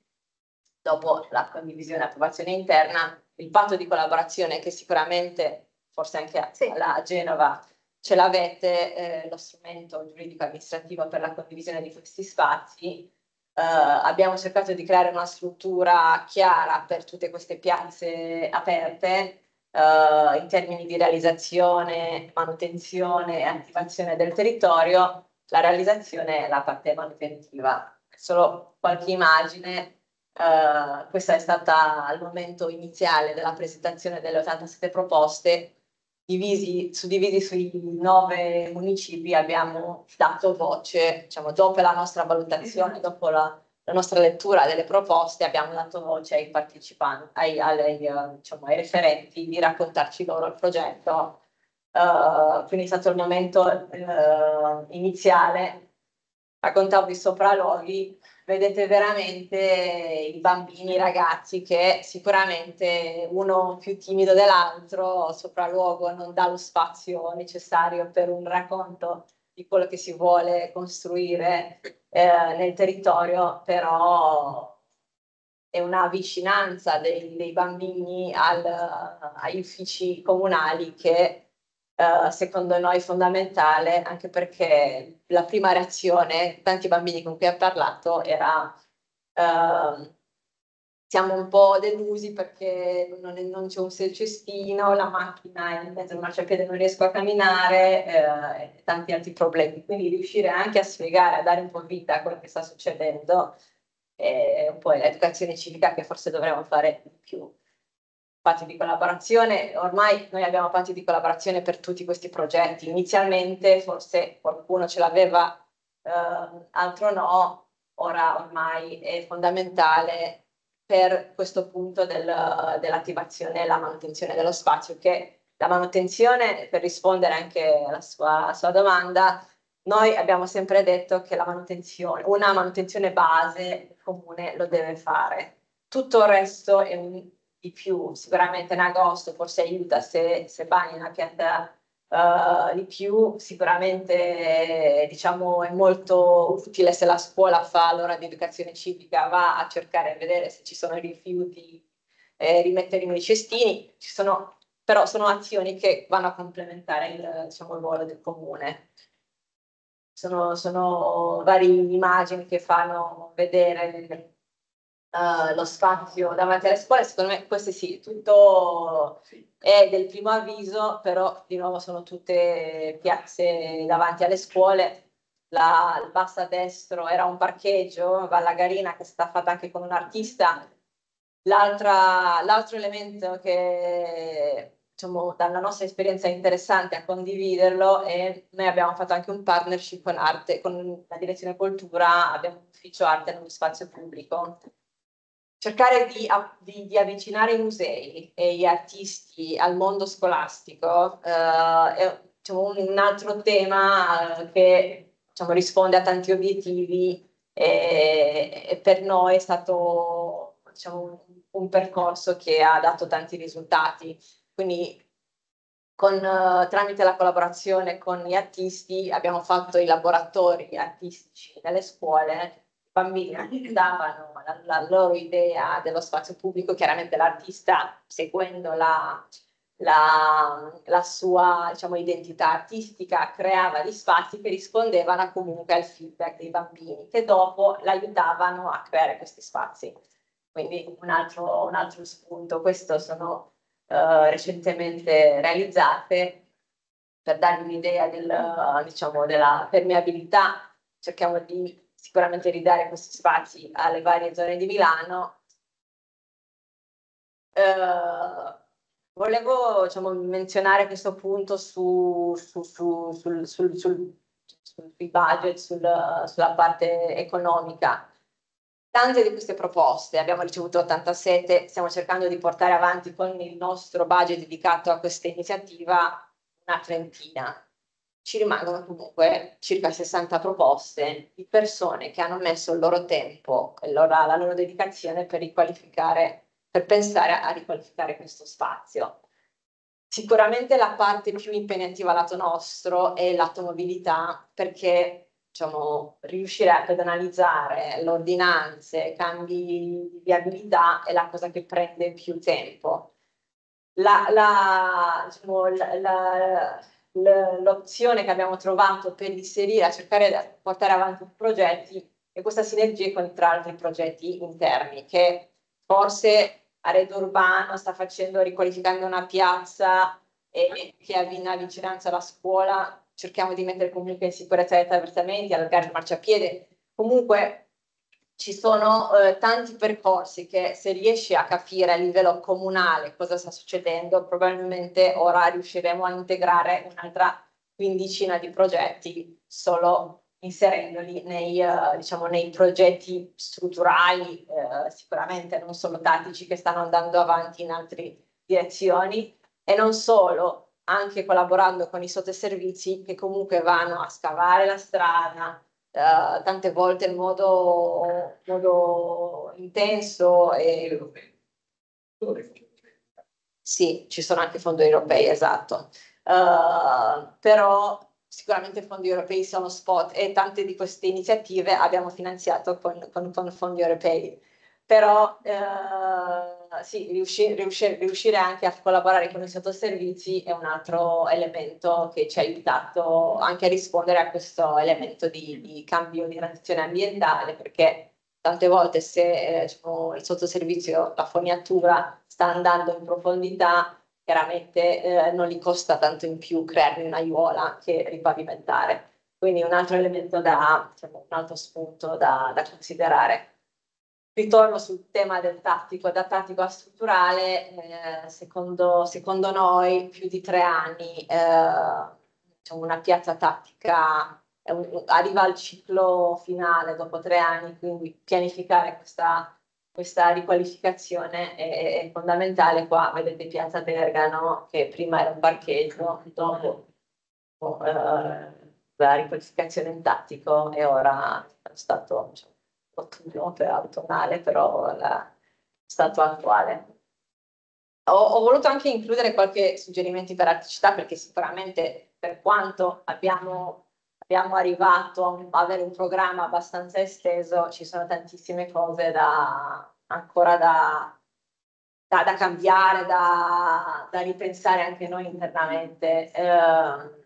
dopo la condivisione e approvazione interna, il patto di collaborazione che sicuramente forse anche a, sì. a Genova ce l'avete, eh, lo strumento giuridico amministrativo per la condivisione di questi spazi, eh, abbiamo cercato di creare una struttura chiara per tutte queste piazze aperte eh, in termini di realizzazione, manutenzione e attivazione del territorio. La realizzazione è la parte manutentiva. Solo qualche immagine Uh, questa è stata al momento iniziale della presentazione delle 87 proposte divisi, suddivisi sui nove municipi, abbiamo dato voce, diciamo, dopo la nostra valutazione, mhm. dopo la, la nostra lettura delle proposte, abbiamo dato voce ai partecipanti, ai, alle, diciamo, ai referenti di raccontarci loro il progetto. Uh, quindi è stato il momento uh, iniziale, i sopralloghi, vedete veramente i bambini, i ragazzi che sicuramente uno più timido dell'altro sopralluogo non dà lo spazio necessario per un racconto di quello che si vuole costruire eh, nel territorio, però è una vicinanza dei, dei bambini al, agli uffici comunali che eh, secondo noi fondamentale, anche perché la prima reazione tanti bambini con cui ha parlato era uh, siamo un po' delusi perché non, è, non c'è un cestino, la macchina è in mezzo al marciapiede, non riesco a camminare uh, e tanti altri problemi. Quindi riuscire anche a spiegare, a dare un po' vita a quello che sta succedendo è un po' l'educazione civica che forse dovremmo fare di più patti di collaborazione, ormai noi abbiamo patti di collaborazione per tutti questi progetti, inizialmente forse qualcuno ce l'aveva, eh, altro no, ora ormai è fondamentale per questo punto del, dell'attivazione e la manutenzione dello spazio, che la manutenzione, per rispondere anche alla sua, alla sua domanda, noi abbiamo sempre detto che manutenzione, una manutenzione base comune lo deve fare. Tutto il resto è un di più, sicuramente in agosto forse aiuta se, se bagni una pianta uh, di più, sicuramente diciamo, è molto utile se la scuola fa l'ora di educazione civica, va a cercare e vedere se ci sono rifiuti, eh, rimettere nei cestini, ci sono, però sono azioni che vanno a complementare il, diciamo, il ruolo del comune. Sono, sono varie immagini che fanno vedere uh, lo spazio davanti alle scuole, secondo me queste sì, tutto è del primo avviso, però di nuovo sono tutte piazze davanti alle scuole. La, il basso a destro era un parcheggio, Vallagarina che è stata fatta anche con un artista. l'altro elemento che diciamo, dalla nostra esperienza è interessante a condividerlo e noi abbiamo fatto anche un partnership con arte, con la direzione cultura, abbiamo un ufficio arte nello spazio pubblico cercare di, di, di, avvicinare i musei e gli artisti al mondo scolastico eh, è diciamo, un altro tema eh, che diciamo, risponde a tanti obiettivi e, e per noi è stato diciamo, un, percorso che ha dato tanti risultati. Quindi con, eh, tramite la collaborazione con gli artisti abbiamo fatto i laboratori artistici nelle scuole bambini davano la, la, loro idea dello spazio pubblico, chiaramente l'artista seguendo la, la, la sua diciamo, identità artistica creava gli spazi che rispondevano comunque al feedback dei bambini, che dopo l'aiutavano a creare questi spazi. Quindi un altro, un altro spunto, questo sono uh, recentemente realizzate per darvi un'idea del, uh, diciamo, della permeabilità, cerchiamo di sicuramente ridare questi spazi alle varie zone di Milano. Eh, volevo diciamo, menzionare questo punto su, su, su, sul, sul, sul, sui budget, sulla parte economica. Tante di queste proposte, abbiamo ricevuto 87, stiamo cercando di portare avanti con il nostro budget dedicato a questa iniziativa una trentina ci rimangono comunque circa 60 proposte di persone che hanno messo il loro tempo, e la loro dedicazione per riqualificare, per pensare a riqualificare questo spazio. Sicuramente la parte più impegnativa lato nostro è lato mobilità, perché diciamo, riuscire a pedonalizzare le ordinanze, cambi di viabilità è la cosa che prende più tempo. La, la, diciamo, la, l'opzione che abbiamo trovato per inserire, a cercare di portare avanti progetti e questa sinergia con tra altri progetti interni che forse a Urbano sta facendo, riqualificando una piazza e che ha in vicinanza alla scuola, cerchiamo di mettere comunque in sicurezza gli attraversamenti, allargare il marciapiede, comunque ci sono eh, tanti percorsi che se riesci a capire a livello comunale cosa sta succedendo, probabilmente ora riusciremo a integrare un'altra quindicina di progetti solo inserendoli nei, eh, diciamo, nei progetti strutturali, eh, sicuramente non solo tattici che stanno andando avanti in altre direzioni e non solo, anche collaborando con i sottoservizi che comunque vanno a scavare la strada, uh, tante volte in modo, modo intenso. E... Sì, ci sono anche fondi europei, esatto. Uh, però sicuramente i fondi europei sono spot e tante di queste iniziative abbiamo finanziato con, con, con fondi europei. Però uh, sì, riusci, riuscire anche a collaborare con i sottoservizi è un altro elemento che ci ha aiutato anche a rispondere a questo elemento di, di cambio di transizione ambientale, perché tante volte se eh, diciamo, il sottoservizio, la fognatura sta andando in profondità, chiaramente eh, non gli costa tanto in più crearne aiuola che ripavimentare. Quindi un altro elemento da, diciamo, un altro spunto da, da considerare ritorno sul tema del tattico, da tattico a strutturale, eh, secondo, secondo, noi più di tre anni eh, una piazza tattica un, arriva al ciclo finale dopo tre anni, quindi pianificare questa, questa riqualificazione è, è, fondamentale. Qua vedete Piazza Bergano che prima era un parcheggio, dopo eh, la riqualificazione in tattico e ora è stato... Diciamo, un'opera automnale, però la stato attuale. Ho, ho, voluto anche includere qualche suggerimento per articità perché sicuramente per quanto abbiamo, abbiamo arrivato a avere un programma abbastanza esteso, ci sono tantissime cose da, ancora da, da, da cambiare, da, da, ripensare anche noi internamente. Eh,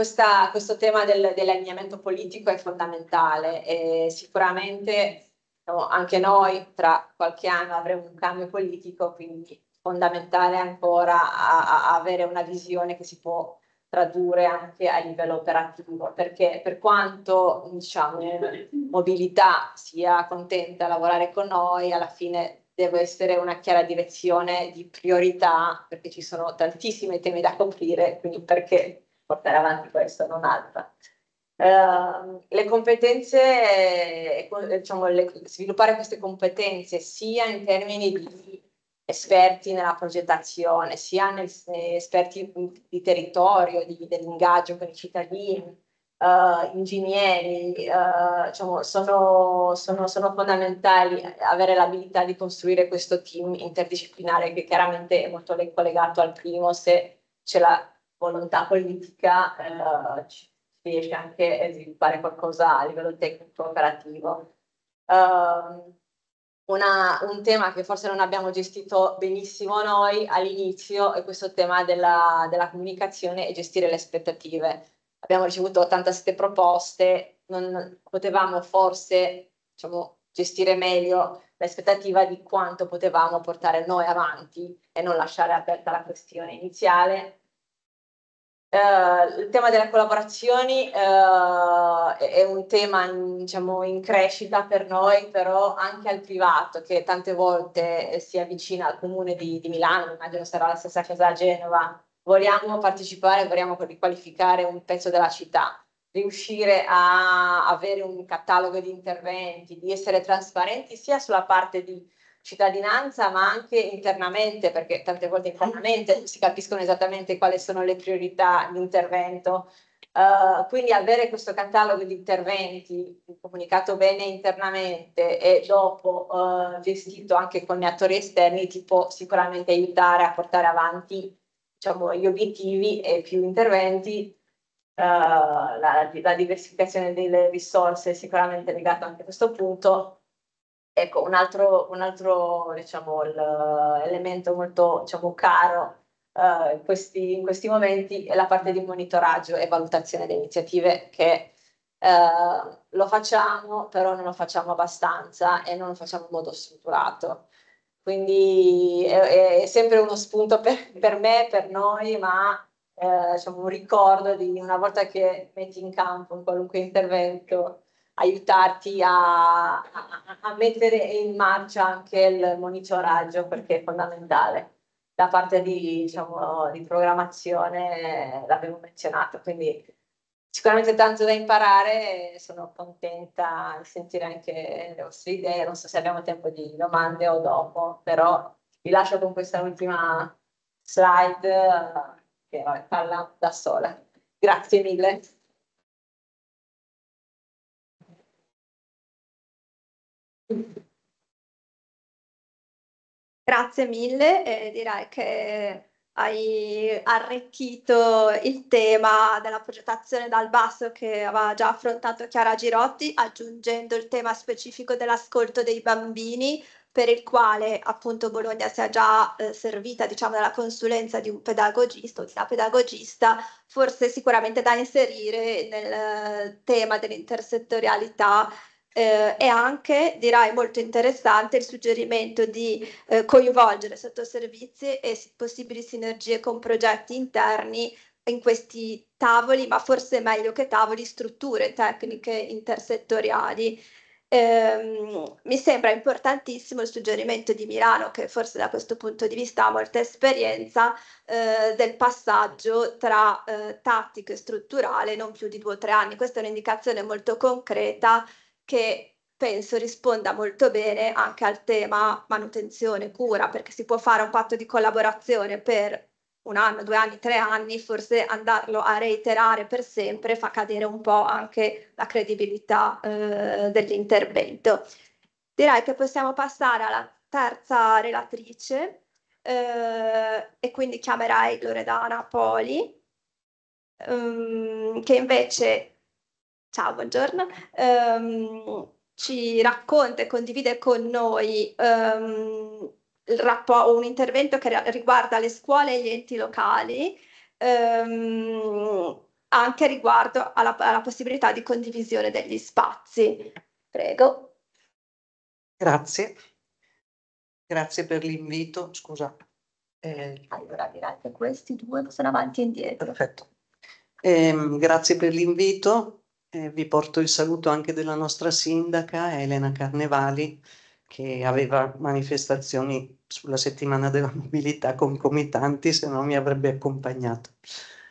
questa, questo tema del, dell'allineamento politico è fondamentale e sicuramente no, anche noi tra qualche anno avremo un cambio politico, quindi fondamentale ancora a, a avere una visione che si può tradurre anche a livello operativo, perché per quanto diciamo, mobilità sia contenta a lavorare con noi, alla fine deve essere una chiara direzione di priorità, perché ci sono tantissimi temi da coprire, quindi perché portare avanti questo, non altro. Uh, ehm, le competenze, eh, diciamo, le, sviluppare queste competenze sia in termini di esperti nella progettazione, sia nel, esperti di territorio, di, dell'ingaggio con i cittadini, uh, ingegneri, uh, diciamo, sono, sono, sono, fondamentali avere l'abilità di costruire questo team interdisciplinare che chiaramente è molto collegato al primo se ce la volontà politica eh, ci riesce anche a sviluppare qualcosa a livello tecnico operativo. Uh, una, un tema che forse non abbiamo gestito benissimo noi all'inizio è questo tema della, della comunicazione e gestire le aspettative. Abbiamo ricevuto 87 proposte, non potevamo forse diciamo, gestire meglio l'aspettativa di quanto potevamo portare noi avanti e non lasciare aperta la questione iniziale Uh, il tema delle collaborazioni uh, è, un tema diciamo, in crescita per noi, però anche al privato che tante volte si avvicina al comune di, di Milano, immagino sarà la stessa cosa a Genova. Vogliamo partecipare, vogliamo riqualificare un pezzo della città, riuscire a avere un catalogo di interventi, di essere trasparenti sia sulla parte di cittadinanza, ma anche internamente, perché tante volte internamente non si capiscono esattamente quali sono le priorità di intervento. Uh, quindi avere questo catalogo di interventi comunicato bene internamente e dopo uh, gestito anche con attori esterni ti può sicuramente aiutare a portare avanti diciamo, gli obiettivi e più interventi. Uh, la, la diversificazione delle risorse è sicuramente legata anche a questo punto Ecco, un altro, un altro diciamo, elemento molto diciamo, caro uh, in, questi, in, questi, momenti è la parte di monitoraggio e valutazione delle iniziative che uh, lo facciamo, però non lo facciamo abbastanza e non lo facciamo in modo strutturato. Quindi è, è sempre uno spunto per, per me, per noi, ma eh, diciamo, un ricordo di una volta che metti in campo un qualunque intervento, aiutarti a, a, mettere in marcia anche il monitoraggio perché è fondamentale. La parte di, diciamo, di programmazione l'abbiamo menzionato, quindi sicuramente tanto da imparare, sono contenta di sentire anche le vostre idee, non so se abbiamo tempo di domande o dopo, però vi lascio con questa ultima slide eh, che parla da sola. Grazie mille. Grazie mille, eh, direi che hai arricchito il tema della progettazione dal basso che aveva già affrontato Chiara Girotti, aggiungendo il tema specifico dell'ascolto dei bambini, per il quale appunto Bologna si è già eh, servita diciamo della consulenza di un pedagogista o di una pedagogista, forse sicuramente da inserire nel eh, tema dell'intersettorialità eh, e anche, direi molto interessante, il suggerimento di eh, coinvolgere sottoservizi e possibili sinergie con progetti interni in questi tavoli, ma forse meglio che tavoli, strutture tecniche intersettoriali. Eh, mi sembra importantissimo il suggerimento di Milano, che forse da questo punto di vista ha molta esperienza, eh, del passaggio tra eh, tattico e strutturale non più di due o tre anni. Questa è un'indicazione molto concreta che penso risponda molto bene anche al tema manutenzione, cura, perché si può fare un patto di collaborazione per un anno, due anni, tre anni, forse andarlo a reiterare per sempre fa cadere un po' anche la credibilità eh, dell'intervento. Direi che possiamo passare alla terza relatrice eh, e quindi chiamerai Loredana Poli, ehm, che invece Ciao, buongiorno. Um, ci racconta e condivide con noi um, rappo- un intervento che riguarda le scuole e gli enti locali, um, anche riguardo alla, alla possibilità di condivisione degli spazi. Prego. Grazie. Grazie per l'invito. Scusa. Eh, allora, direi che questi due sono avanti e indietro. Perfetto. Eh, grazie per l'invito. Eh, vi porto il saluto anche della nostra sindaca Elena Carnevali che aveva manifestazioni sulla settimana della <laughs> mobilità concomitanti, se no mi avrebbe accompagnato.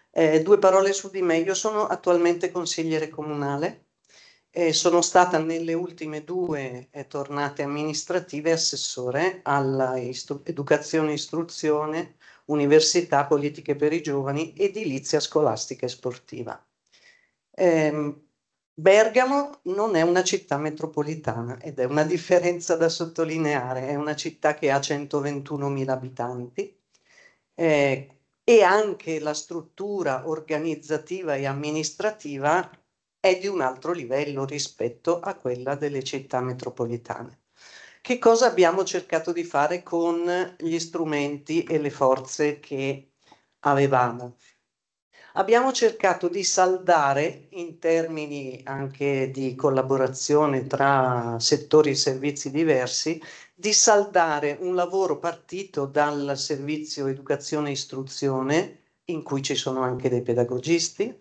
Eh, due parole su di me. Io sono attualmente consigliere comunale, e sono stata nelle ultime due eh, tornate amministrative assessore all'educazione, istru istruzione, università, politiche per i giovani, edilizia scolastica e sportiva. Eh, Bergamo non è una città metropolitana ed è una differenza da sottolineare, è una città che ha 121.000 abitanti eh, e anche la struttura organizzativa e amministrativa è di un altro livello rispetto a quella delle città metropolitane. Che cosa abbiamo cercato di fare con gli strumenti e le forze che avevamo? abbiamo cercato di saldare in termini anche di collaborazione tra settori e servizi diversi, di saldare un lavoro partito dal servizio educazione e istruzione, in cui ci sono anche dei pedagogisti,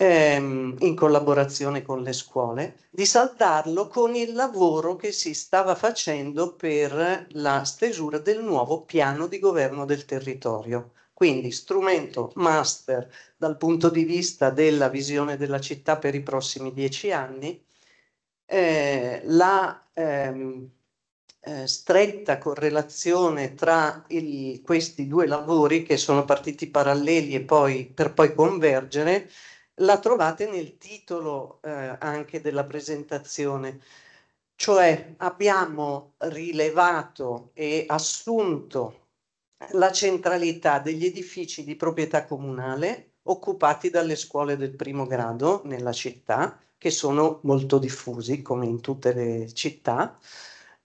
ehm, in collaborazione con le scuole, di saldarlo con il lavoro che si stava facendo per la stesura del nuovo piano di governo del territorio quindi strumento master dal punto di vista della visione della città per i prossimi dieci anni, eh, la ehm, eh, stretta correlazione tra il, questi due lavori che sono partiti paralleli e poi, per poi convergere, la trovate nel titolo eh, anche della presentazione cioè abbiamo rilevato e assunto la centralità degli edifici di proprietà comunale occupati dalle scuole del primo grado nella città, che sono molto diffusi come in tutte le città,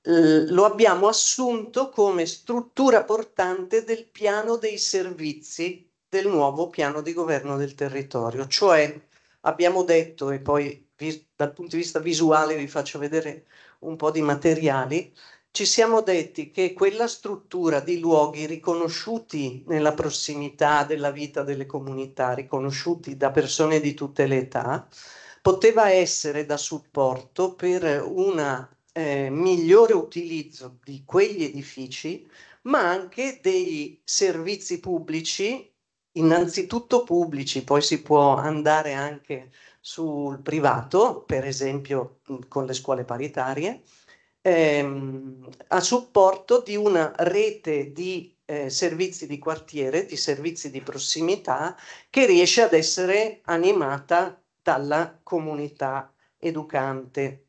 lo abbiamo assunto come struttura portante del piano dei servizi del nuovo piano di governo del territorio, cioè abbiamo detto e poi dal punto di vista visuale vi faccio vedere un po' di materiali, ci siamo detti che quella struttura di luoghi riconosciuti nella prossimità della vita delle comunità, riconosciuti da persone di tutte le età, poteva essere da supporto per un eh, migliore utilizzo di quegli edifici, ma anche dei servizi pubblici, innanzitutto pubblici, poi si può andare anche sul privato, per esempio con le scuole paritarie, ehm, a supporto di una rete di eh, servizi di quartiere, di servizi di prossimità che riesce ad essere animata dalla comunità educante,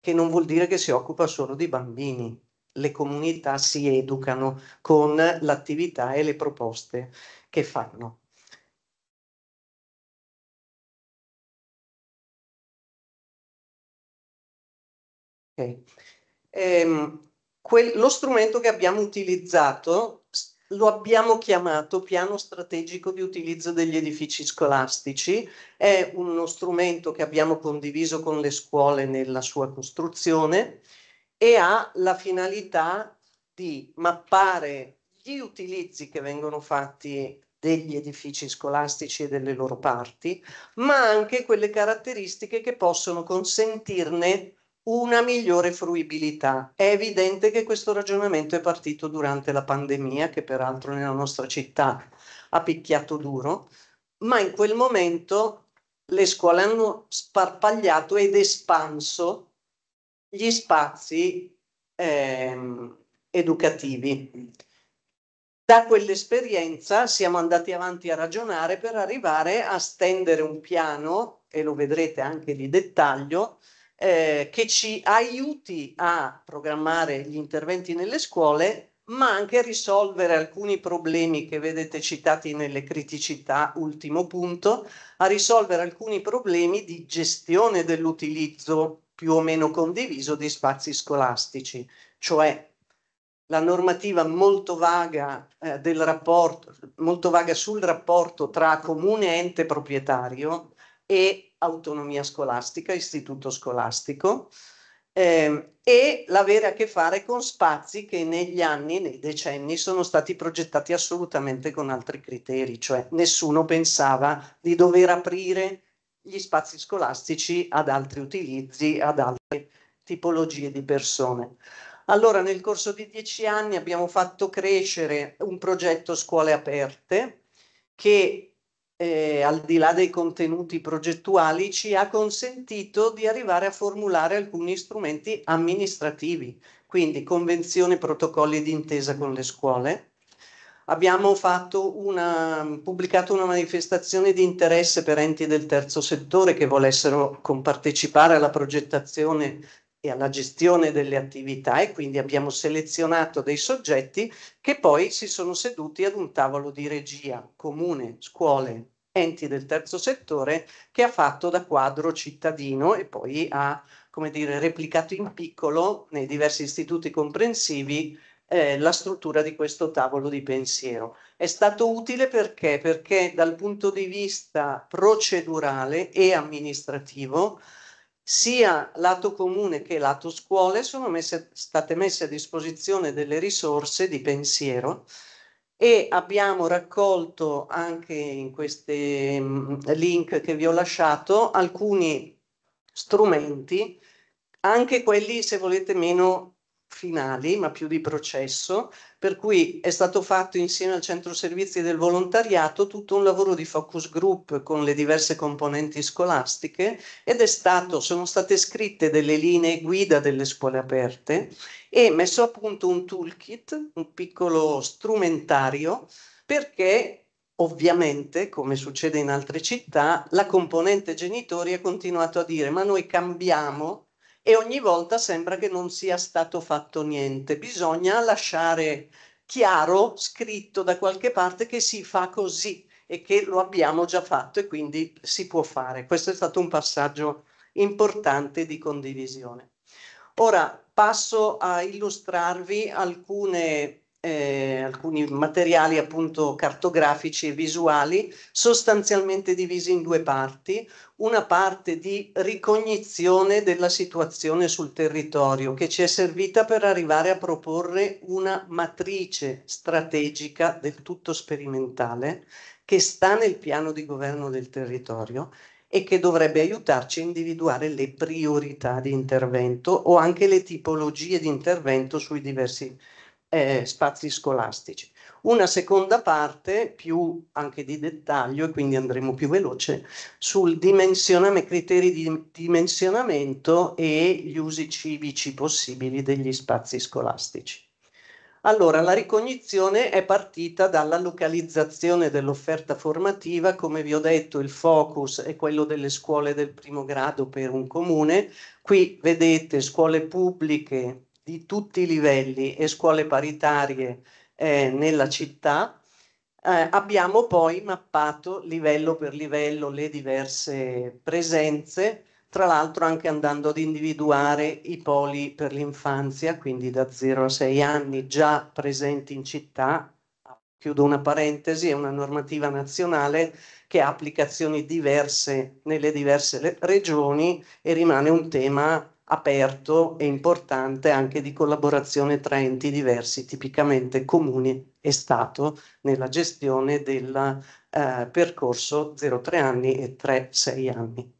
che non vuol dire che si occupa solo di bambini. Le comunità si educano con l'attività e le proposte che fanno. Okay ehm, quel, lo strumento che abbiamo utilizzato lo abbiamo chiamato piano strategico di utilizzo degli edifici scolastici, è uno strumento che abbiamo condiviso con le scuole nella sua costruzione e ha la finalità di mappare gli utilizzi che vengono fatti degli edifici scolastici e delle loro parti, ma anche quelle caratteristiche che possono consentirne una migliore fruibilità. È evidente che questo ragionamento è partito durante la pandemia, che peraltro nella nostra città ha picchiato duro, ma in quel momento le scuole hanno sparpagliato ed espanso gli spazi eh, educativi. Da quell'esperienza siamo andati avanti a ragionare per arrivare a stendere un piano, e lo vedrete anche di dettaglio, eh, che ci aiuti a programmare gli interventi nelle scuole, ma anche a risolvere alcuni problemi che vedete citati nelle criticità, ultimo punto, a risolvere alcuni problemi di gestione dell'utilizzo più o meno condiviso di spazi scolastici, cioè la normativa molto vaga, eh, del rapporto, molto vaga sul rapporto tra comune e ente proprietario e autonomia scolastica, istituto scolastico, eh, e l'avere a che fare con spazi che negli anni, nei decenni, sono stati progettati assolutamente con altri criteri, cioè nessuno pensava di dover aprire gli spazi scolastici ad altri utilizzi, ad altre tipologie di persone. Allora, nel corso di dieci anni abbiamo fatto crescere un progetto Scuole Aperte che eh, al di là dei contenuti progettuali, ci ha consentito di arrivare a formulare alcuni strumenti amministrativi, quindi convenzioni, protocolli d'intesa con le scuole. Abbiamo una, pubblicato una manifestazione di interesse per enti del terzo settore che volessero compartecipare alla progettazione e alla gestione delle attività e quindi abbiamo selezionato dei soggetti che poi si sono seduti ad un tavolo di regia comune, scuole, enti del terzo settore che ha fatto da quadro cittadino e poi ha come dire, replicato in piccolo nei diversi istituti comprensivi eh, la struttura di questo tavolo di pensiero. È stato utile perché? Perché dal punto di vista procedurale e amministrativo sia lato comune che lato scuole sono messe, state messe a disposizione delle risorse di pensiero e abbiamo raccolto anche in questi mm, link che vi ho lasciato alcuni strumenti, anche quelli se volete meno finali, ma più di processo, per cui è stato fatto insieme al centro servizi del volontariato tutto un lavoro di focus group con le diverse componenti scolastiche ed è stato, sono state scritte delle linee guida delle scuole aperte e messo a punto un toolkit, un piccolo strumentario, perché Ovviamente, come succede in altre città, la componente genitori ha continuato a dire ma noi cambiamo e ogni volta sembra che non sia stato fatto niente. Bisogna lasciare chiaro, scritto da qualche parte, che si fa così e che lo abbiamo già fatto e quindi si può fare. Questo è stato un passaggio importante di condivisione. Ora passo a illustrarvi alcune eh, alcuni materiali appunto cartografici e visuali sostanzialmente divisi in due parti, una parte di ricognizione della situazione sul territorio che ci è servita per arrivare a proporre una matrice strategica del tutto sperimentale che sta nel piano di governo del territorio e che dovrebbe aiutarci a individuare le priorità di intervento o anche le tipologie di intervento sui diversi territori eh, spazi scolastici. Una seconda parte più anche di dettaglio, e quindi andremo più veloce, sul dimensionamento, criteri di dimensionamento e gli usi civici possibili degli spazi scolastici. Allora, la ricognizione è partita dalla localizzazione dell'offerta formativa, come vi ho detto il focus è quello delle scuole del primo grado per un comune, qui vedete scuole pubbliche di tutti i livelli e scuole paritarie eh, nella città. Eh, abbiamo poi mappato livello per livello le diverse presenze, tra l'altro anche andando ad individuare i poli per l'infanzia, quindi da 0 a 6 anni già presenti in città. Chiudo una parentesi, è una normativa nazionale che ha applicazioni diverse nelle diverse regioni e rimane un tema aperto e importante anche di collaborazione tra enti diversi, tipicamente comuni e Stato, nella gestione del eh, percorso 0-3 anni e 3-6 anni.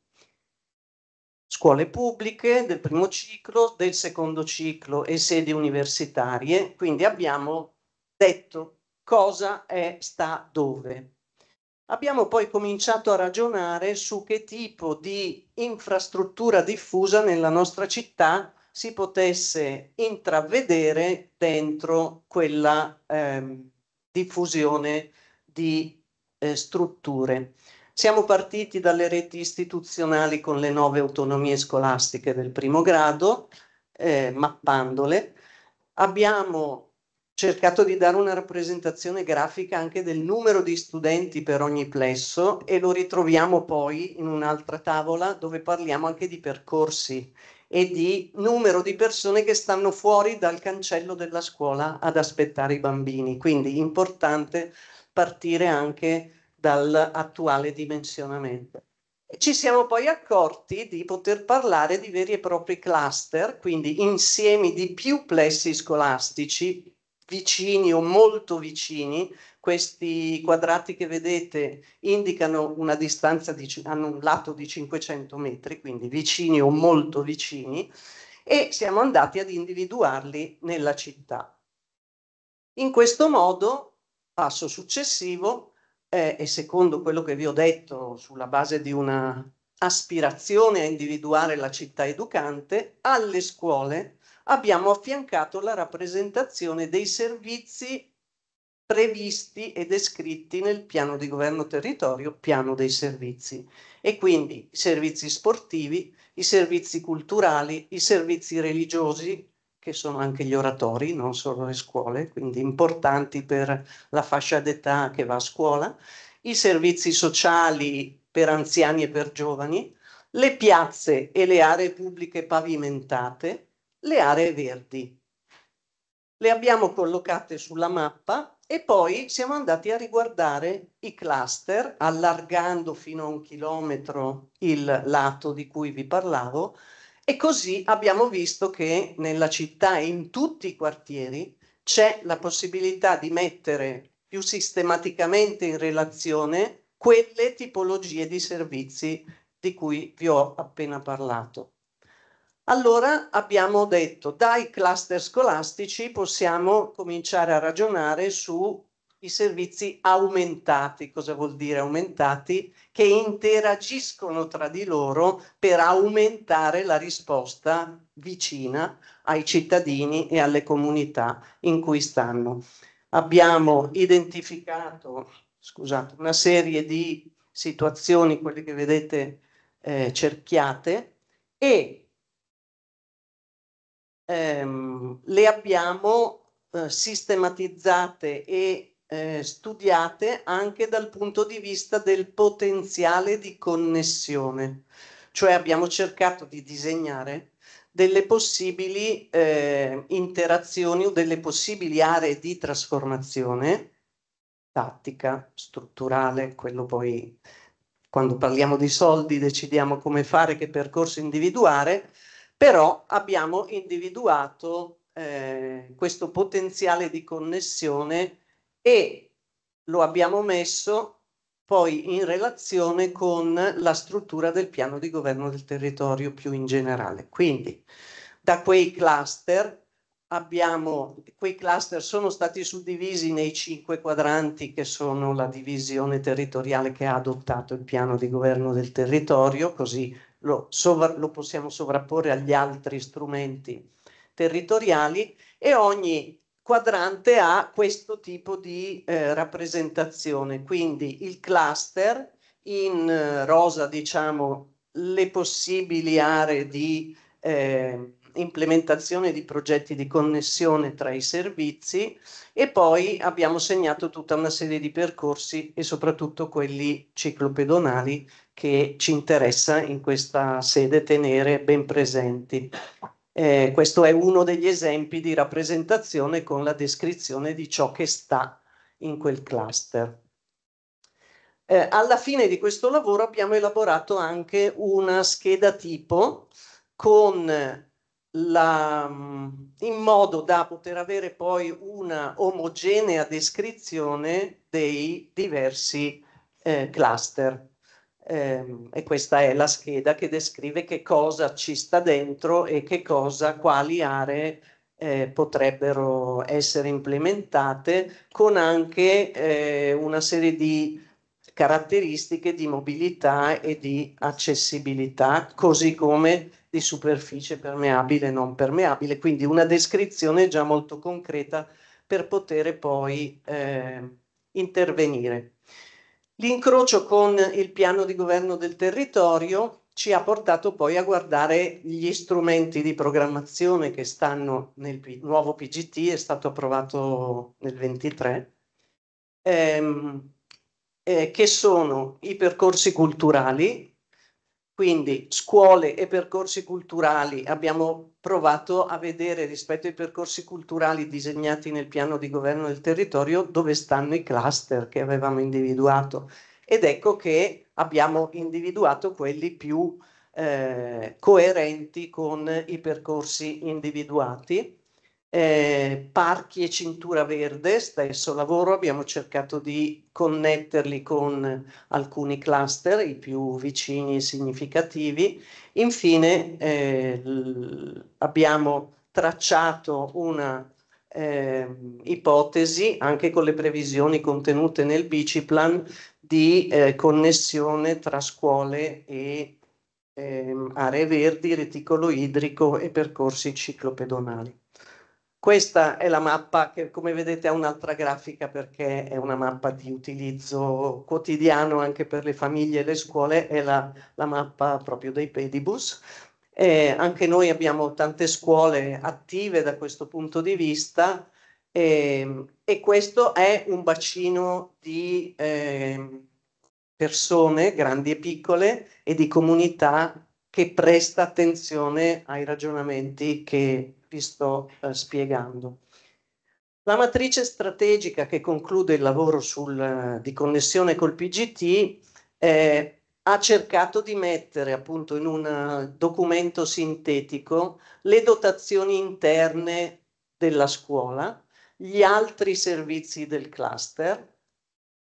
Scuole pubbliche del primo ciclo, del secondo ciclo e sedi universitarie, quindi abbiamo detto cosa è, sta dove. Abbiamo poi cominciato a ragionare su che tipo di infrastruttura diffusa nella nostra città si potesse intravedere dentro quella eh, diffusione di eh, strutture. Siamo partiti dalle reti istituzionali con le nove autonomie scolastiche del primo grado, eh, mappandole. Abbiamo cercato di dare una rappresentazione grafica anche del numero di studenti per ogni plesso e lo ritroviamo poi in un'altra tavola dove parliamo anche di percorsi e di numero di persone che stanno fuori dal cancello della scuola ad aspettare i bambini. Quindi importante partire anche dall'attuale dimensionamento. Ci siamo poi accorti di poter parlare di veri e propri cluster, quindi insiemi di più plessi scolastici vicini o molto vicini, questi quadrati che vedete indicano una distanza di, hanno un lato di 500 metri, quindi vicini o molto vicini, e siamo andati ad individuarli nella città. In questo modo, passo successivo, eh, e secondo quello che vi ho detto sulla base di una aspirazione a individuare la città educante, alle scuole abbiamo affiancato la rappresentazione dei servizi previsti e descritti nel piano di governo territorio, piano dei servizi, e quindi i servizi sportivi, i servizi culturali, i servizi religiosi, che sono anche gli oratori, non solo le scuole, quindi importanti per la fascia d'età che va a scuola, i servizi sociali per anziani e per giovani, le piazze e le aree pubbliche pavimentate, le aree verdi. Le abbiamo collocate sulla mappa e poi siamo andati a riguardare i cluster, allargando fino a un chilometro il lato di cui vi parlavo, e così abbiamo visto che nella città e in tutti i quartieri c'è la possibilità di mettere più sistematicamente in relazione quelle tipologie di servizi di cui vi ho appena parlato. Allora abbiamo detto dai cluster scolastici possiamo cominciare a ragionare sui servizi aumentati. Cosa vuol dire aumentati? Che interagiscono tra di loro per aumentare la risposta vicina ai cittadini e alle comunità in cui stanno. Abbiamo identificato scusate, una serie di situazioni, quelle che vedete eh, cerchiate, e ehm, le abbiamo eh, sistematizzate e eh, studiate anche dal punto di vista del potenziale di connessione, cioè abbiamo cercato di disegnare delle possibili eh, interazioni o delle possibili aree di trasformazione tattica, strutturale, quello poi quando parliamo di soldi decidiamo come fare, che percorso individuare, però abbiamo individuato eh, questo potenziale di connessione e lo abbiamo messo poi in relazione con la struttura del piano di governo del territorio più in generale. Quindi da quei cluster abbiamo, quei cluster sono stati suddivisi nei cinque quadranti che sono la divisione territoriale che ha adottato il piano di governo del territorio, così lo, sovra- lo possiamo sovrapporre agli altri strumenti territoriali e ogni quadrante ha questo tipo di eh, rappresentazione, quindi il cluster in eh, rosa diciamo le possibili aree di eh, implementazione di progetti di connessione tra i servizi e poi abbiamo segnato tutta una serie di percorsi e soprattutto quelli ciclopedonali che ci interessa in questa sede tenere ben presenti. Eh, questo è uno degli esempi di rappresentazione con la descrizione di ciò che sta in quel cluster. Eh, alla fine di questo lavoro abbiamo elaborato anche una scheda tipo con la, in modo da poter avere poi una omogenea descrizione dei diversi eh, cluster. Eh, e questa è la scheda che descrive che cosa ci sta dentro e che cosa, quali aree eh, potrebbero essere implementate con anche eh, una serie di caratteristiche di mobilità e di accessibilità, così come di superficie permeabile e non permeabile, quindi una descrizione già molto concreta per poter poi eh, intervenire. L'incrocio con il piano di governo del territorio ci ha portato poi a guardare gli strumenti di programmazione che stanno nel nuovo PGT, è stato approvato nel 23, ehm, eh, che sono i percorsi culturali, quindi scuole e percorsi culturali, abbiamo provato a vedere rispetto ai percorsi culturali disegnati nel piano di governo del territorio dove stanno i cluster che avevamo individuato ed ecco che abbiamo individuato quelli più eh, coerenti con i percorsi individuati eh, parchi e cintura verde, stesso lavoro, abbiamo cercato di connetterli con alcuni cluster, i più vicini e significativi. Infine eh, abbiamo tracciato una eh, ipotesi, anche con le previsioni contenute nel Biciplan, di eh, connessione tra scuole e ehm, aree verdi, reticolo idrico e percorsi ciclopedonali. Questa è la mappa che come vedete ha un'altra grafica perché è una mappa di utilizzo quotidiano anche per le famiglie e le scuole, è la, la mappa proprio dei pedibus. E anche noi abbiamo tante scuole attive da questo punto di vista e, ehm, e questo è un bacino di eh, persone, grandi e piccole, e di comunità che presta attenzione ai ragionamenti che vi sto eh, spiegando. La matrice strategica che conclude il lavoro sul, eh, di connessione col PGT eh, ha cercato di mettere appunto in un eh, documento sintetico le dotazioni interne della scuola, gli altri servizi del cluster,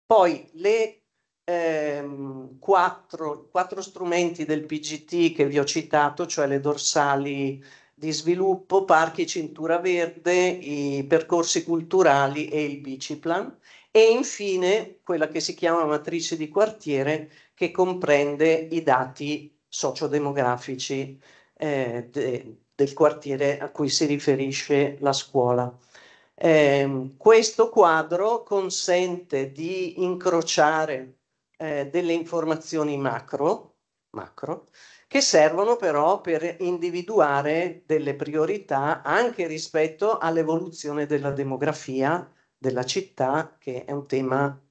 poi le ehm, quattro, quattro strumenti del PGT che vi ho citato, cioè le dorsali di sviluppo, parchi cintura verde, i percorsi culturali e il biciplan e infine quella che si chiama matrice di quartiere che comprende i dati sociodemografici eh, de, del quartiere a cui si riferisce la scuola. Eh, questo quadro consente di incrociare eh, delle informazioni macro, macro che servono però per individuare delle priorità anche rispetto all'evoluzione della demografia della città, che è un tema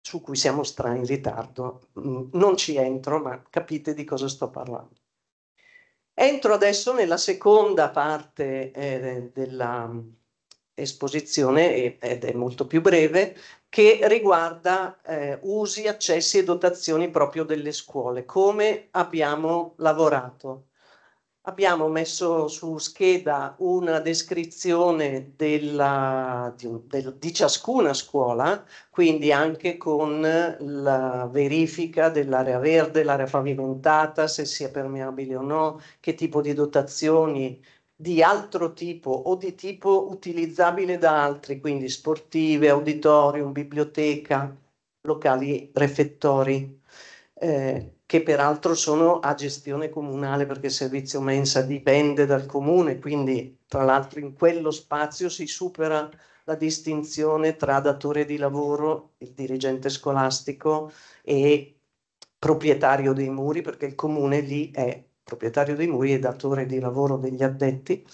su cui siamo stra in ritardo. Mm, non ci entro, ma capite di cosa sto parlando. Entro adesso nella seconda parte eh, della mm, esposizione ed è molto più breve, che riguarda eh, usi, accessi e dotazioni proprio delle scuole. Come abbiamo lavorato? Abbiamo messo su scheda una descrizione della, di, del, di, ciascuna scuola, quindi anche con la verifica dell'area verde, l'area pavimentata, se sia permeabile o no, che tipo di dotazioni di altro tipo o di tipo utilizzabile da altri, quindi sportive, auditorium, biblioteca, locali refettori, eh, che peraltro sono a gestione comunale perché il servizio mensa dipende dal comune, quindi tra l'altro in quello spazio si supera la distinzione tra datore di lavoro, il dirigente scolastico e proprietario dei muri perché il comune lì è proprietario dei muri e datore di lavoro degli addetti.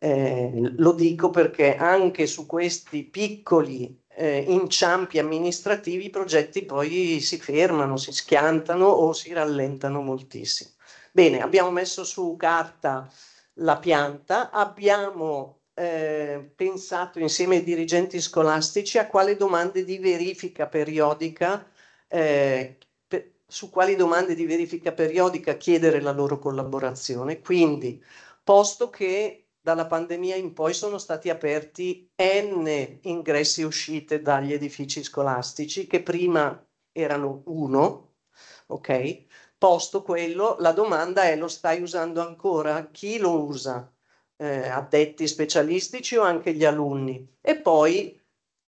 Eh, lo dico perché anche su questi piccoli eh, inciampi amministrativi i progetti poi si fermano, si schiantano o si rallentano moltissimo. Bene, abbiamo messo su carta la pianta, abbiamo eh, pensato insieme ai dirigenti scolastici a quale domande di verifica periodica eh, su quali domande di verifica periodica chiedere la loro collaborazione. Quindi, posto che dalla pandemia in poi sono stati aperti n ingressi e uscite dagli edifici scolastici che prima erano uno, ok? Posto quello, la domanda è lo stai usando ancora? Chi lo usa? Eh, addetti specialistici o anche gli alunni? E poi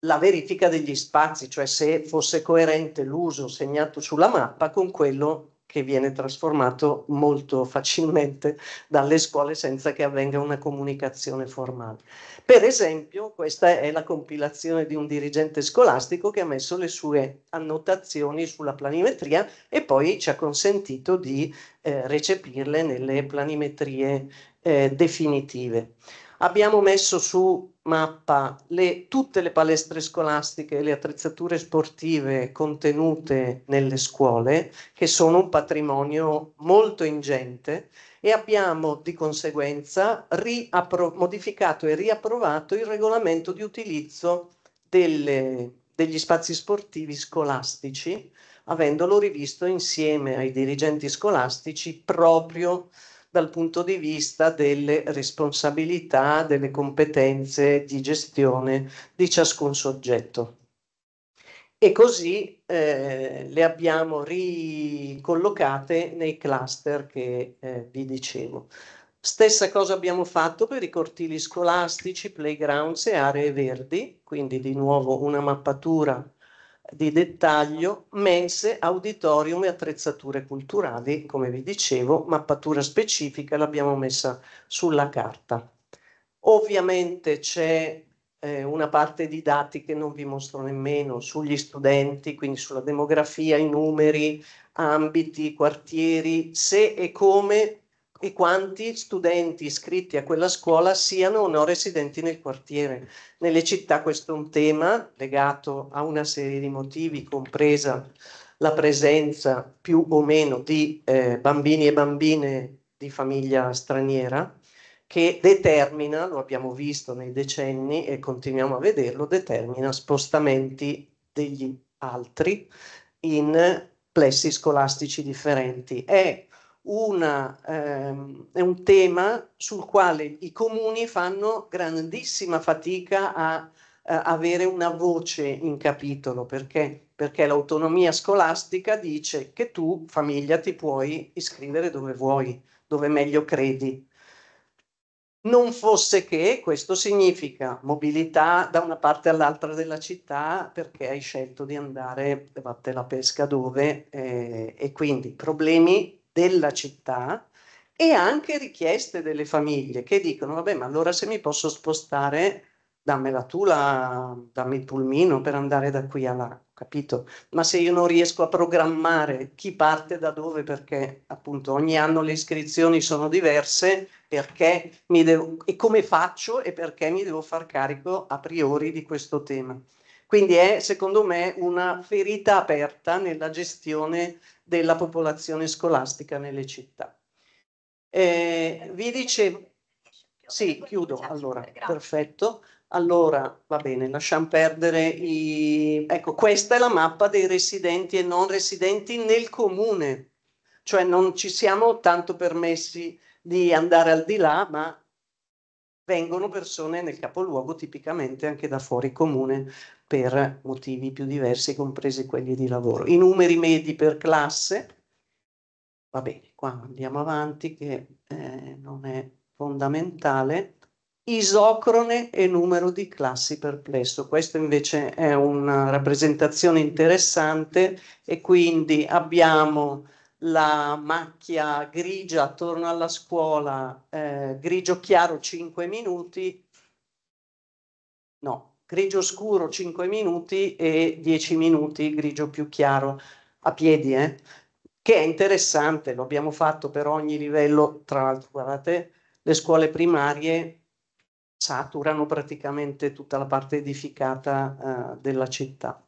la verifica degli spazi, cioè se fosse coerente l'uso segnato sulla mappa con quello che viene trasformato molto facilmente dalle scuole senza che avvenga una comunicazione formale. Per esempio, questa è la compilazione di un dirigente scolastico che ha messo le sue annotazioni sulla planimetria e poi ci ha consentito di eh, recepirle nelle planimetrie eh, definitive. Abbiamo messo su mappa le, tutte le palestre scolastiche e le attrezzature sportive contenute nelle scuole, che sono un patrimonio molto ingente, e abbiamo di conseguenza riappro- modificato e riapprovato il regolamento di utilizzo delle, degli spazi sportivi scolastici, avendolo rivisto insieme ai dirigenti scolastici proprio dal punto di vista delle responsabilità, delle competenze di gestione di ciascun soggetto. E così eh, le abbiamo ricollocate nei cluster che eh, vi dicevo. Stessa cosa abbiamo fatto per i cortili scolastici, playgrounds e aree verdi, quindi di nuovo una mappatura di dettaglio, mense, auditorium e attrezzature culturali, come vi dicevo, mappatura specifica l'abbiamo messa sulla carta. Ovviamente c'è eh, una parte di dati che non vi mostro nemmeno sugli studenti, quindi sulla demografia, i numeri, ambiti, quartieri, se e come e quanti studenti iscritti a quella scuola siano o no residenti nel quartiere. Nelle città questo è un tema legato a una serie di motivi, compresa la presenza più o meno di eh, bambini e bambine di famiglia straniera, che determina, lo abbiamo visto nei decenni e continuiamo a vederlo, determina spostamenti degli altri in plessi scolastici differenti. È una, ehm, è un tema sul quale i comuni fanno grandissima fatica a, a avere una voce in capitolo perché, perché l'autonomia scolastica dice che tu famiglia ti puoi iscrivere dove vuoi, dove meglio credi, non fosse che questo significa mobilità da una parte all'altra della città perché hai scelto di andare, vatte la pesca dove, eh, e quindi problemi della città e anche richieste delle famiglie che dicono vabbè ma allora se mi posso spostare dammela tu la, dammi il pulmino per andare da qui a là, capito? Ma se io non riesco a programmare chi parte da dove perché appunto ogni anno le iscrizioni sono diverse, perché mi devo, e come faccio e perché mi devo far carico a priori di questo tema. Quindi è secondo me una ferita aperta nella gestione della popolazione scolastica nelle città. Eh, vi dicevo, sì, chiudo, allora, perfetto. Allora, va bene, lasciamo perdere i... Ecco, questa è la mappa dei residenti e non residenti nel comune, cioè non ci siamo tanto permessi di andare al di là, ma vengono persone nel capoluogo tipicamente anche da fuori comune per motivi più diversi, compresi quelli di lavoro. I numeri medi per classe, va bene, qua andiamo avanti che eh, non è fondamentale, isocrone e numero di classi perplesso. Questa invece è una rappresentazione interessante e quindi abbiamo la macchia grigia attorno alla scuola, eh, grigio chiaro 5 minuti, no, grigio scuro 5 minuti e 10 minuti grigio più chiaro a piedi, eh? che è interessante, lo abbiamo fatto per ogni livello, tra l'altro guardate, le scuole primarie saturano praticamente tutta la parte edificata eh, della città.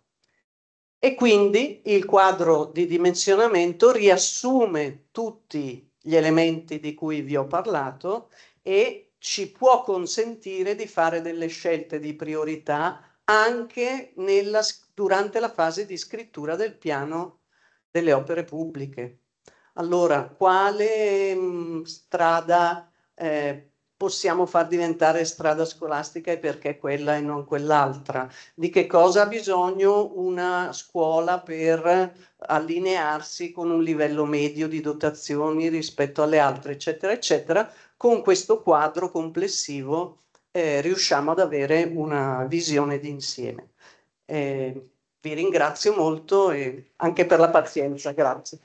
E quindi il quadro di dimensionamento riassume tutti gli elementi di cui vi ho parlato e ci può consentire di fare delle scelte di priorità anche nella, durante la fase di scrittura del piano delle opere pubbliche. Allora, quale mh, mm, strada eh, possiamo far diventare strada scolastica e perché quella e non quell'altra? Di che cosa ha bisogno una scuola per allinearsi con un livello medio di dotazioni rispetto alle altre, eccetera, eccetera, con questo quadro complessivo eh, riusciamo ad avere una visione d'insieme. Eh, vi ringrazio molto e anche per la pazienza, grazie.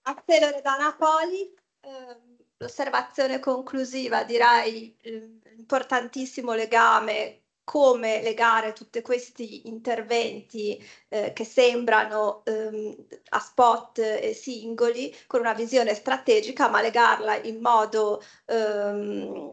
Grazie Loredana Poli. Eh, l'osservazione conclusiva, direi l'importantissimo legame come legare tutti questi interventi eh, che sembrano ehm, a spot eh, singoli con una visione strategica, ma legarla in modo ehm,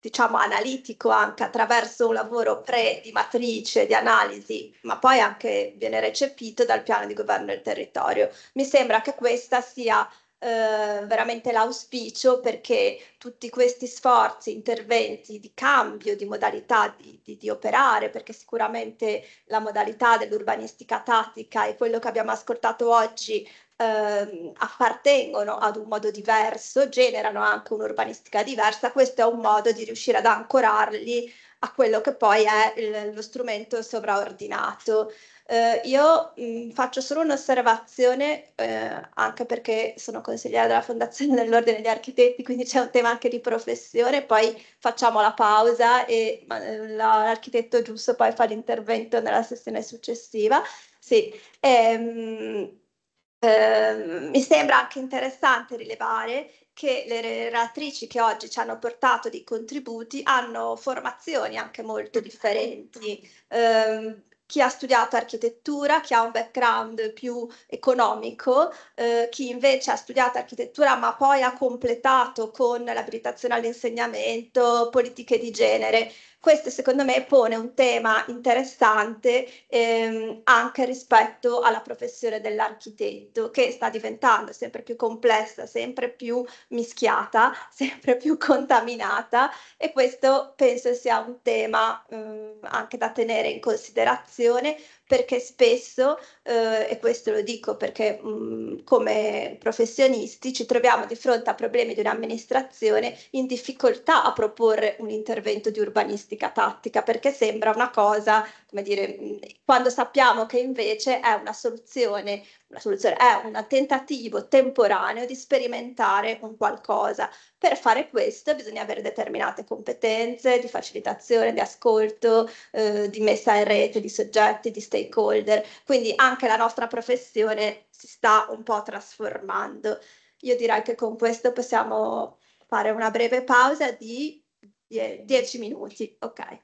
diciamo analitico anche attraverso un lavoro pre di matrice, di analisi, ma poi anche viene recepito dal piano di governo del territorio. Mi sembra che questa sia eh, veramente l'auspicio perché tutti questi sforzi, interventi di cambio di modalità di, di, di operare, perché sicuramente la modalità dell'urbanistica tattica e quello che abbiamo ascoltato oggi eh, appartengono ad un modo diverso, generano anche un'urbanistica diversa, questo è un modo di riuscire ad ancorarli a quello che poi è il, lo strumento sovraordinato. Eh, io mh, mm, faccio solo un'osservazione, eh, anche perché sono consigliera della Fondazione dell'Ordine degli Architetti, quindi c'è un tema anche di professione, poi facciamo la pausa e eh, l'architetto giusto poi fa l'intervento nella sessione successiva. Sì, ehm, ehm, mi sembra anche interessante rilevare che le relatrici che oggi ci hanno portato dei contributi hanno formazioni anche molto differenti. Ehm, chi ha studiato architettura, chi ha un background più economico, eh, chi invece ha studiato architettura ma poi ha completato con l'abilitazione all'insegnamento, politiche di genere. Questo secondo me pone un tema interessante ehm, anche rispetto alla professione dell'architetto che sta diventando sempre più complessa, sempre più mischiata, <laughs> sempre più contaminata e questo penso sia un tema ehm, anche da tenere in considerazione perché spesso, eh, e questo lo dico perché mh, mm, come professionisti ci troviamo di fronte a problemi di un'amministrazione in difficoltà a proporre un intervento di urbanistica tattica, perché sembra una cosa, come dire, mm, quando sappiamo che invece è una soluzione, una soluzione è un tentativo temporaneo di sperimentare un qualcosa. Per fare questo bisogna avere determinate competenze di facilitazione, di ascolto, eh, di messa in rete di soggetti, di stakeholder stakeholder, quindi anche la nostra professione si sta un po' trasformando. Io direi che con questo possiamo fare una breve pausa di 10 minuti, ok?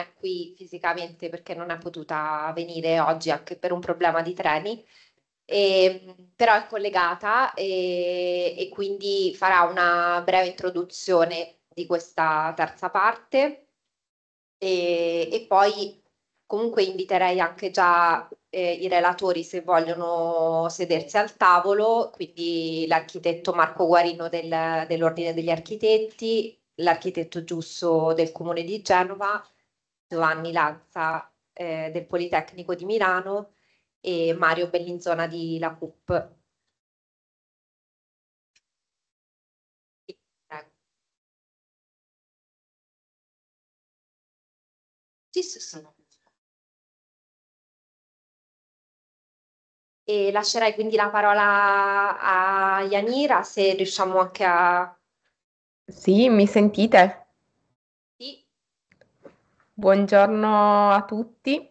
è eh, qui fisicamente perché non è potuta venire oggi anche per un problema di treni, e, ehm, però è collegata e, eh, e quindi farà una breve introduzione di questa terza parte e, e poi comunque inviterei anche già eh, i relatori se vogliono sedersi al tavolo, quindi l'architetto Marco Guarino del, dell'Ordine degli Architetti, l'architetto Giusso del Comune di Genova Giovanni Lanza eh, del Politecnico di Milano e Mario Bellinzona di La CUP. Sì, sì, sì. E lascerei quindi la parola a Yanira se riusciamo anche a... Sì, mi sentite? Buongiorno a tutti.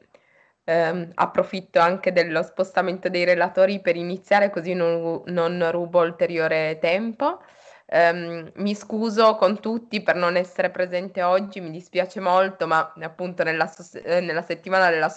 Eh, approfitto anche dello spostamento dei relatori per iniziare così non, non rubo ulteriore tempo. Eh, mi scuso con tutti per non essere presente oggi, mi dispiace molto, ma appunto nella, eh, nella settimana della,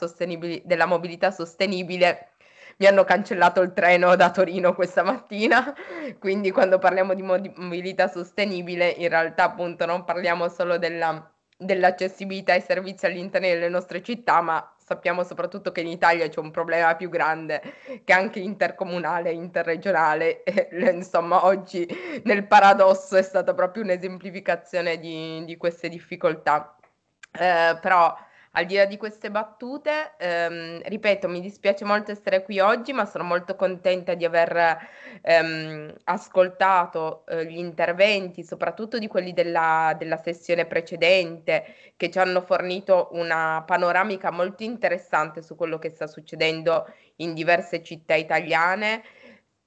della mobilità sostenibile mi hanno cancellato il treno da Torino questa mattina, <laughs> quindi quando parliamo di mobilità sostenibile in realtà appunto non parliamo solo della dell'accessibilità ai servizi all'interno delle nostre città, ma sappiamo soprattutto che in Italia c'è un problema più grande che anche intercomunale, interregionale, <laughs> e insomma oggi nel paradosso è stata proprio un'esemplificazione di, di queste difficoltà. Eh, però al di là di queste battute, ehm, ripeto, mi dispiace molto essere qui oggi, ma sono molto contenta di aver ehm, ascoltato eh, gli interventi, soprattutto di quelli della, della, sessione precedente, che ci hanno fornito una panoramica molto interessante su quello che sta succedendo in diverse città italiane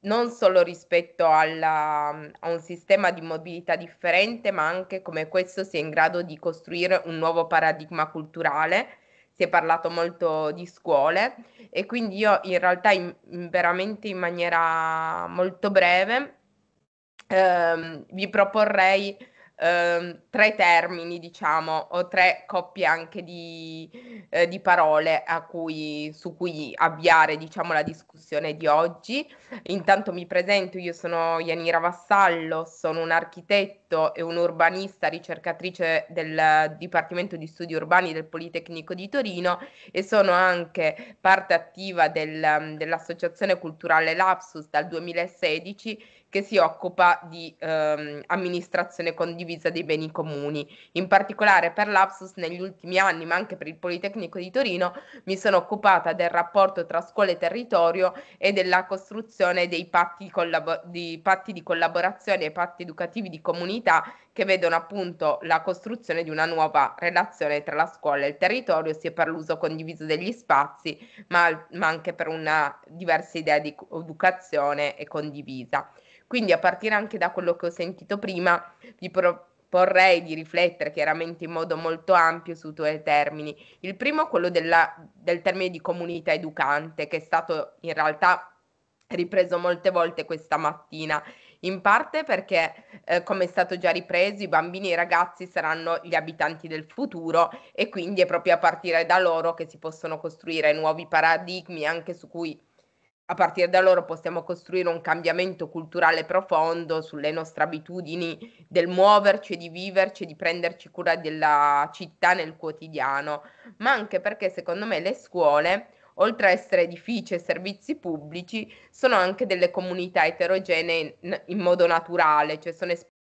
non solo rispetto alla, a un sistema di mobilità differente, ma anche come questo sia in grado di costruire un nuovo paradigma culturale. Si è parlato molto di scuole e quindi io in realtà in, in veramente in maniera molto breve ehm, vi proporrei ehm, tre termini, diciamo, o tre coppie anche di, eh, di parole cui, su cui avviare, diciamo, la discussione di oggi. Intanto mi presento, io sono Yanira Vassallo, sono un architetto e un urbanista, ricercatrice del Dipartimento di Studi Urbani del Politecnico di Torino e sono anche parte attiva del, dell'Associazione Culturale Lapsus dal 2016 che si occupa di ehm, amministrazione condivisa dei beni comuni. In particolare per l'Apsus negli ultimi anni, ma anche per il Politecnico di Torino, mi sono occupata del rapporto tra scuola e territorio e della costruzione dei patti, collabor- di, patti di collaborazione e patti educativi di comunità che vedono appunto la costruzione di una nuova relazione tra la scuola e il territorio, sia per l'uso condiviso degli spazi, ma, ma anche per una diversa idea di educazione e condivisa. Quindi a partire anche da quello che ho sentito prima, vi proporrei di riflettere chiaramente in modo molto ampio su due termini. Il primo è quello della, del termine di comunità educante, che è stato in realtà ripreso molte volte questa mattina, in parte perché, eh, come è stato già ripreso, i bambini e i ragazzi saranno gli abitanti del futuro e quindi è proprio a partire da loro che si possono costruire nuovi paradigmi anche su cui a partire da loro possiamo costruire un cambiamento culturale profondo sulle nostre abitudini del muoverci, di viverci, di prenderci cura della città nel quotidiano, ma anche perché secondo me le scuole, oltre a essere edifici e servizi pubblici, sono anche delle comunità eterogenee in, in modo naturale, cioè sono